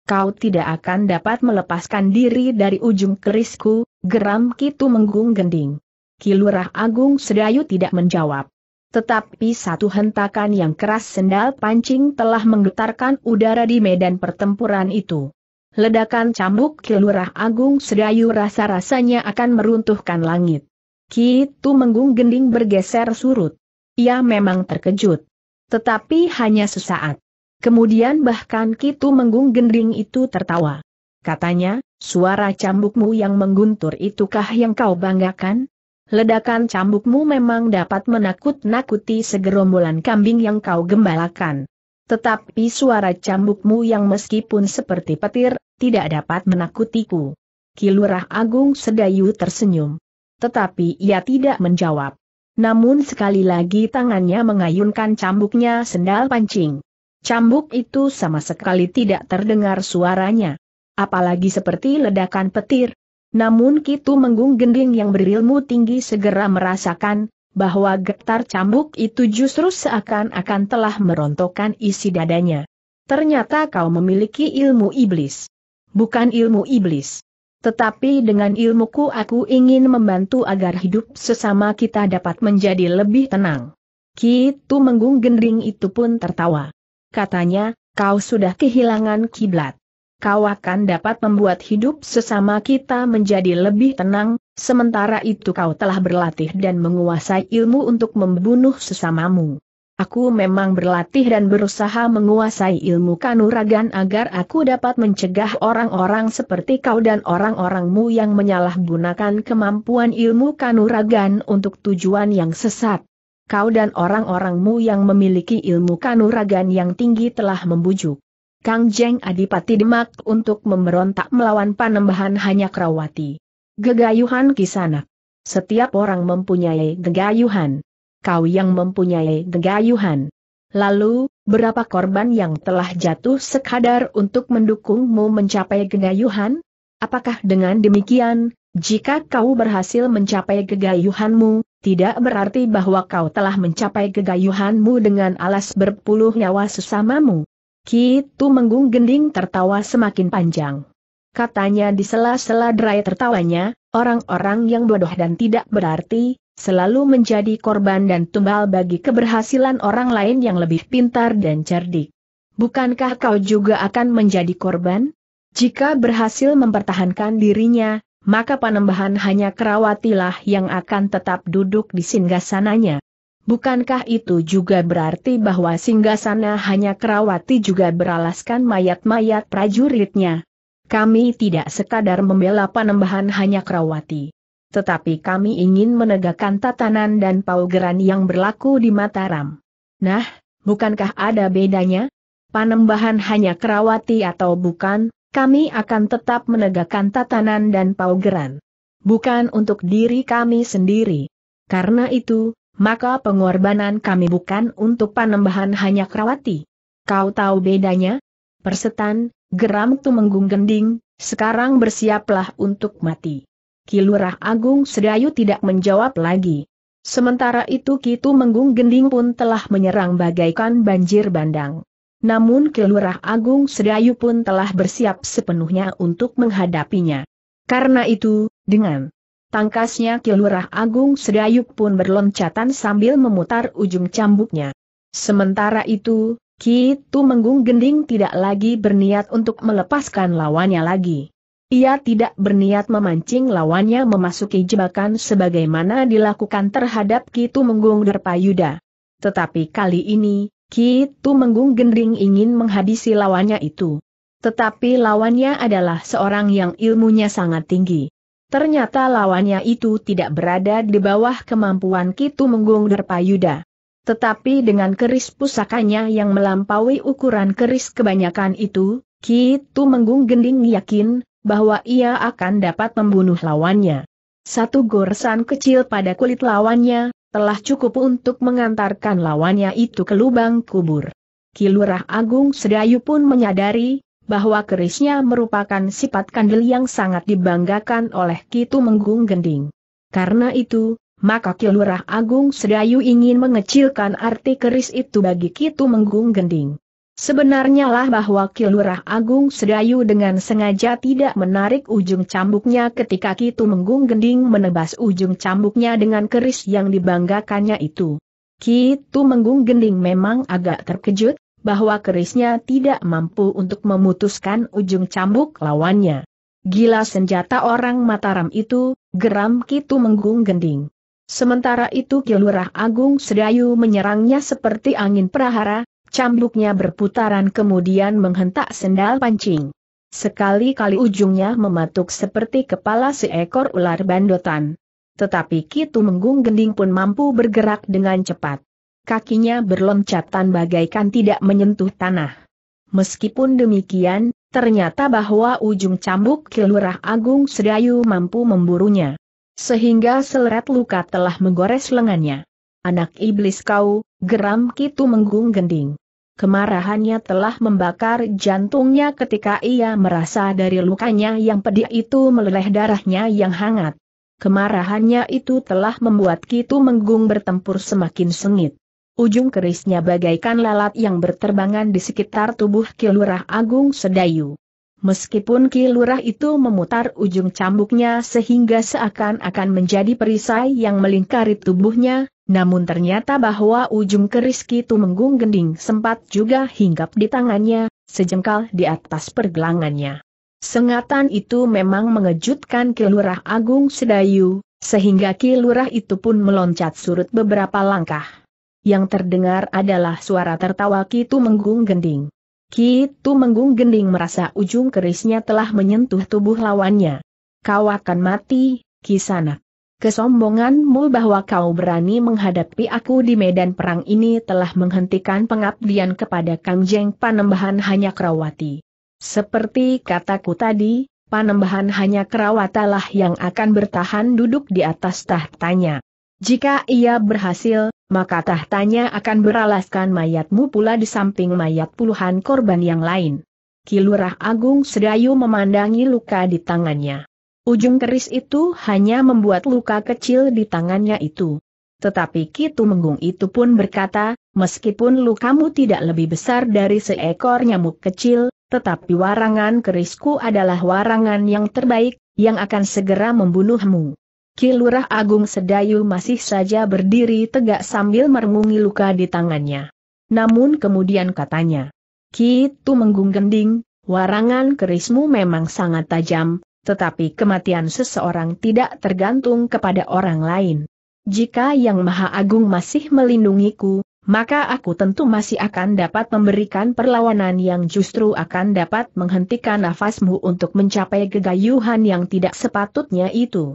Kau tidak akan dapat melepaskan diri dari ujung kerisku, geram Kitu Menggung Gending. Kilurah Agung Sedayu tidak menjawab. Tetapi satu hentakan yang keras sendal pancing telah menggetarkan udara di medan pertempuran itu. Ledakan cambuk Kilurah Agung Sedayu rasa-rasanya akan meruntuhkan langit. Kitu Menggung Gending bergeser surut. Ia memang terkejut. Tetapi hanya sesaat. Kemudian bahkan Kitu Menggung Gending itu tertawa. Katanya, suara cambukmu yang mengguntur itukah yang kau banggakan? Ledakan cambukmu memang dapat menakut-nakuti segerombolan kambing yang kau gembalakan. Tetapi suara cambukmu yang meskipun seperti petir, tidak dapat menakutiku. Kilurah Agung Sedayu tersenyum. Tetapi ia tidak menjawab. Namun sekali lagi tangannya mengayunkan cambuknya sendal pancing. Cambuk itu sama sekali tidak terdengar suaranya. Apalagi seperti ledakan petir. Namun Kitu Menggung Gending yang berilmu tinggi segera merasakan, bahwa getar cambuk itu justru seakan-akan telah merontokkan isi dadanya. Ternyata kau memiliki ilmu iblis. Bukan ilmu iblis. Tetapi dengan ilmuku aku ingin membantu agar hidup sesama kita dapat menjadi lebih tenang. Kitu Menggung Gendring itu pun tertawa. Katanya, kau sudah kehilangan kiblat. Kau akan dapat membuat hidup sesama kita menjadi lebih tenang, sementara itu kau telah berlatih dan menguasai ilmu untuk membunuh sesamamu. Aku memang berlatih dan berusaha menguasai ilmu kanuragan agar aku dapat mencegah orang-orang seperti kau dan orang-orangmu yang menyalahgunakan kemampuan ilmu kanuragan untuk tujuan yang sesat. Kau dan orang-orangmu yang memiliki ilmu kanuragan yang tinggi telah membujuk. Kang Jeng Adipati Demak untuk memberontak melawan panembahan hanya Krawati. Gegayuhan Kisanak. Setiap orang mempunyai gegayuhan kau yang mempunyai gegayuhan. Lalu, berapa korban yang telah jatuh sekadar untuk mendukungmu mencapai gegayuhan? Apakah dengan demikian, jika kau berhasil mencapai gegayuhanmu, tidak berarti bahwa kau telah mencapai gegayuhanmu dengan alas berpuluh nyawa sesamamu? Kitu menggung gending tertawa semakin panjang. Katanya di sela-sela derai tertawanya, orang-orang yang bodoh dan tidak berarti, selalu menjadi korban dan tumbal bagi keberhasilan orang lain yang lebih pintar dan cerdik. Bukankah kau juga akan menjadi korban? Jika berhasil mempertahankan dirinya, maka panembahan hanya Kerawatilah yang akan tetap duduk di singgasananya. Bukankah itu juga berarti bahwa singgasana hanya Kerawati juga beralaskan mayat-mayat prajuritnya? Kami tidak sekadar membela panembahan hanya Kerawati tetapi kami ingin menegakkan tatanan dan paugeran yang berlaku di Mataram. Nah, bukankah ada bedanya? Panembahan hanya kerawati atau bukan, kami akan tetap menegakkan tatanan dan paugeran. Bukan untuk diri kami sendiri. Karena itu, maka pengorbanan kami bukan untuk panembahan hanya kerawati. Kau tahu bedanya? Persetan, geram tu menggung Gending, sekarang bersiaplah untuk mati. Kilurah Agung Sedayu tidak menjawab lagi. Sementara itu Kitu Menggung Gending pun telah menyerang bagaikan banjir bandang. Namun Kilurah Agung Sedayu pun telah bersiap sepenuhnya untuk menghadapinya. Karena itu, dengan tangkasnya Kilurah Agung Sedayu pun berloncatan sambil memutar ujung cambuknya. Sementara itu, Kitu Menggung Gending tidak lagi berniat untuk melepaskan lawannya lagi. Ia tidak berniat memancing lawannya memasuki jebakan sebagaimana dilakukan terhadap Kitu Menggung Derpayuda. Tetapi kali ini, Kitu Menggung Gendring ingin menghabisi lawannya itu. Tetapi lawannya adalah seorang yang ilmunya sangat tinggi. Ternyata lawannya itu tidak berada di bawah kemampuan Kitu Menggung Derpayuda. Tetapi dengan keris pusakanya yang melampaui ukuran keris kebanyakan itu, Kitu Menggung Gending yakin, bahwa ia akan dapat membunuh lawannya. Satu goresan kecil pada kulit lawannya, telah cukup untuk mengantarkan lawannya itu ke lubang kubur. Kilurah Agung Sedayu pun menyadari, bahwa kerisnya merupakan sifat kandil yang sangat dibanggakan oleh Kitu Menggung Gending. Karena itu, maka Kilurah Agung Sedayu ingin mengecilkan arti keris itu bagi Kitu Menggung Gending. Sebenarnya lah bahwa Kilurah Agung Sedayu dengan sengaja tidak menarik ujung cambuknya ketika Kitu Menggung Gending menebas ujung cambuknya dengan keris yang dibanggakannya itu. Kitu Menggung Gending memang agak terkejut, bahwa kerisnya tidak mampu untuk memutuskan ujung cambuk lawannya. Gila senjata orang Mataram itu, geram Kitu Menggung Gending. Sementara itu Kilurah Agung Sedayu menyerangnya seperti angin prahara, Cambuknya berputaran kemudian menghentak sendal pancing. Sekali-kali ujungnya mematuk seperti kepala seekor ular bandotan. Tetapi Kitu Menggung Gending pun mampu bergerak dengan cepat. Kakinya berloncatan bagaikan tidak menyentuh tanah. Meskipun demikian, ternyata bahwa ujung cambuk Kilurah Agung Sedayu mampu memburunya. Sehingga seleret luka telah menggores lengannya. Anak iblis kau, geram Kitu Menggung Gending. Kemarahannya telah membakar jantungnya ketika ia merasa dari lukanya yang pedih itu meleleh darahnya yang hangat. Kemarahannya itu telah membuat Kitu Menggung bertempur semakin sengit. Ujung kerisnya bagaikan lalat yang berterbangan di sekitar tubuh Kilurah Agung Sedayu. Meskipun Kilurah itu memutar ujung cambuknya sehingga seakan-akan menjadi perisai yang melingkari tubuhnya, namun ternyata bahwa ujung keris itu Menggung Gending sempat juga hinggap di tangannya, sejengkal di atas pergelangannya. Sengatan itu memang mengejutkan Kilurah Agung Sedayu, sehingga Kilurah itu pun meloncat surut beberapa langkah. Yang terdengar adalah suara tertawa Kitu Menggung Gending. Kitu Menggung Gending merasa ujung kerisnya telah menyentuh tubuh lawannya. Kau akan mati, Kisanak. Kesombonganmu bahwa kau berani menghadapi aku di medan perang ini telah menghentikan pengabdian kepada Kang Panembahan hanya Kerawati. Seperti kataku tadi, Panembahan hanya Kerawatalah yang akan bertahan duduk di atas tahtanya. Jika ia berhasil, maka tahtanya akan beralaskan mayatmu pula di samping mayat puluhan korban yang lain. Kilurah Agung Sedayu memandangi luka di tangannya. Ujung keris itu hanya membuat luka kecil di tangannya itu. Tetapi Kitu Menggung itu pun berkata, meskipun lukamu tidak lebih besar dari seekor nyamuk kecil, tetapi warangan kerisku adalah warangan yang terbaik, yang akan segera membunuhmu. Kilurah Agung Sedayu masih saja berdiri tegak sambil merengungi luka di tangannya. Namun kemudian katanya, Kitu Menggung gending, warangan kerismu memang sangat tajam, tetapi kematian seseorang tidak tergantung kepada orang lain. Jika Yang Maha Agung masih melindungiku, maka aku tentu masih akan dapat memberikan perlawanan yang justru akan dapat menghentikan nafasmu untuk mencapai gegayuhan yang tidak sepatutnya itu.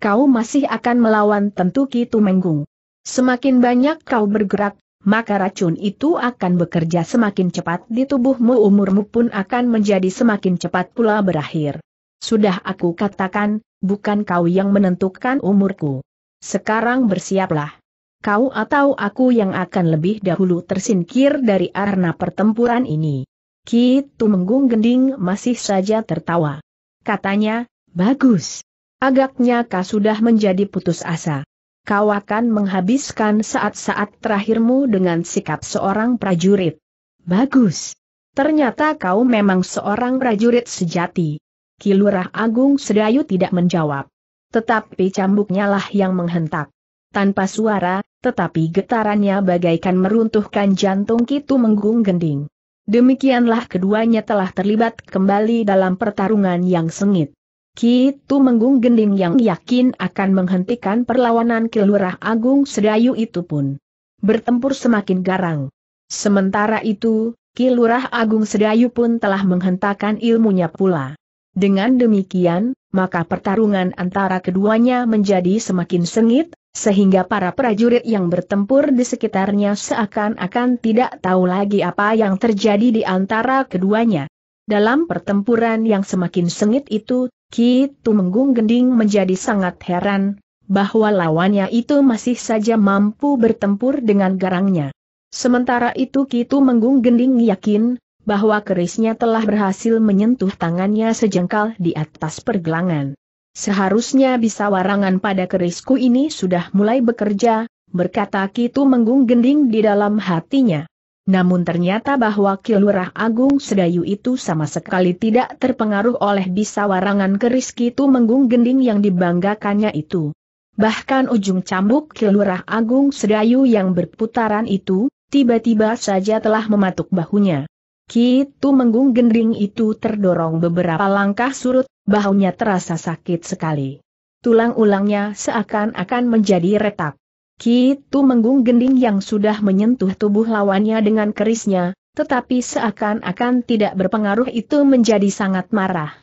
Kau masih akan melawan tentu Kitu Menggung. Semakin banyak kau bergerak, maka racun itu akan bekerja semakin cepat di tubuhmu umurmu pun akan menjadi semakin cepat pula berakhir. Sudah aku katakan, bukan kau yang menentukan umurku. Sekarang bersiaplah. Kau atau aku yang akan lebih dahulu tersingkir dari arena pertempuran ini. Ki Tumenggung Gending masih saja tertawa. Katanya, bagus. Agaknya kau sudah menjadi putus asa. Kau akan menghabiskan saat-saat terakhirmu dengan sikap seorang prajurit. Bagus. Ternyata kau memang seorang prajurit sejati. Kilurah Agung Sedayu tidak menjawab. Tetapi cambuknya lah yang menghentak. Tanpa suara, tetapi getarannya bagaikan meruntuhkan jantung Kitu Menggung Gending. Demikianlah keduanya telah terlibat kembali dalam pertarungan yang sengit. Kitu Menggung Gending yang yakin akan menghentikan perlawanan Kilurah Agung Sedayu itu pun bertempur semakin garang. Sementara itu, Kilurah Agung Sedayu pun telah menghentakkan ilmunya pula. Dengan demikian, maka pertarungan antara keduanya menjadi semakin sengit, sehingga para prajurit yang bertempur di sekitarnya seakan-akan tidak tahu lagi apa yang terjadi di antara keduanya. Dalam pertempuran yang semakin sengit itu, Ki Tumenggung Gending menjadi sangat heran, bahwa lawannya itu masih saja mampu bertempur dengan garangnya. Sementara itu Ki Tumenggung Gending yakin, bahwa kerisnya telah berhasil menyentuh tangannya sejengkal di atas pergelangan. Seharusnya bisa warangan pada kerisku ini sudah mulai bekerja, berkata Kitu Menggung Gending di dalam hatinya. Namun ternyata bahwa Kilurah Agung Sedayu itu sama sekali tidak terpengaruh oleh bisa warangan keris Kitu Menggung Gending yang dibanggakannya itu. Bahkan ujung cambuk Kilurah Agung Sedayu yang berputaran itu, tiba-tiba saja telah mematuk bahunya. Kitu menggung Gendring itu terdorong beberapa langkah surut, bahunya terasa sakit sekali. Tulang-ulangnya seakan-akan menjadi retak. Kitu menggung Gending yang sudah menyentuh tubuh lawannya dengan kerisnya, tetapi seakan-akan tidak berpengaruh itu menjadi sangat marah.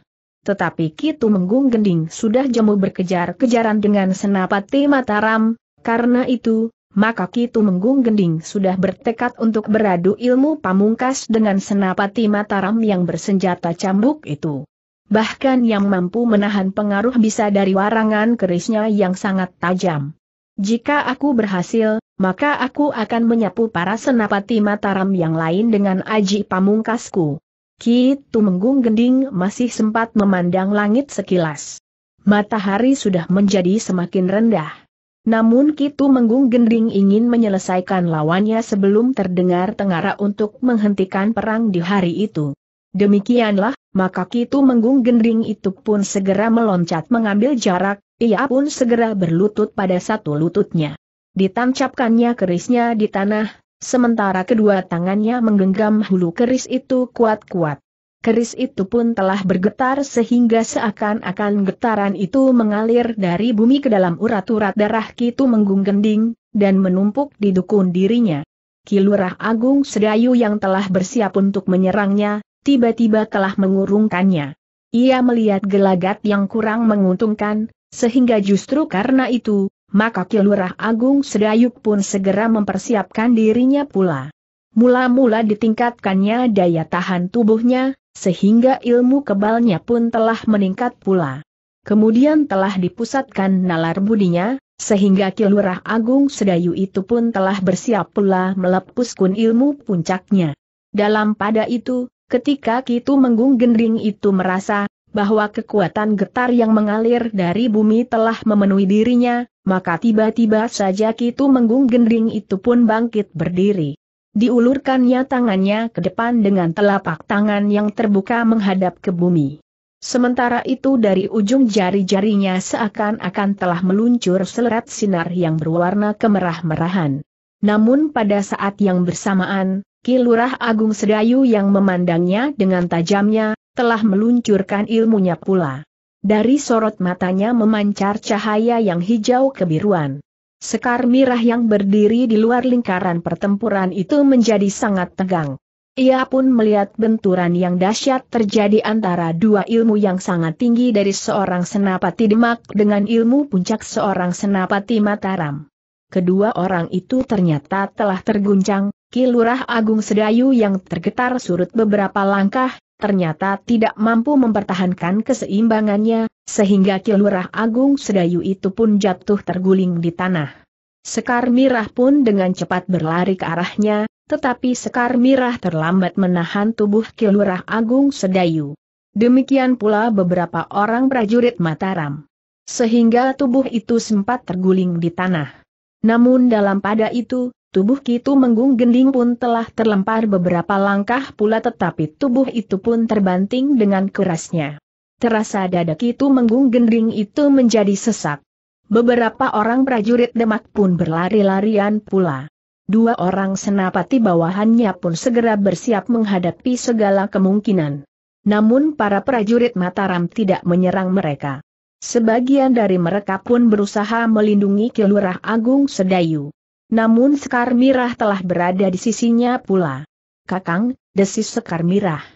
Tetapi Kitu menggung Gending sudah jemu berkejar-kejaran dengan senapati Mataram, karena itu, maka Kitu Menggung Gending sudah bertekad untuk beradu ilmu pamungkas dengan senapati Mataram yang bersenjata cambuk itu. Bahkan yang mampu menahan pengaruh bisa dari warangan kerisnya yang sangat tajam. Jika aku berhasil, maka aku akan menyapu para senapati Mataram yang lain dengan aji pamungkasku. Kitu Tumenggung Gending masih sempat memandang langit sekilas. Matahari sudah menjadi semakin rendah. Namun Kitu Menggung Gending ingin menyelesaikan lawannya sebelum terdengar tengara untuk menghentikan perang di hari itu. Demikianlah, maka Kitu Menggung Gending itu pun segera meloncat mengambil jarak, ia pun segera berlutut pada satu lututnya. Ditancapkannya kerisnya di tanah, sementara kedua tangannya menggenggam hulu keris itu kuat-kuat keris itu pun telah bergetar sehingga seakan-akan getaran itu mengalir dari bumi ke dalam urat-urat darah Kitu menggung-gending, dan menumpuk di dukun dirinya. Kilurah Agung Sedayu yang telah bersiap untuk menyerangnya, tiba-tiba telah mengurungkannya. Ia melihat gelagat yang kurang menguntungkan, sehingga justru karena itu, maka Kilurah Agung Sedayu pun segera mempersiapkan dirinya pula. Mula-mula ditingkatkannya daya tahan tubuhnya, sehingga ilmu kebalnya pun telah meningkat pula. Kemudian telah dipusatkan nalar budinya, sehingga Kilurah Agung Sedayu itu pun telah bersiap pula melepuskan ilmu puncaknya. Dalam pada itu, ketika Kitu Menggung Gendring itu merasa bahwa kekuatan getar yang mengalir dari bumi telah memenuhi dirinya, maka tiba-tiba saja Kitu Menggung Gendring itu pun bangkit berdiri. Diulurkannya tangannya ke depan dengan telapak tangan yang terbuka menghadap ke bumi. Sementara itu dari ujung jari-jarinya seakan-akan telah meluncur selerat sinar yang berwarna kemerah-merahan. Namun pada saat yang bersamaan, Kilurah Agung Sedayu yang memandangnya dengan tajamnya, telah meluncurkan ilmunya pula. Dari sorot matanya memancar cahaya yang hijau kebiruan. Sekar Mirah yang berdiri di luar lingkaran pertempuran itu menjadi sangat tegang. Ia pun melihat benturan yang dahsyat terjadi antara dua ilmu yang sangat tinggi dari seorang senapati Demak dengan ilmu puncak seorang senapati Mataram. Kedua orang itu ternyata telah terguncang, Kilurah Agung Sedayu yang tergetar surut beberapa langkah, ternyata tidak mampu mempertahankan keseimbangannya, sehingga Kilurah Agung Sedayu itu pun jatuh terguling di tanah. Sekar Mirah pun dengan cepat berlari ke arahnya, tetapi Sekar Mirah terlambat menahan tubuh Kilurah Agung Sedayu. Demikian pula beberapa orang prajurit Mataram. Sehingga tubuh itu sempat terguling di tanah. Namun dalam pada itu, tubuh Kitu Menggung Gending pun telah terlempar beberapa langkah pula tetapi tubuh itu pun terbanting dengan kerasnya terasa dadak itu Menggung Gendring itu menjadi sesak. Beberapa orang prajurit Demak pun berlari-larian pula. Dua orang senapati bawahannya pun segera bersiap menghadapi segala kemungkinan. Namun para prajurit Mataram tidak menyerang mereka. Sebagian dari mereka pun berusaha melindungi Kilurah Agung Sedayu. Namun Sekar Mirah telah berada di sisinya pula. Kakang, desis Sekar Mirah.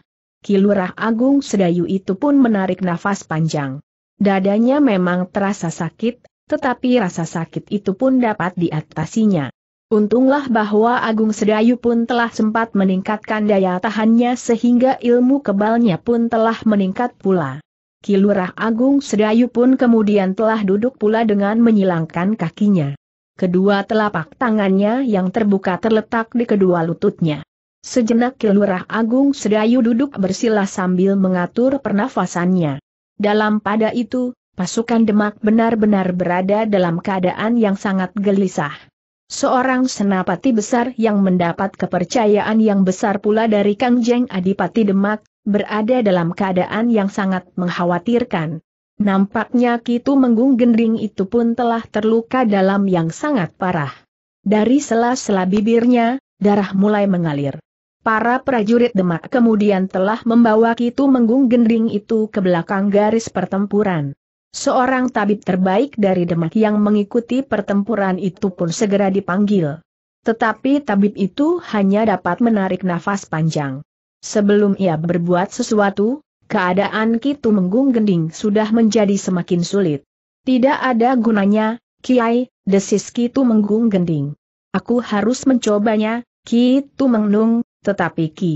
Kilurah Agung Sedayu itu pun menarik nafas panjang. Dadanya memang terasa sakit, tetapi rasa sakit itu pun dapat diatasinya. Untunglah bahwa Agung Sedayu pun telah sempat meningkatkan daya tahannya sehingga ilmu kebalnya pun telah meningkat pula. Kilurah Agung Sedayu pun kemudian telah duduk pula dengan menyilangkan kakinya. Kedua telapak tangannya yang terbuka terletak di kedua lututnya. Sejenak Kilurah Agung Sedayu duduk bersila sambil mengatur pernafasannya. Dalam pada itu, pasukan Demak benar-benar berada dalam keadaan yang sangat gelisah. Seorang senapati besar yang mendapat kepercayaan yang besar pula dari Kang Jeng Adipati Demak, berada dalam keadaan yang sangat mengkhawatirkan. Nampaknya Kitu Menggung Gending itu pun telah terluka dalam yang sangat parah. Dari sela-sela bibirnya, darah mulai mengalir. Para prajurit Demak kemudian telah membawa Kitu Menggung Gendring itu ke belakang garis pertempuran. Seorang tabib terbaik dari Demak yang mengikuti pertempuran itu pun segera dipanggil. Tetapi tabib itu hanya dapat menarik nafas panjang. Sebelum ia berbuat sesuatu, keadaan Kitu Menggung Gending sudah menjadi semakin sulit. Tidak ada gunanya, Kiai, desis Kitu Menggung Gending. Aku harus mencobanya, Kitu Mengnung, tetapi Ki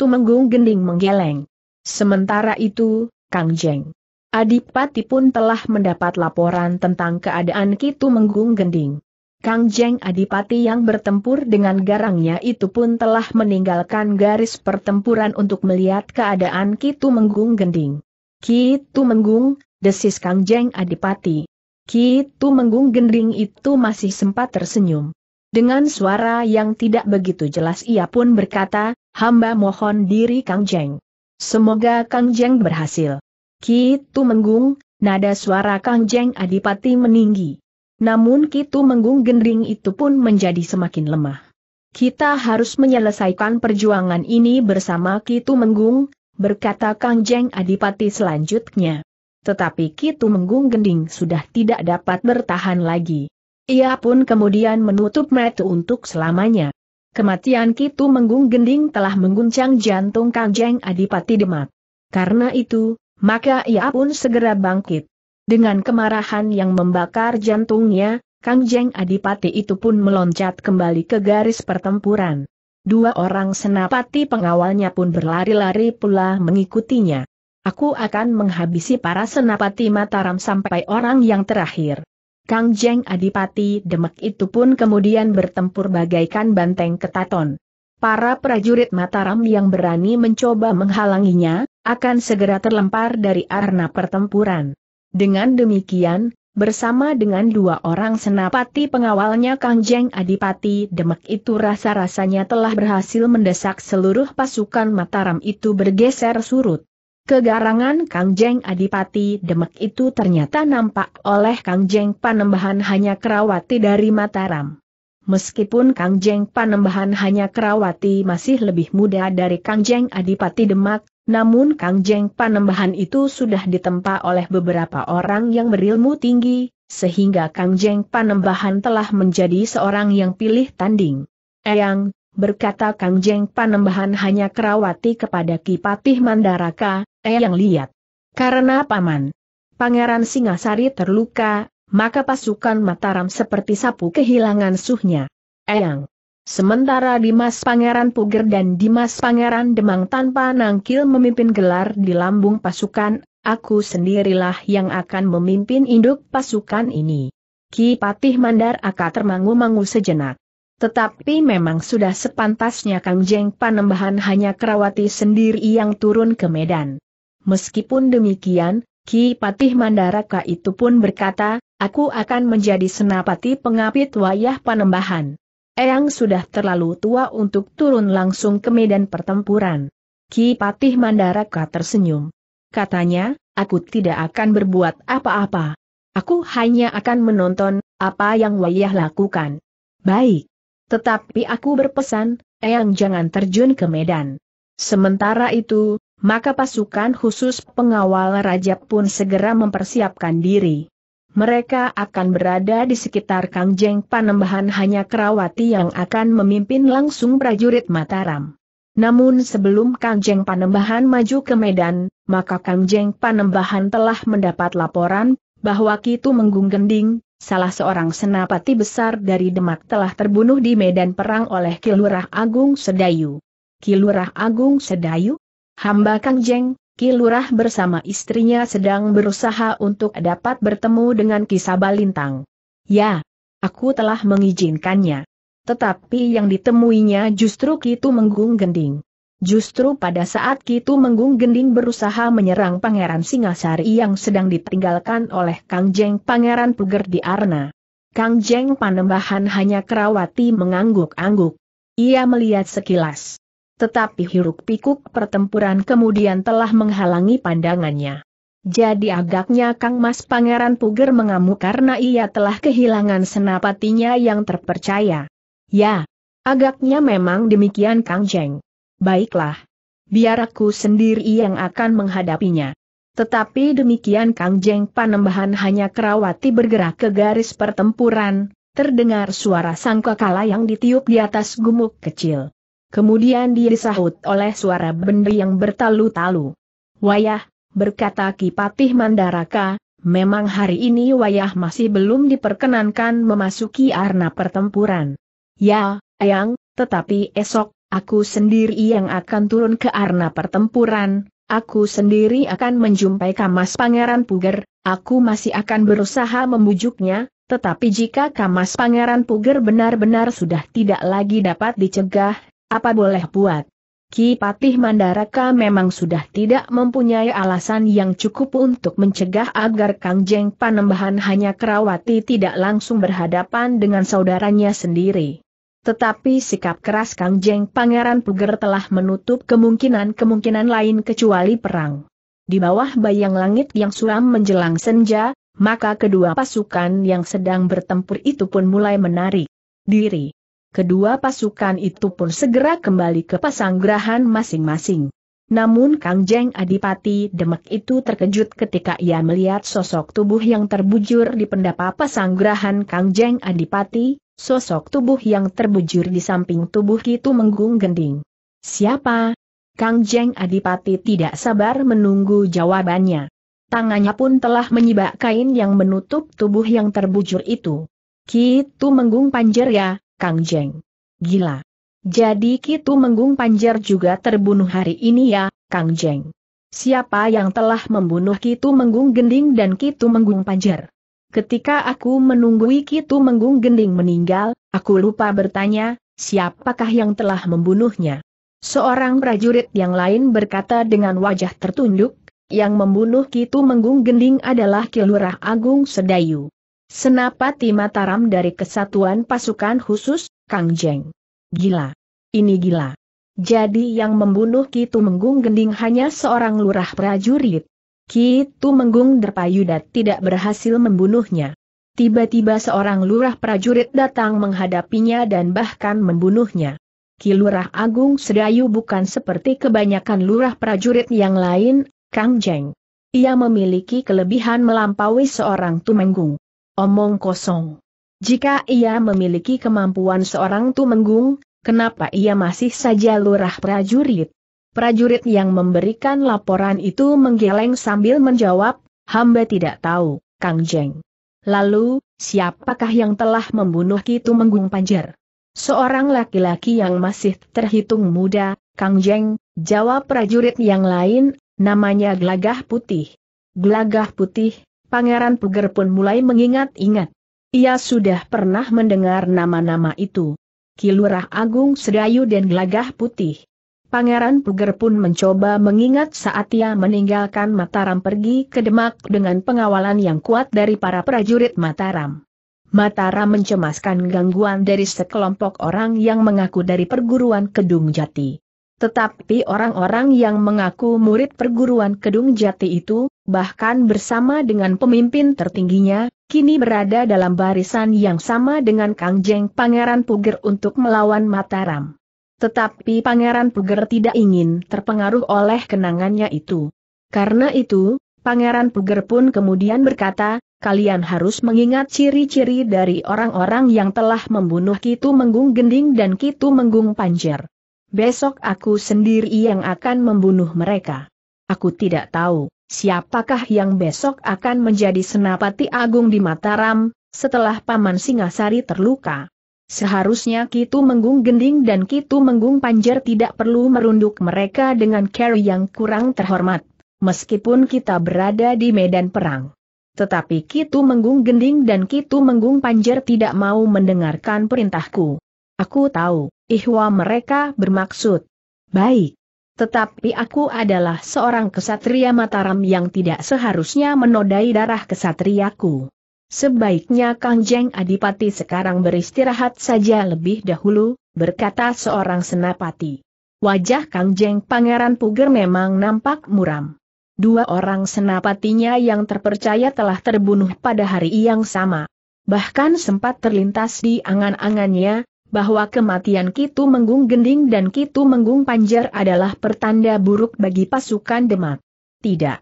Tumenggung Gending menggeleng. Sementara itu, Kang Jeng Adipati pun telah mendapat laporan tentang keadaan Ki Tumenggung Gending. Kang Jeng Adipati yang bertempur dengan garangnya itu pun telah meninggalkan garis pertempuran untuk melihat keadaan Ki Tumenggung Gending. Ki Tumenggung, desis Kang Jeng Adipati. Ki Tumenggung Gending itu masih sempat tersenyum. Dengan suara yang tidak begitu jelas ia pun berkata, hamba mohon diri Kang Jeng. Semoga Kang Jeng berhasil. Kitu menggung, nada suara Kang Jeng Adipati meninggi. Namun Kitu menggung gendring itu pun menjadi semakin lemah. Kita harus menyelesaikan perjuangan ini bersama Kitu menggung, berkata Kang Jeng Adipati selanjutnya. Tetapi Kitu Menggung Gending sudah tidak dapat bertahan lagi. Ia pun kemudian menutup mata untuk selamanya. Kematian Kitu Menggung Gending telah mengguncang jantung Kangjeng Adipati Demak. Karena itu, maka ia pun segera bangkit. Dengan kemarahan yang membakar jantungnya, Kangjeng Adipati itu pun meloncat kembali ke garis pertempuran. Dua orang senapati pengawalnya pun berlari-lari pula mengikutinya. Aku akan menghabisi para senapati Mataram sampai orang yang terakhir. Kang Jeng Adipati Demak itu pun kemudian bertempur bagaikan banteng ketaton. Para prajurit Mataram yang berani mencoba menghalanginya, akan segera terlempar dari arena pertempuran. Dengan demikian, bersama dengan dua orang senapati pengawalnya Kang Jeng Adipati Demak itu rasa-rasanya telah berhasil mendesak seluruh pasukan Mataram itu bergeser surut. Kegarangan Kang Jeng Adipati Demek itu ternyata nampak oleh Kang Jeng Panembahan hanya Kerawati dari Mataram. Meskipun Kang Jeng Panembahan hanya Kerawati masih lebih muda dari Kang Jeng Adipati Demak, namun Kang Jeng Panembahan itu sudah ditempa oleh beberapa orang yang berilmu tinggi, sehingga Kang Jeng Panembahan telah menjadi seorang yang pilih tanding. Eyang, berkata Kang Jeng Panembahan hanya Kerawati kepada Kipatih Mandaraka, Eyang lihat. Karena paman Pangeran Singasari terluka, maka pasukan Mataram seperti sapu kehilangan suhnya. Eyang. Sementara Dimas Pangeran Puger dan Dimas Pangeran Demang tanpa nangkil memimpin gelar di lambung pasukan, aku sendirilah yang akan memimpin induk pasukan ini. Ki Patih Mandar akan termangu-mangu sejenak. Tetapi memang sudah sepantasnya Kang Jeng Panembahan hanya Kerawati sendiri yang turun ke Medan. Meskipun demikian, Ki Patih Mandaraka itu pun berkata, aku akan menjadi senapati pengapit wayah panembahan. Eyang sudah terlalu tua untuk turun langsung ke medan pertempuran. Ki Patih Mandaraka tersenyum. Katanya, aku tidak akan berbuat apa-apa. Aku hanya akan menonton apa yang wayah lakukan. Baik. Tetapi aku berpesan, Eyang jangan terjun ke medan. Sementara itu, maka pasukan khusus pengawal raja pun segera mempersiapkan diri. Mereka akan berada di sekitar Kangjeng Panembahan hanya Kerawati yang akan memimpin langsung prajurit Mataram. Namun sebelum Kangjeng Panembahan maju ke Medan, maka Kangjeng Panembahan telah mendapat laporan bahwa Kitu Menggung Gending, salah seorang senapati besar dari Demak telah terbunuh di medan perang oleh Kilurah Agung Sedayu. Kilurah Agung Sedayu? Hamba Kang Jeng, Kilurah bersama istrinya sedang berusaha untuk dapat bertemu dengan Kisabalintang. Ya, aku telah mengizinkannya. Tetapi yang ditemuinya justru Kitu Menggung Gending. Justru pada saat Kitu Menggung Gending berusaha menyerang Pangeran Singasari yang sedang ditinggalkan oleh Kang Jeng Pangeran Puger di Arna. Kang Jeng Panembahan hanya kerawati mengangguk-angguk. Ia melihat sekilas. Tetapi hiruk-pikuk pertempuran kemudian telah menghalangi pandangannya. Jadi agaknya Kang Mas Pangeran Puger mengamuk karena ia telah kehilangan senapatinya yang terpercaya. Ya, agaknya memang demikian Kang Jeng. Baiklah. Biar aku sendiri yang akan menghadapinya. Tetapi demikian Kang Jeng panembahan hanya kerawati bergerak ke garis pertempuran, terdengar suara sangkakala yang ditiup di atas gumuk kecil. Kemudian dia disahut oleh suara benda yang bertalu-talu. Wayah, berkata Kipatih Mandaraka, memang hari ini wayah masih belum diperkenankan memasuki arena pertempuran. Ya, ayang, tetapi esok, aku sendiri yang akan turun ke arena pertempuran, aku sendiri akan menjumpai Kamas Pangeran Puger, aku masih akan berusaha membujuknya, tetapi jika Kamas Pangeran Puger benar-benar sudah tidak lagi dapat dicegah, apa boleh buat? Ki Patih Mandaraka memang sudah tidak mempunyai alasan yang cukup untuk mencegah agar Kang Jeng Panembahan hanya Kerawati tidak langsung berhadapan dengan saudaranya sendiri. Tetapi sikap keras Kang Jeng Pangeran Puger telah menutup kemungkinan-kemungkinan lain kecuali perang. Di bawah bayang langit yang suram menjelang senja, maka kedua pasukan yang sedang bertempur itu pun mulai menarik diri kedua pasukan itu pun segera kembali ke pasanggrahan masing-masing. Namun Kang Jeng Adipati Demak itu terkejut ketika ia melihat sosok tubuh yang terbujur di pendapa pasanggrahan Kang Jeng Adipati, sosok tubuh yang terbujur di samping tubuh itu menggung gending. Siapa? Kang Jeng Adipati tidak sabar menunggu jawabannya. Tangannya pun telah menyibak kain yang menutup tubuh yang terbujur itu. Kitu menggung panjer ya, Kang Jeng. Gila. Jadi Kitu Menggung Panjar juga terbunuh hari ini ya, Kang Jeng. Siapa yang telah membunuh Kitu Menggung Gending dan Kitu Menggung Panjar? Ketika aku menunggui Kitu Menggung Gending meninggal, aku lupa bertanya, siapakah yang telah membunuhnya? Seorang prajurit yang lain berkata dengan wajah tertunduk, yang membunuh Kitu Menggung Gending adalah Kilurah Agung Sedayu. Senapati Mataram dari Kesatuan Pasukan Khusus, Kang Jeng. Gila. Ini gila. Jadi yang membunuh Ki Tumenggung Gending hanya seorang lurah prajurit. Ki Tumenggung Derpayudat tidak berhasil membunuhnya. Tiba-tiba seorang lurah prajurit datang menghadapinya dan bahkan membunuhnya. Ki Lurah Agung Sedayu bukan seperti kebanyakan lurah prajurit yang lain, Kang Jeng. Ia memiliki kelebihan melampaui seorang Tumenggung. Omong kosong. Jika ia memiliki kemampuan seorang tumenggung, kenapa ia masih saja lurah prajurit? Prajurit yang memberikan laporan itu menggeleng sambil menjawab, hamba tidak tahu, Kang Jeng. Lalu, siapakah yang telah membunuh Ki Tumenggung Panjer? Seorang laki-laki yang masih terhitung muda, Kang Jeng, jawab prajurit yang lain, namanya Gelagah Putih. Gelagah Putih, Pangeran Puger pun mulai mengingat-ingat. Ia sudah pernah mendengar nama-nama itu. Kilurah Agung Sedayu dan Gelagah Putih. Pangeran Puger pun mencoba mengingat saat ia meninggalkan Mataram pergi ke Demak dengan pengawalan yang kuat dari para prajurit Mataram. Mataram mencemaskan gangguan dari sekelompok orang yang mengaku dari perguruan Kedung Jati. Tetapi orang-orang yang mengaku murid perguruan Kedung Jati itu, bahkan bersama dengan pemimpin tertingginya, kini berada dalam barisan yang sama dengan Kang Jeng Pangeran Puger untuk melawan Mataram. Tetapi Pangeran Puger tidak ingin terpengaruh oleh kenangannya itu. Karena itu, Pangeran Puger pun kemudian berkata, kalian harus mengingat ciri-ciri dari orang-orang yang telah membunuh Kitu Menggung Gending dan Kitu Menggung Panjer. Besok aku sendiri yang akan membunuh mereka. Aku tidak tahu, siapakah yang besok akan menjadi senapati agung di Mataram, setelah Paman Singasari terluka. Seharusnya Kitu Menggung Gending dan Kitu Menggung Panjer tidak perlu merunduk mereka dengan carry yang kurang terhormat, meskipun kita berada di medan perang. Tetapi Kitu Menggung Gending dan Kitu Menggung Panjer tidak mau mendengarkan perintahku. Aku tahu, ihwa mereka bermaksud. Baik. Tetapi aku adalah seorang kesatria Mataram yang tidak seharusnya menodai darah kesatriaku. Sebaiknya Kangjeng Adipati sekarang beristirahat saja lebih dahulu, berkata seorang senapati. Wajah Kangjeng Pangeran Puger memang nampak muram. Dua orang senapatinya yang terpercaya telah terbunuh pada hari yang sama. Bahkan sempat terlintas di angan-angannya, bahwa kematian Kitu Menggung Gending dan Kitu Menggung Panjar adalah pertanda buruk bagi pasukan Demak. Tidak.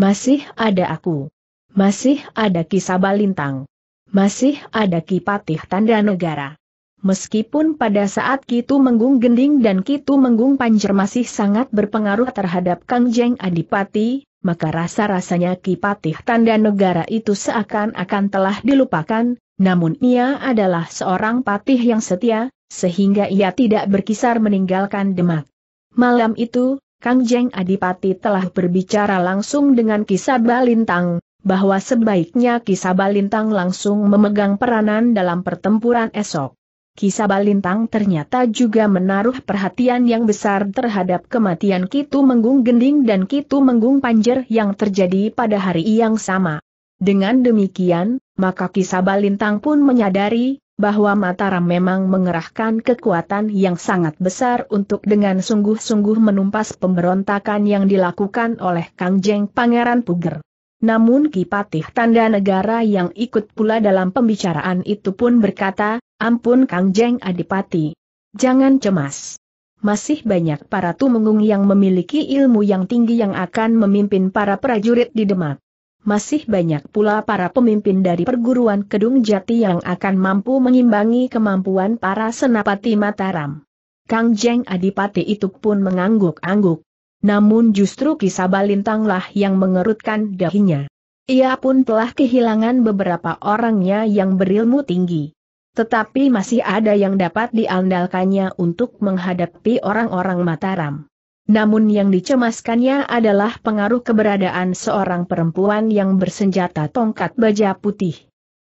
Masih ada aku. Masih ada Ki Sabalintang. Masih ada kipatih Patih Tanda Negara. Meskipun pada saat Kitu Menggung Gending dan Kitu Menggung Panjer masih sangat berpengaruh terhadap Kang Jeng Adipati, maka rasa-rasanya kipatih Patih Tanda Negara itu seakan-akan telah dilupakan, namun ia adalah seorang patih yang setia, sehingga ia tidak berkisar meninggalkan Demak. Malam itu, Kang Jeng Adipati telah berbicara langsung dengan kisah Balintang, bahwa sebaiknya kisah Balintang langsung memegang peranan dalam pertempuran esok. Kisah Balintang ternyata juga menaruh perhatian yang besar terhadap kematian Kitu Menggung Gending dan Kitu Menggung Panjer yang terjadi pada hari yang sama. Dengan demikian, maka Kisaba Lintang pun menyadari bahwa Mataram memang mengerahkan kekuatan yang sangat besar untuk dengan sungguh-sungguh menumpas pemberontakan yang dilakukan oleh Kangjeng Pangeran Puger. Namun Kipatih Tanda Negara yang ikut pula dalam pembicaraan itu pun berkata, Ampun Kangjeng Adipati. Jangan cemas. Masih banyak para tumenggung yang memiliki ilmu yang tinggi yang akan memimpin para prajurit di Demak masih banyak pula para pemimpin dari perguruan Kedung Jati yang akan mampu mengimbangi kemampuan para senapati Mataram. Kang Jeng Adipati itu pun mengangguk-angguk. Namun justru kisah balintanglah yang mengerutkan dahinya. Ia pun telah kehilangan beberapa orangnya yang berilmu tinggi. Tetapi masih ada yang dapat diandalkannya untuk menghadapi orang-orang Mataram. Namun yang dicemaskannya adalah pengaruh keberadaan seorang perempuan yang bersenjata tongkat baja putih.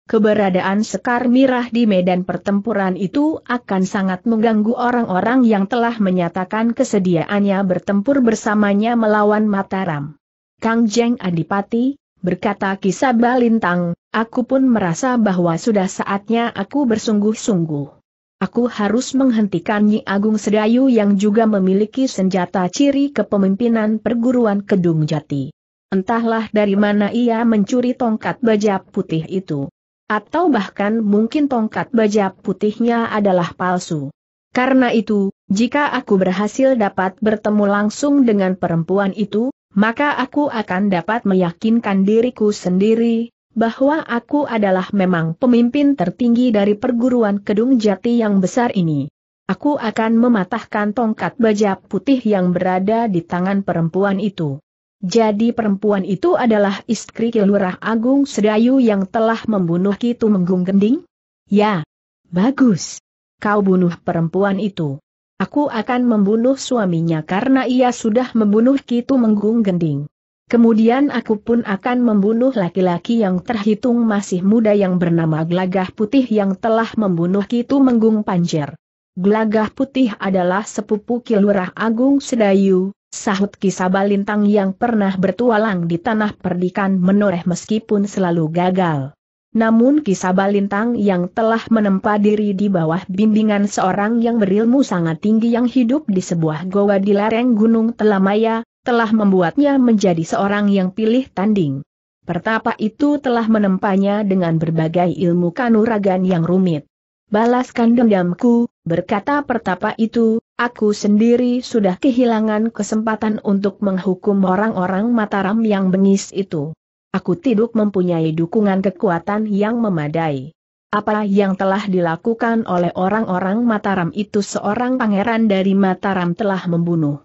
Keberadaan Sekar Mirah di medan pertempuran itu akan sangat mengganggu orang-orang yang telah menyatakan kesediaannya bertempur bersamanya melawan Mataram. Kang Jeng Adipati, berkata Kisah Balintang, aku pun merasa bahwa sudah saatnya aku bersungguh-sungguh. Aku harus menghentikan Nyi Agung Sedayu yang juga memiliki senjata ciri kepemimpinan perguruan Kedung Jati. Entahlah dari mana ia mencuri tongkat baja putih itu. Atau bahkan mungkin tongkat baja putihnya adalah palsu. Karena itu, jika aku berhasil dapat bertemu langsung dengan perempuan itu, maka aku akan dapat meyakinkan diriku sendiri, bahwa aku adalah memang pemimpin tertinggi dari perguruan Kedung Jati yang besar ini. Aku akan mematahkan tongkat baja putih yang berada di tangan perempuan itu. Jadi perempuan itu adalah istri Kilurah Agung Sedayu yang telah membunuh Kitu Menggung Gending? Ya. Bagus. Kau bunuh perempuan itu. Aku akan membunuh suaminya karena ia sudah membunuh Kitu Menggung Gending. Kemudian aku pun akan membunuh laki-laki yang terhitung masih muda yang bernama Glagah Putih yang telah membunuh Kitu Menggung Panjer. Glagah Putih adalah sepupu Kilurah Agung Sedayu, sahut kisah balintang yang pernah bertualang di tanah perdikan menoreh meskipun selalu gagal. Namun kisah balintang yang telah menempa diri di bawah bimbingan seorang yang berilmu sangat tinggi yang hidup di sebuah goa di lereng Gunung Telamaya, telah membuatnya menjadi seorang yang pilih tanding. Pertapa itu telah menempanya dengan berbagai ilmu kanuragan yang rumit. Balaskan dendamku, berkata pertapa itu, aku sendiri sudah kehilangan kesempatan untuk menghukum orang-orang Mataram yang bengis itu. Aku tidak mempunyai dukungan kekuatan yang memadai. Apa yang telah dilakukan oleh orang-orang Mataram itu seorang pangeran dari Mataram telah membunuh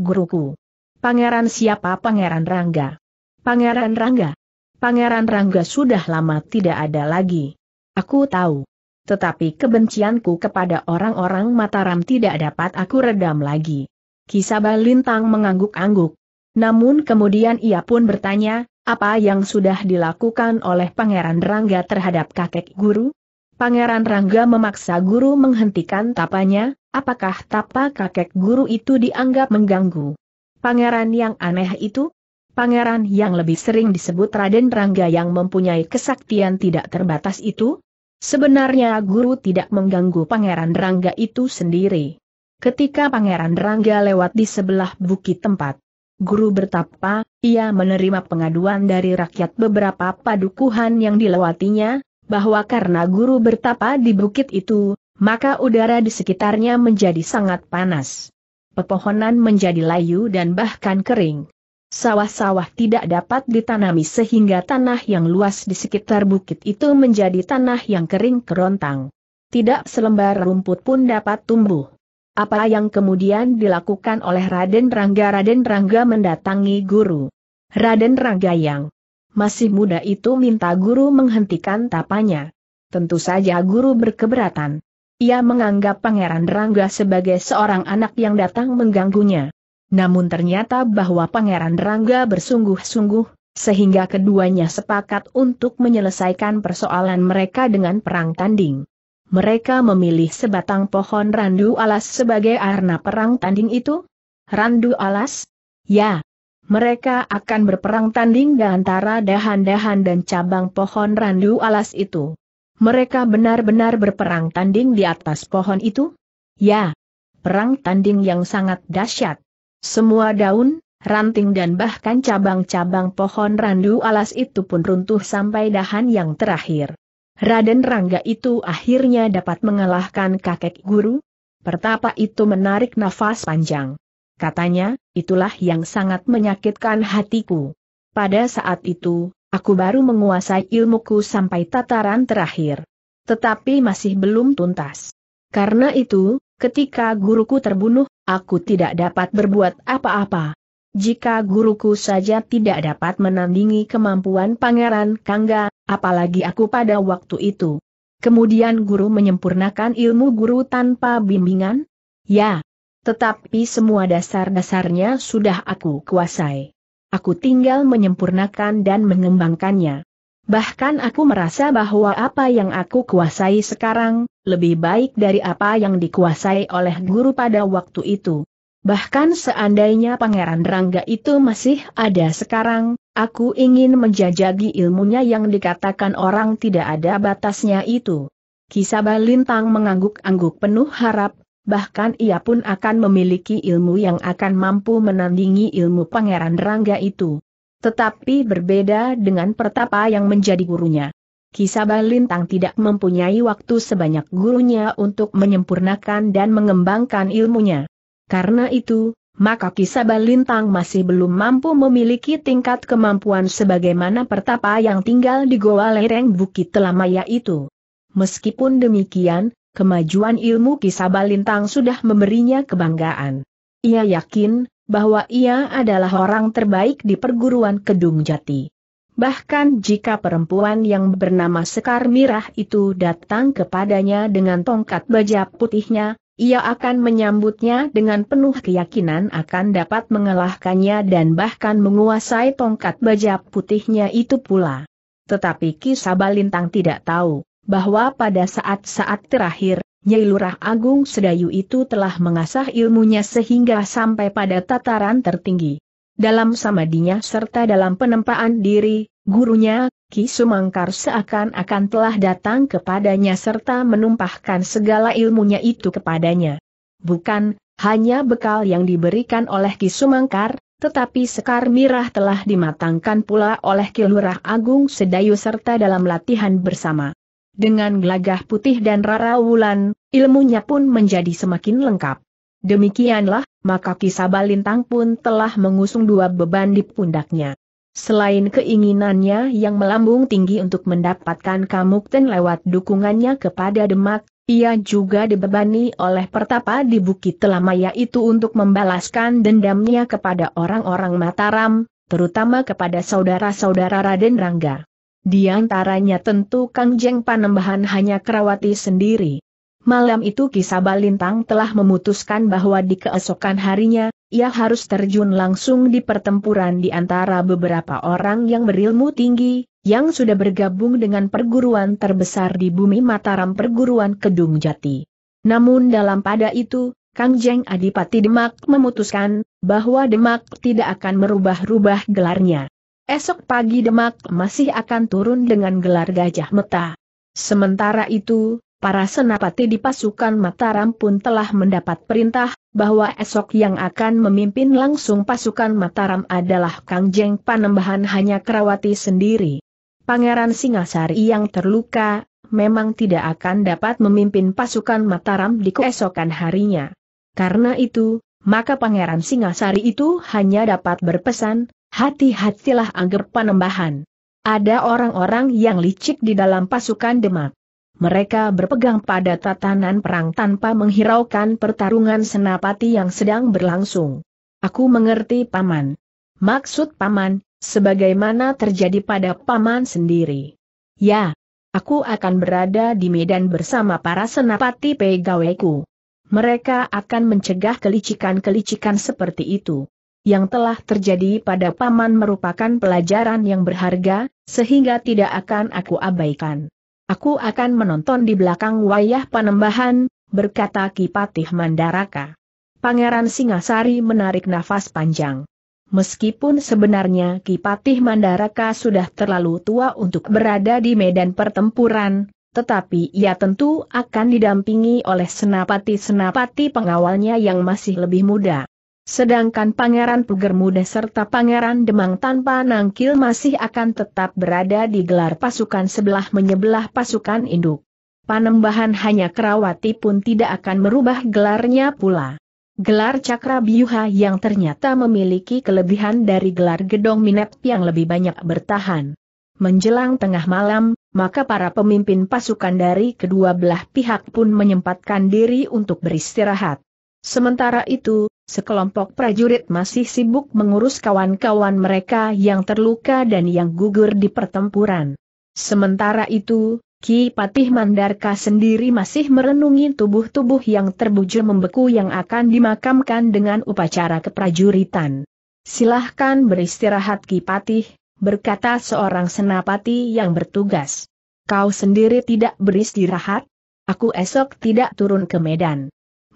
guruku. Pangeran siapa Pangeran Rangga? Pangeran Rangga. Pangeran Rangga sudah lama tidak ada lagi. Aku tahu. Tetapi kebencianku kepada orang-orang Mataram tidak dapat aku redam lagi. Kisabah Lintang mengangguk-angguk. Namun kemudian ia pun bertanya, apa yang sudah dilakukan oleh Pangeran Rangga terhadap kakek guru? Pangeran Rangga memaksa guru menghentikan tapanya, apakah tapa kakek guru itu dianggap mengganggu? Pangeran yang aneh itu? Pangeran yang lebih sering disebut Raden Rangga yang mempunyai kesaktian tidak terbatas itu? Sebenarnya guru tidak mengganggu Pangeran Rangga itu sendiri. Ketika Pangeran Rangga lewat di sebelah bukit tempat guru bertapa, ia menerima pengaduan dari rakyat beberapa padukuhan yang dilewatinya, bahwa karena guru bertapa di bukit itu, maka udara di sekitarnya menjadi sangat panas pepohonan menjadi layu dan bahkan kering. Sawah-sawah tidak dapat ditanami sehingga tanah yang luas di sekitar bukit itu menjadi tanah yang kering kerontang. Tidak selembar rumput pun dapat tumbuh. Apa yang kemudian dilakukan oleh Raden Rangga Raden Rangga mendatangi guru. Raden Rangga yang masih muda itu minta guru menghentikan tapanya. Tentu saja guru berkeberatan. Ia menganggap Pangeran Rangga sebagai seorang anak yang datang mengganggunya. Namun ternyata bahwa Pangeran Rangga bersungguh-sungguh, sehingga keduanya sepakat untuk menyelesaikan persoalan mereka dengan perang tanding. Mereka memilih sebatang pohon randu alas sebagai arena perang tanding itu? Randu alas? Ya. Mereka akan berperang tanding di antara dahan-dahan dan cabang pohon randu alas itu. Mereka benar-benar berperang tanding di atas pohon itu? Ya. Perang tanding yang sangat dahsyat. Semua daun, ranting dan bahkan cabang-cabang pohon randu alas itu pun runtuh sampai dahan yang terakhir. Raden Rangga itu akhirnya dapat mengalahkan kakek guru? Pertapa itu menarik nafas panjang. Katanya, itulah yang sangat menyakitkan hatiku. Pada saat itu, Aku baru menguasai ilmuku sampai tataran terakhir. Tetapi masih belum tuntas. Karena itu, ketika guruku terbunuh, aku tidak dapat berbuat apa-apa. Jika guruku saja tidak dapat menandingi kemampuan Pangeran Kangga, apalagi aku pada waktu itu. Kemudian guru menyempurnakan ilmu guru tanpa bimbingan? Ya. Tetapi semua dasar-dasarnya sudah aku kuasai aku tinggal menyempurnakan dan mengembangkannya. Bahkan aku merasa bahwa apa yang aku kuasai sekarang, lebih baik dari apa yang dikuasai oleh guru pada waktu itu. Bahkan seandainya Pangeran Rangga itu masih ada sekarang, aku ingin menjajagi ilmunya yang dikatakan orang tidak ada batasnya itu. Kisah Balintang mengangguk-angguk penuh harap, bahkan ia pun akan memiliki ilmu yang akan mampu menandingi ilmu Pangeran Rangga itu. Tetapi berbeda dengan Pertapa yang menjadi gurunya. Kisabah Lintang tidak mempunyai waktu sebanyak gurunya untuk menyempurnakan dan mengembangkan ilmunya. Karena itu, maka Kisabah Lintang masih belum mampu memiliki tingkat kemampuan sebagaimana pertapa yang tinggal di goa lereng Bukit Telamaya itu. Meskipun demikian, kemajuan ilmu kisah Balintang sudah memberinya kebanggaan. Ia yakin bahwa ia adalah orang terbaik di perguruan Kedung Jati. Bahkan jika perempuan yang bernama Sekar Mirah itu datang kepadanya dengan tongkat baja putihnya, ia akan menyambutnya dengan penuh keyakinan akan dapat mengalahkannya dan bahkan menguasai tongkat baja putihnya itu pula. Tetapi Balintang tidak tahu bahwa pada saat-saat terakhir, Nyai Lurah Agung Sedayu itu telah mengasah ilmunya sehingga sampai pada tataran tertinggi. Dalam samadinya serta dalam penempaan diri, gurunya, Ki Sumangkar seakan-akan telah datang kepadanya serta menumpahkan segala ilmunya itu kepadanya. Bukan, hanya bekal yang diberikan oleh Ki Sumangkar, tetapi Sekar Mirah telah dimatangkan pula oleh Ki Lurah Agung Sedayu serta dalam latihan bersama. Dengan gelagah putih dan rara wulan, ilmunya pun menjadi semakin lengkap. Demikianlah, maka kisah Balintang pun telah mengusung dua beban di pundaknya. Selain keinginannya yang melambung tinggi untuk mendapatkan Kamukten lewat dukungannya kepada Demak, ia juga dibebani oleh pertapa di Bukit Telamaya itu untuk membalaskan dendamnya kepada orang-orang Mataram, terutama kepada saudara-saudara Raden Rangga. Di antaranya tentu Kang Jeng Panembahan hanya Kerawati sendiri. Malam itu Kisabalintang telah memutuskan bahwa di keesokan harinya, ia harus terjun langsung di pertempuran di antara beberapa orang yang berilmu tinggi, yang sudah bergabung dengan perguruan terbesar di bumi Mataram perguruan Kedung Jati. Namun dalam pada itu, Kang Jeng Adipati Demak memutuskan, bahwa Demak tidak akan merubah-rubah gelarnya esok pagi Demak masih akan turun dengan gelar Gajah Meta. Sementara itu, para senapati di pasukan Mataram pun telah mendapat perintah, bahwa esok yang akan memimpin langsung pasukan Mataram adalah Kangjeng Panembahan hanya Kerawati sendiri. Pangeran Singasari yang terluka, memang tidak akan dapat memimpin pasukan Mataram di keesokan harinya. Karena itu, maka Pangeran Singasari itu hanya dapat berpesan, Hati-hatilah anggap panembahan. Ada orang-orang yang licik di dalam pasukan Demak. Mereka berpegang pada tatanan perang tanpa menghiraukan pertarungan senapati yang sedang berlangsung. Aku mengerti paman. Maksud paman, sebagaimana terjadi pada paman sendiri. Ya, aku akan berada di medan bersama para senapati pegawaiku. Mereka akan mencegah kelicikan-kelicikan seperti itu yang telah terjadi pada paman merupakan pelajaran yang berharga, sehingga tidak akan aku abaikan. Aku akan menonton di belakang wayah panembahan, berkata Kipatih Mandaraka. Pangeran Singasari menarik nafas panjang. Meskipun sebenarnya Kipatih Mandaraka sudah terlalu tua untuk berada di medan pertempuran, tetapi ia tentu akan didampingi oleh senapati-senapati pengawalnya yang masih lebih muda. Sedangkan Pangeran Puger Muda serta Pangeran Demang tanpa nangkil masih akan tetap berada di gelar pasukan sebelah menyebelah pasukan induk. Panembahan hanya Kerawati pun tidak akan merubah gelarnya pula. Gelar Cakra Biuha yang ternyata memiliki kelebihan dari gelar Gedong Minet yang lebih banyak bertahan. Menjelang tengah malam, maka para pemimpin pasukan dari kedua belah pihak pun menyempatkan diri untuk beristirahat. Sementara itu, sekelompok prajurit masih sibuk mengurus kawan-kawan mereka yang terluka dan yang gugur di pertempuran. Sementara itu, Ki Patih Mandarka sendiri masih merenungi tubuh-tubuh yang terbujur membeku yang akan dimakamkan dengan upacara keprajuritan. Silahkan beristirahat Ki Patih, berkata seorang senapati yang bertugas. Kau sendiri tidak beristirahat? Aku esok tidak turun ke Medan.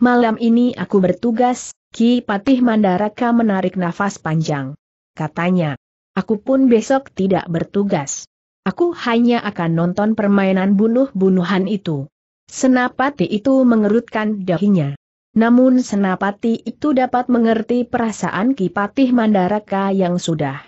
Malam ini aku bertugas, Ki Patih Mandaraka menarik nafas panjang. Katanya, aku pun besok tidak bertugas. Aku hanya akan nonton permainan bunuh-bunuhan itu. Senapati itu mengerutkan dahinya. Namun Senapati itu dapat mengerti perasaan Ki Patih Mandaraka yang sudah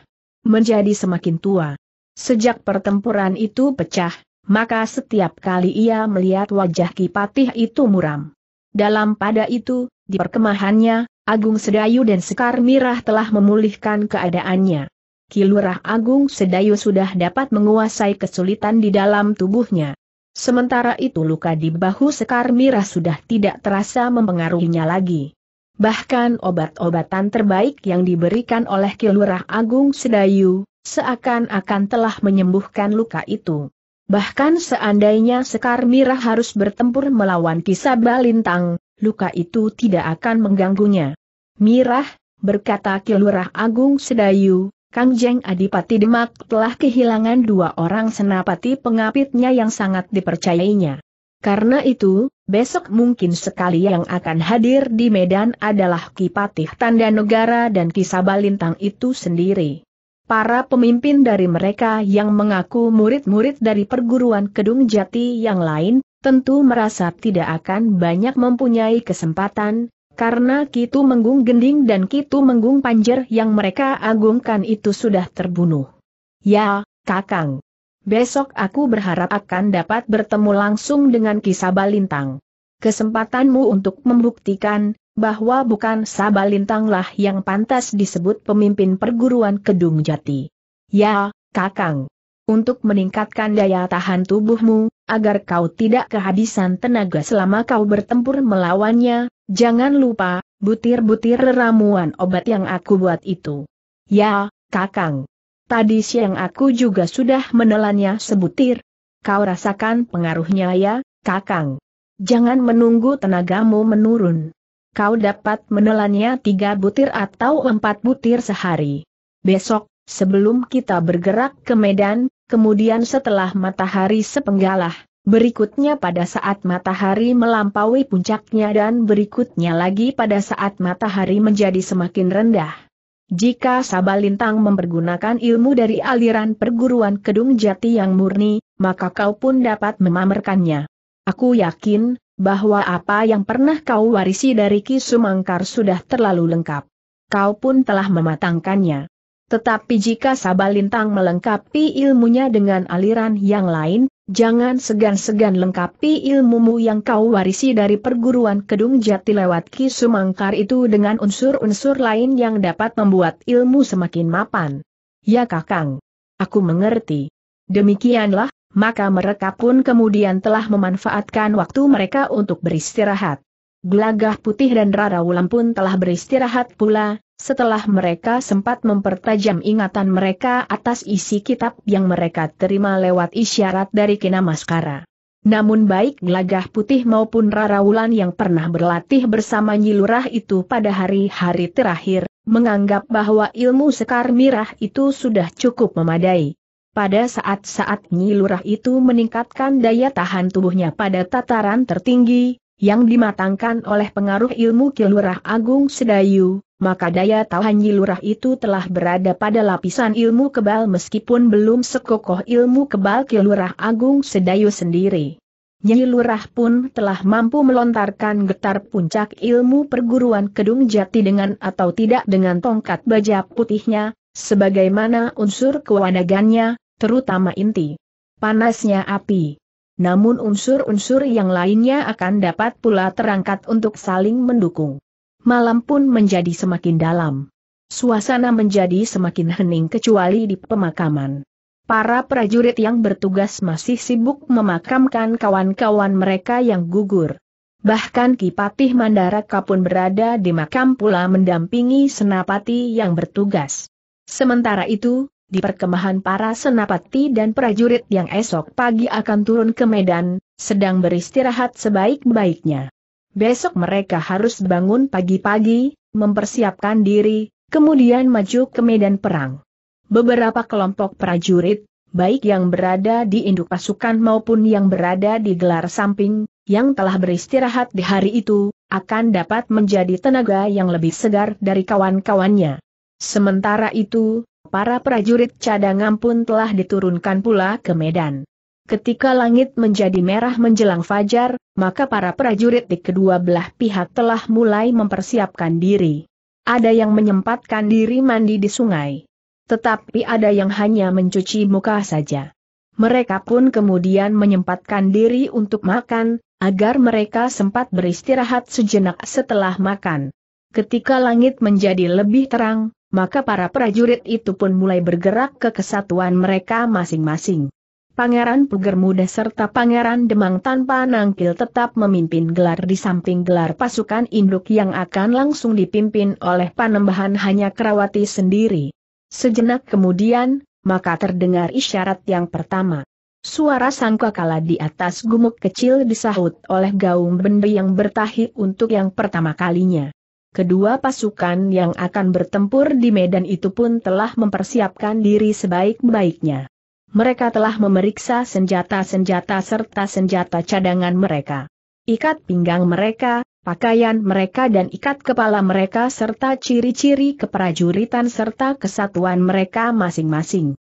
menjadi semakin tua. Sejak pertempuran itu pecah, maka setiap kali ia melihat wajah Ki Patih itu muram. Dalam pada itu, di perkemahannya, Agung Sedayu dan Sekar Mirah telah memulihkan keadaannya. Kilurah Agung Sedayu sudah dapat menguasai kesulitan di dalam tubuhnya. Sementara itu luka di bahu Sekar Mirah sudah tidak terasa mempengaruhinya lagi. Bahkan obat-obatan terbaik yang diberikan oleh Kilurah Agung Sedayu, seakan-akan telah menyembuhkan luka itu. Bahkan seandainya Sekar Mira harus bertempur melawan Kisaba Lintang, luka itu tidak akan mengganggunya. Mirah, berkata Kilurah Agung Sedayu, Kang Jeng Adipati Demak telah kehilangan dua orang senapati pengapitnya yang sangat dipercayainya. Karena itu, besok mungkin sekali yang akan hadir di Medan adalah Kipatih Tanda Negara dan Kisabalintang itu sendiri para pemimpin dari mereka yang mengaku murid-murid dari perguruan Kedung Jati yang lain, tentu merasa tidak akan banyak mempunyai kesempatan, karena Kitu Menggung Gending dan Kitu Menggung Panjer yang mereka agungkan itu sudah terbunuh. Ya, Kakang. Besok aku berharap akan dapat bertemu langsung dengan Kisaba Lintang. Kesempatanmu untuk membuktikan bahwa bukan Sabalintanglah yang pantas disebut pemimpin perguruan Kedung Jati. Ya, Kakang. Untuk meningkatkan daya tahan tubuhmu, agar kau tidak kehabisan tenaga selama kau bertempur melawannya, jangan lupa, butir-butir ramuan obat yang aku buat itu. Ya, Kakang. Tadi siang aku juga sudah menelannya sebutir. Kau rasakan pengaruhnya ya, Kakang. Jangan menunggu tenagamu menurun kau dapat menelannya tiga butir atau empat butir sehari. Besok, sebelum kita bergerak ke Medan, kemudian setelah matahari sepenggalah, berikutnya pada saat matahari melampaui puncaknya dan berikutnya lagi pada saat matahari menjadi semakin rendah. Jika Sabalintang mempergunakan ilmu dari aliran perguruan Kedung Jati yang murni, maka kau pun dapat memamerkannya. Aku yakin, bahwa apa yang pernah kau warisi dari Ki Sumangkar sudah terlalu lengkap. Kau pun telah mematangkannya. Tetapi jika Sabalintang melengkapi ilmunya dengan aliran yang lain, jangan segan-segan lengkapi ilmumu yang kau warisi dari perguruan Kedung Jati lewat Ki Sumangkar itu dengan unsur-unsur lain yang dapat membuat ilmu semakin mapan. Ya Kakang. Aku mengerti. Demikianlah, maka mereka pun kemudian telah memanfaatkan waktu mereka untuk beristirahat. Gelagah putih dan Rara Wulan pun telah beristirahat pula, setelah mereka sempat mempertajam ingatan mereka atas isi kitab yang mereka terima lewat isyarat dari Kinamaskara. Namun baik Gelagah Putih maupun Rara Wulan yang pernah berlatih bersama Nyilurah itu pada hari-hari terakhir, menganggap bahwa ilmu sekar mirah itu sudah cukup memadai. Pada saat-saat Nyilurah itu meningkatkan daya tahan tubuhnya pada tataran tertinggi, yang dimatangkan oleh pengaruh ilmu Kilurah Agung Sedayu, maka daya tahan Nyilurah itu telah berada pada lapisan ilmu kebal meskipun belum sekokoh ilmu kebal Kilurah Agung Sedayu sendiri. Nyi Lurah pun telah mampu melontarkan getar puncak ilmu perguruan Kedung Jati dengan atau tidak dengan tongkat baja putihnya, sebagaimana unsur kewanagannya, terutama inti. Panasnya api. Namun unsur-unsur yang lainnya akan dapat pula terangkat untuk saling mendukung. Malam pun menjadi semakin dalam. Suasana menjadi semakin hening kecuali di pemakaman. Para prajurit yang bertugas masih sibuk memakamkan kawan-kawan mereka yang gugur. Bahkan Kipatih Mandaraka pun berada di makam pula mendampingi senapati yang bertugas. Sementara itu, di perkemahan para senapati dan prajurit yang esok pagi akan turun ke Medan, sedang beristirahat sebaik-baiknya. Besok mereka harus bangun pagi-pagi, mempersiapkan diri, kemudian maju ke medan perang. Beberapa kelompok prajurit, baik yang berada di induk pasukan maupun yang berada di gelar samping, yang telah beristirahat di hari itu, akan dapat menjadi tenaga yang lebih segar dari kawan-kawannya. Sementara itu, Para prajurit cadangan pun telah diturunkan pula ke medan. Ketika langit menjadi merah menjelang fajar, maka para prajurit di kedua belah pihak telah mulai mempersiapkan diri. Ada yang menyempatkan diri mandi di sungai. Tetapi ada yang hanya mencuci muka saja. Mereka pun kemudian menyempatkan diri untuk makan, agar mereka sempat beristirahat sejenak setelah makan. Ketika langit menjadi lebih terang, maka para prajurit itu pun mulai bergerak ke kesatuan mereka masing-masing. Pangeran Puger Muda serta Pangeran Demang tanpa nangkil tetap memimpin gelar di samping gelar pasukan induk yang akan langsung dipimpin oleh panembahan hanya Kerawati sendiri. Sejenak kemudian, maka terdengar isyarat yang pertama. Suara sangkakala di atas gumuk kecil disahut oleh gaung bende yang bertahi untuk yang pertama kalinya. Kedua pasukan yang akan bertempur di medan itu pun telah mempersiapkan diri sebaik-baiknya. Mereka telah memeriksa senjata-senjata serta senjata cadangan mereka. Ikat pinggang mereka, pakaian mereka dan ikat kepala mereka serta ciri-ciri keprajuritan serta kesatuan mereka masing-masing.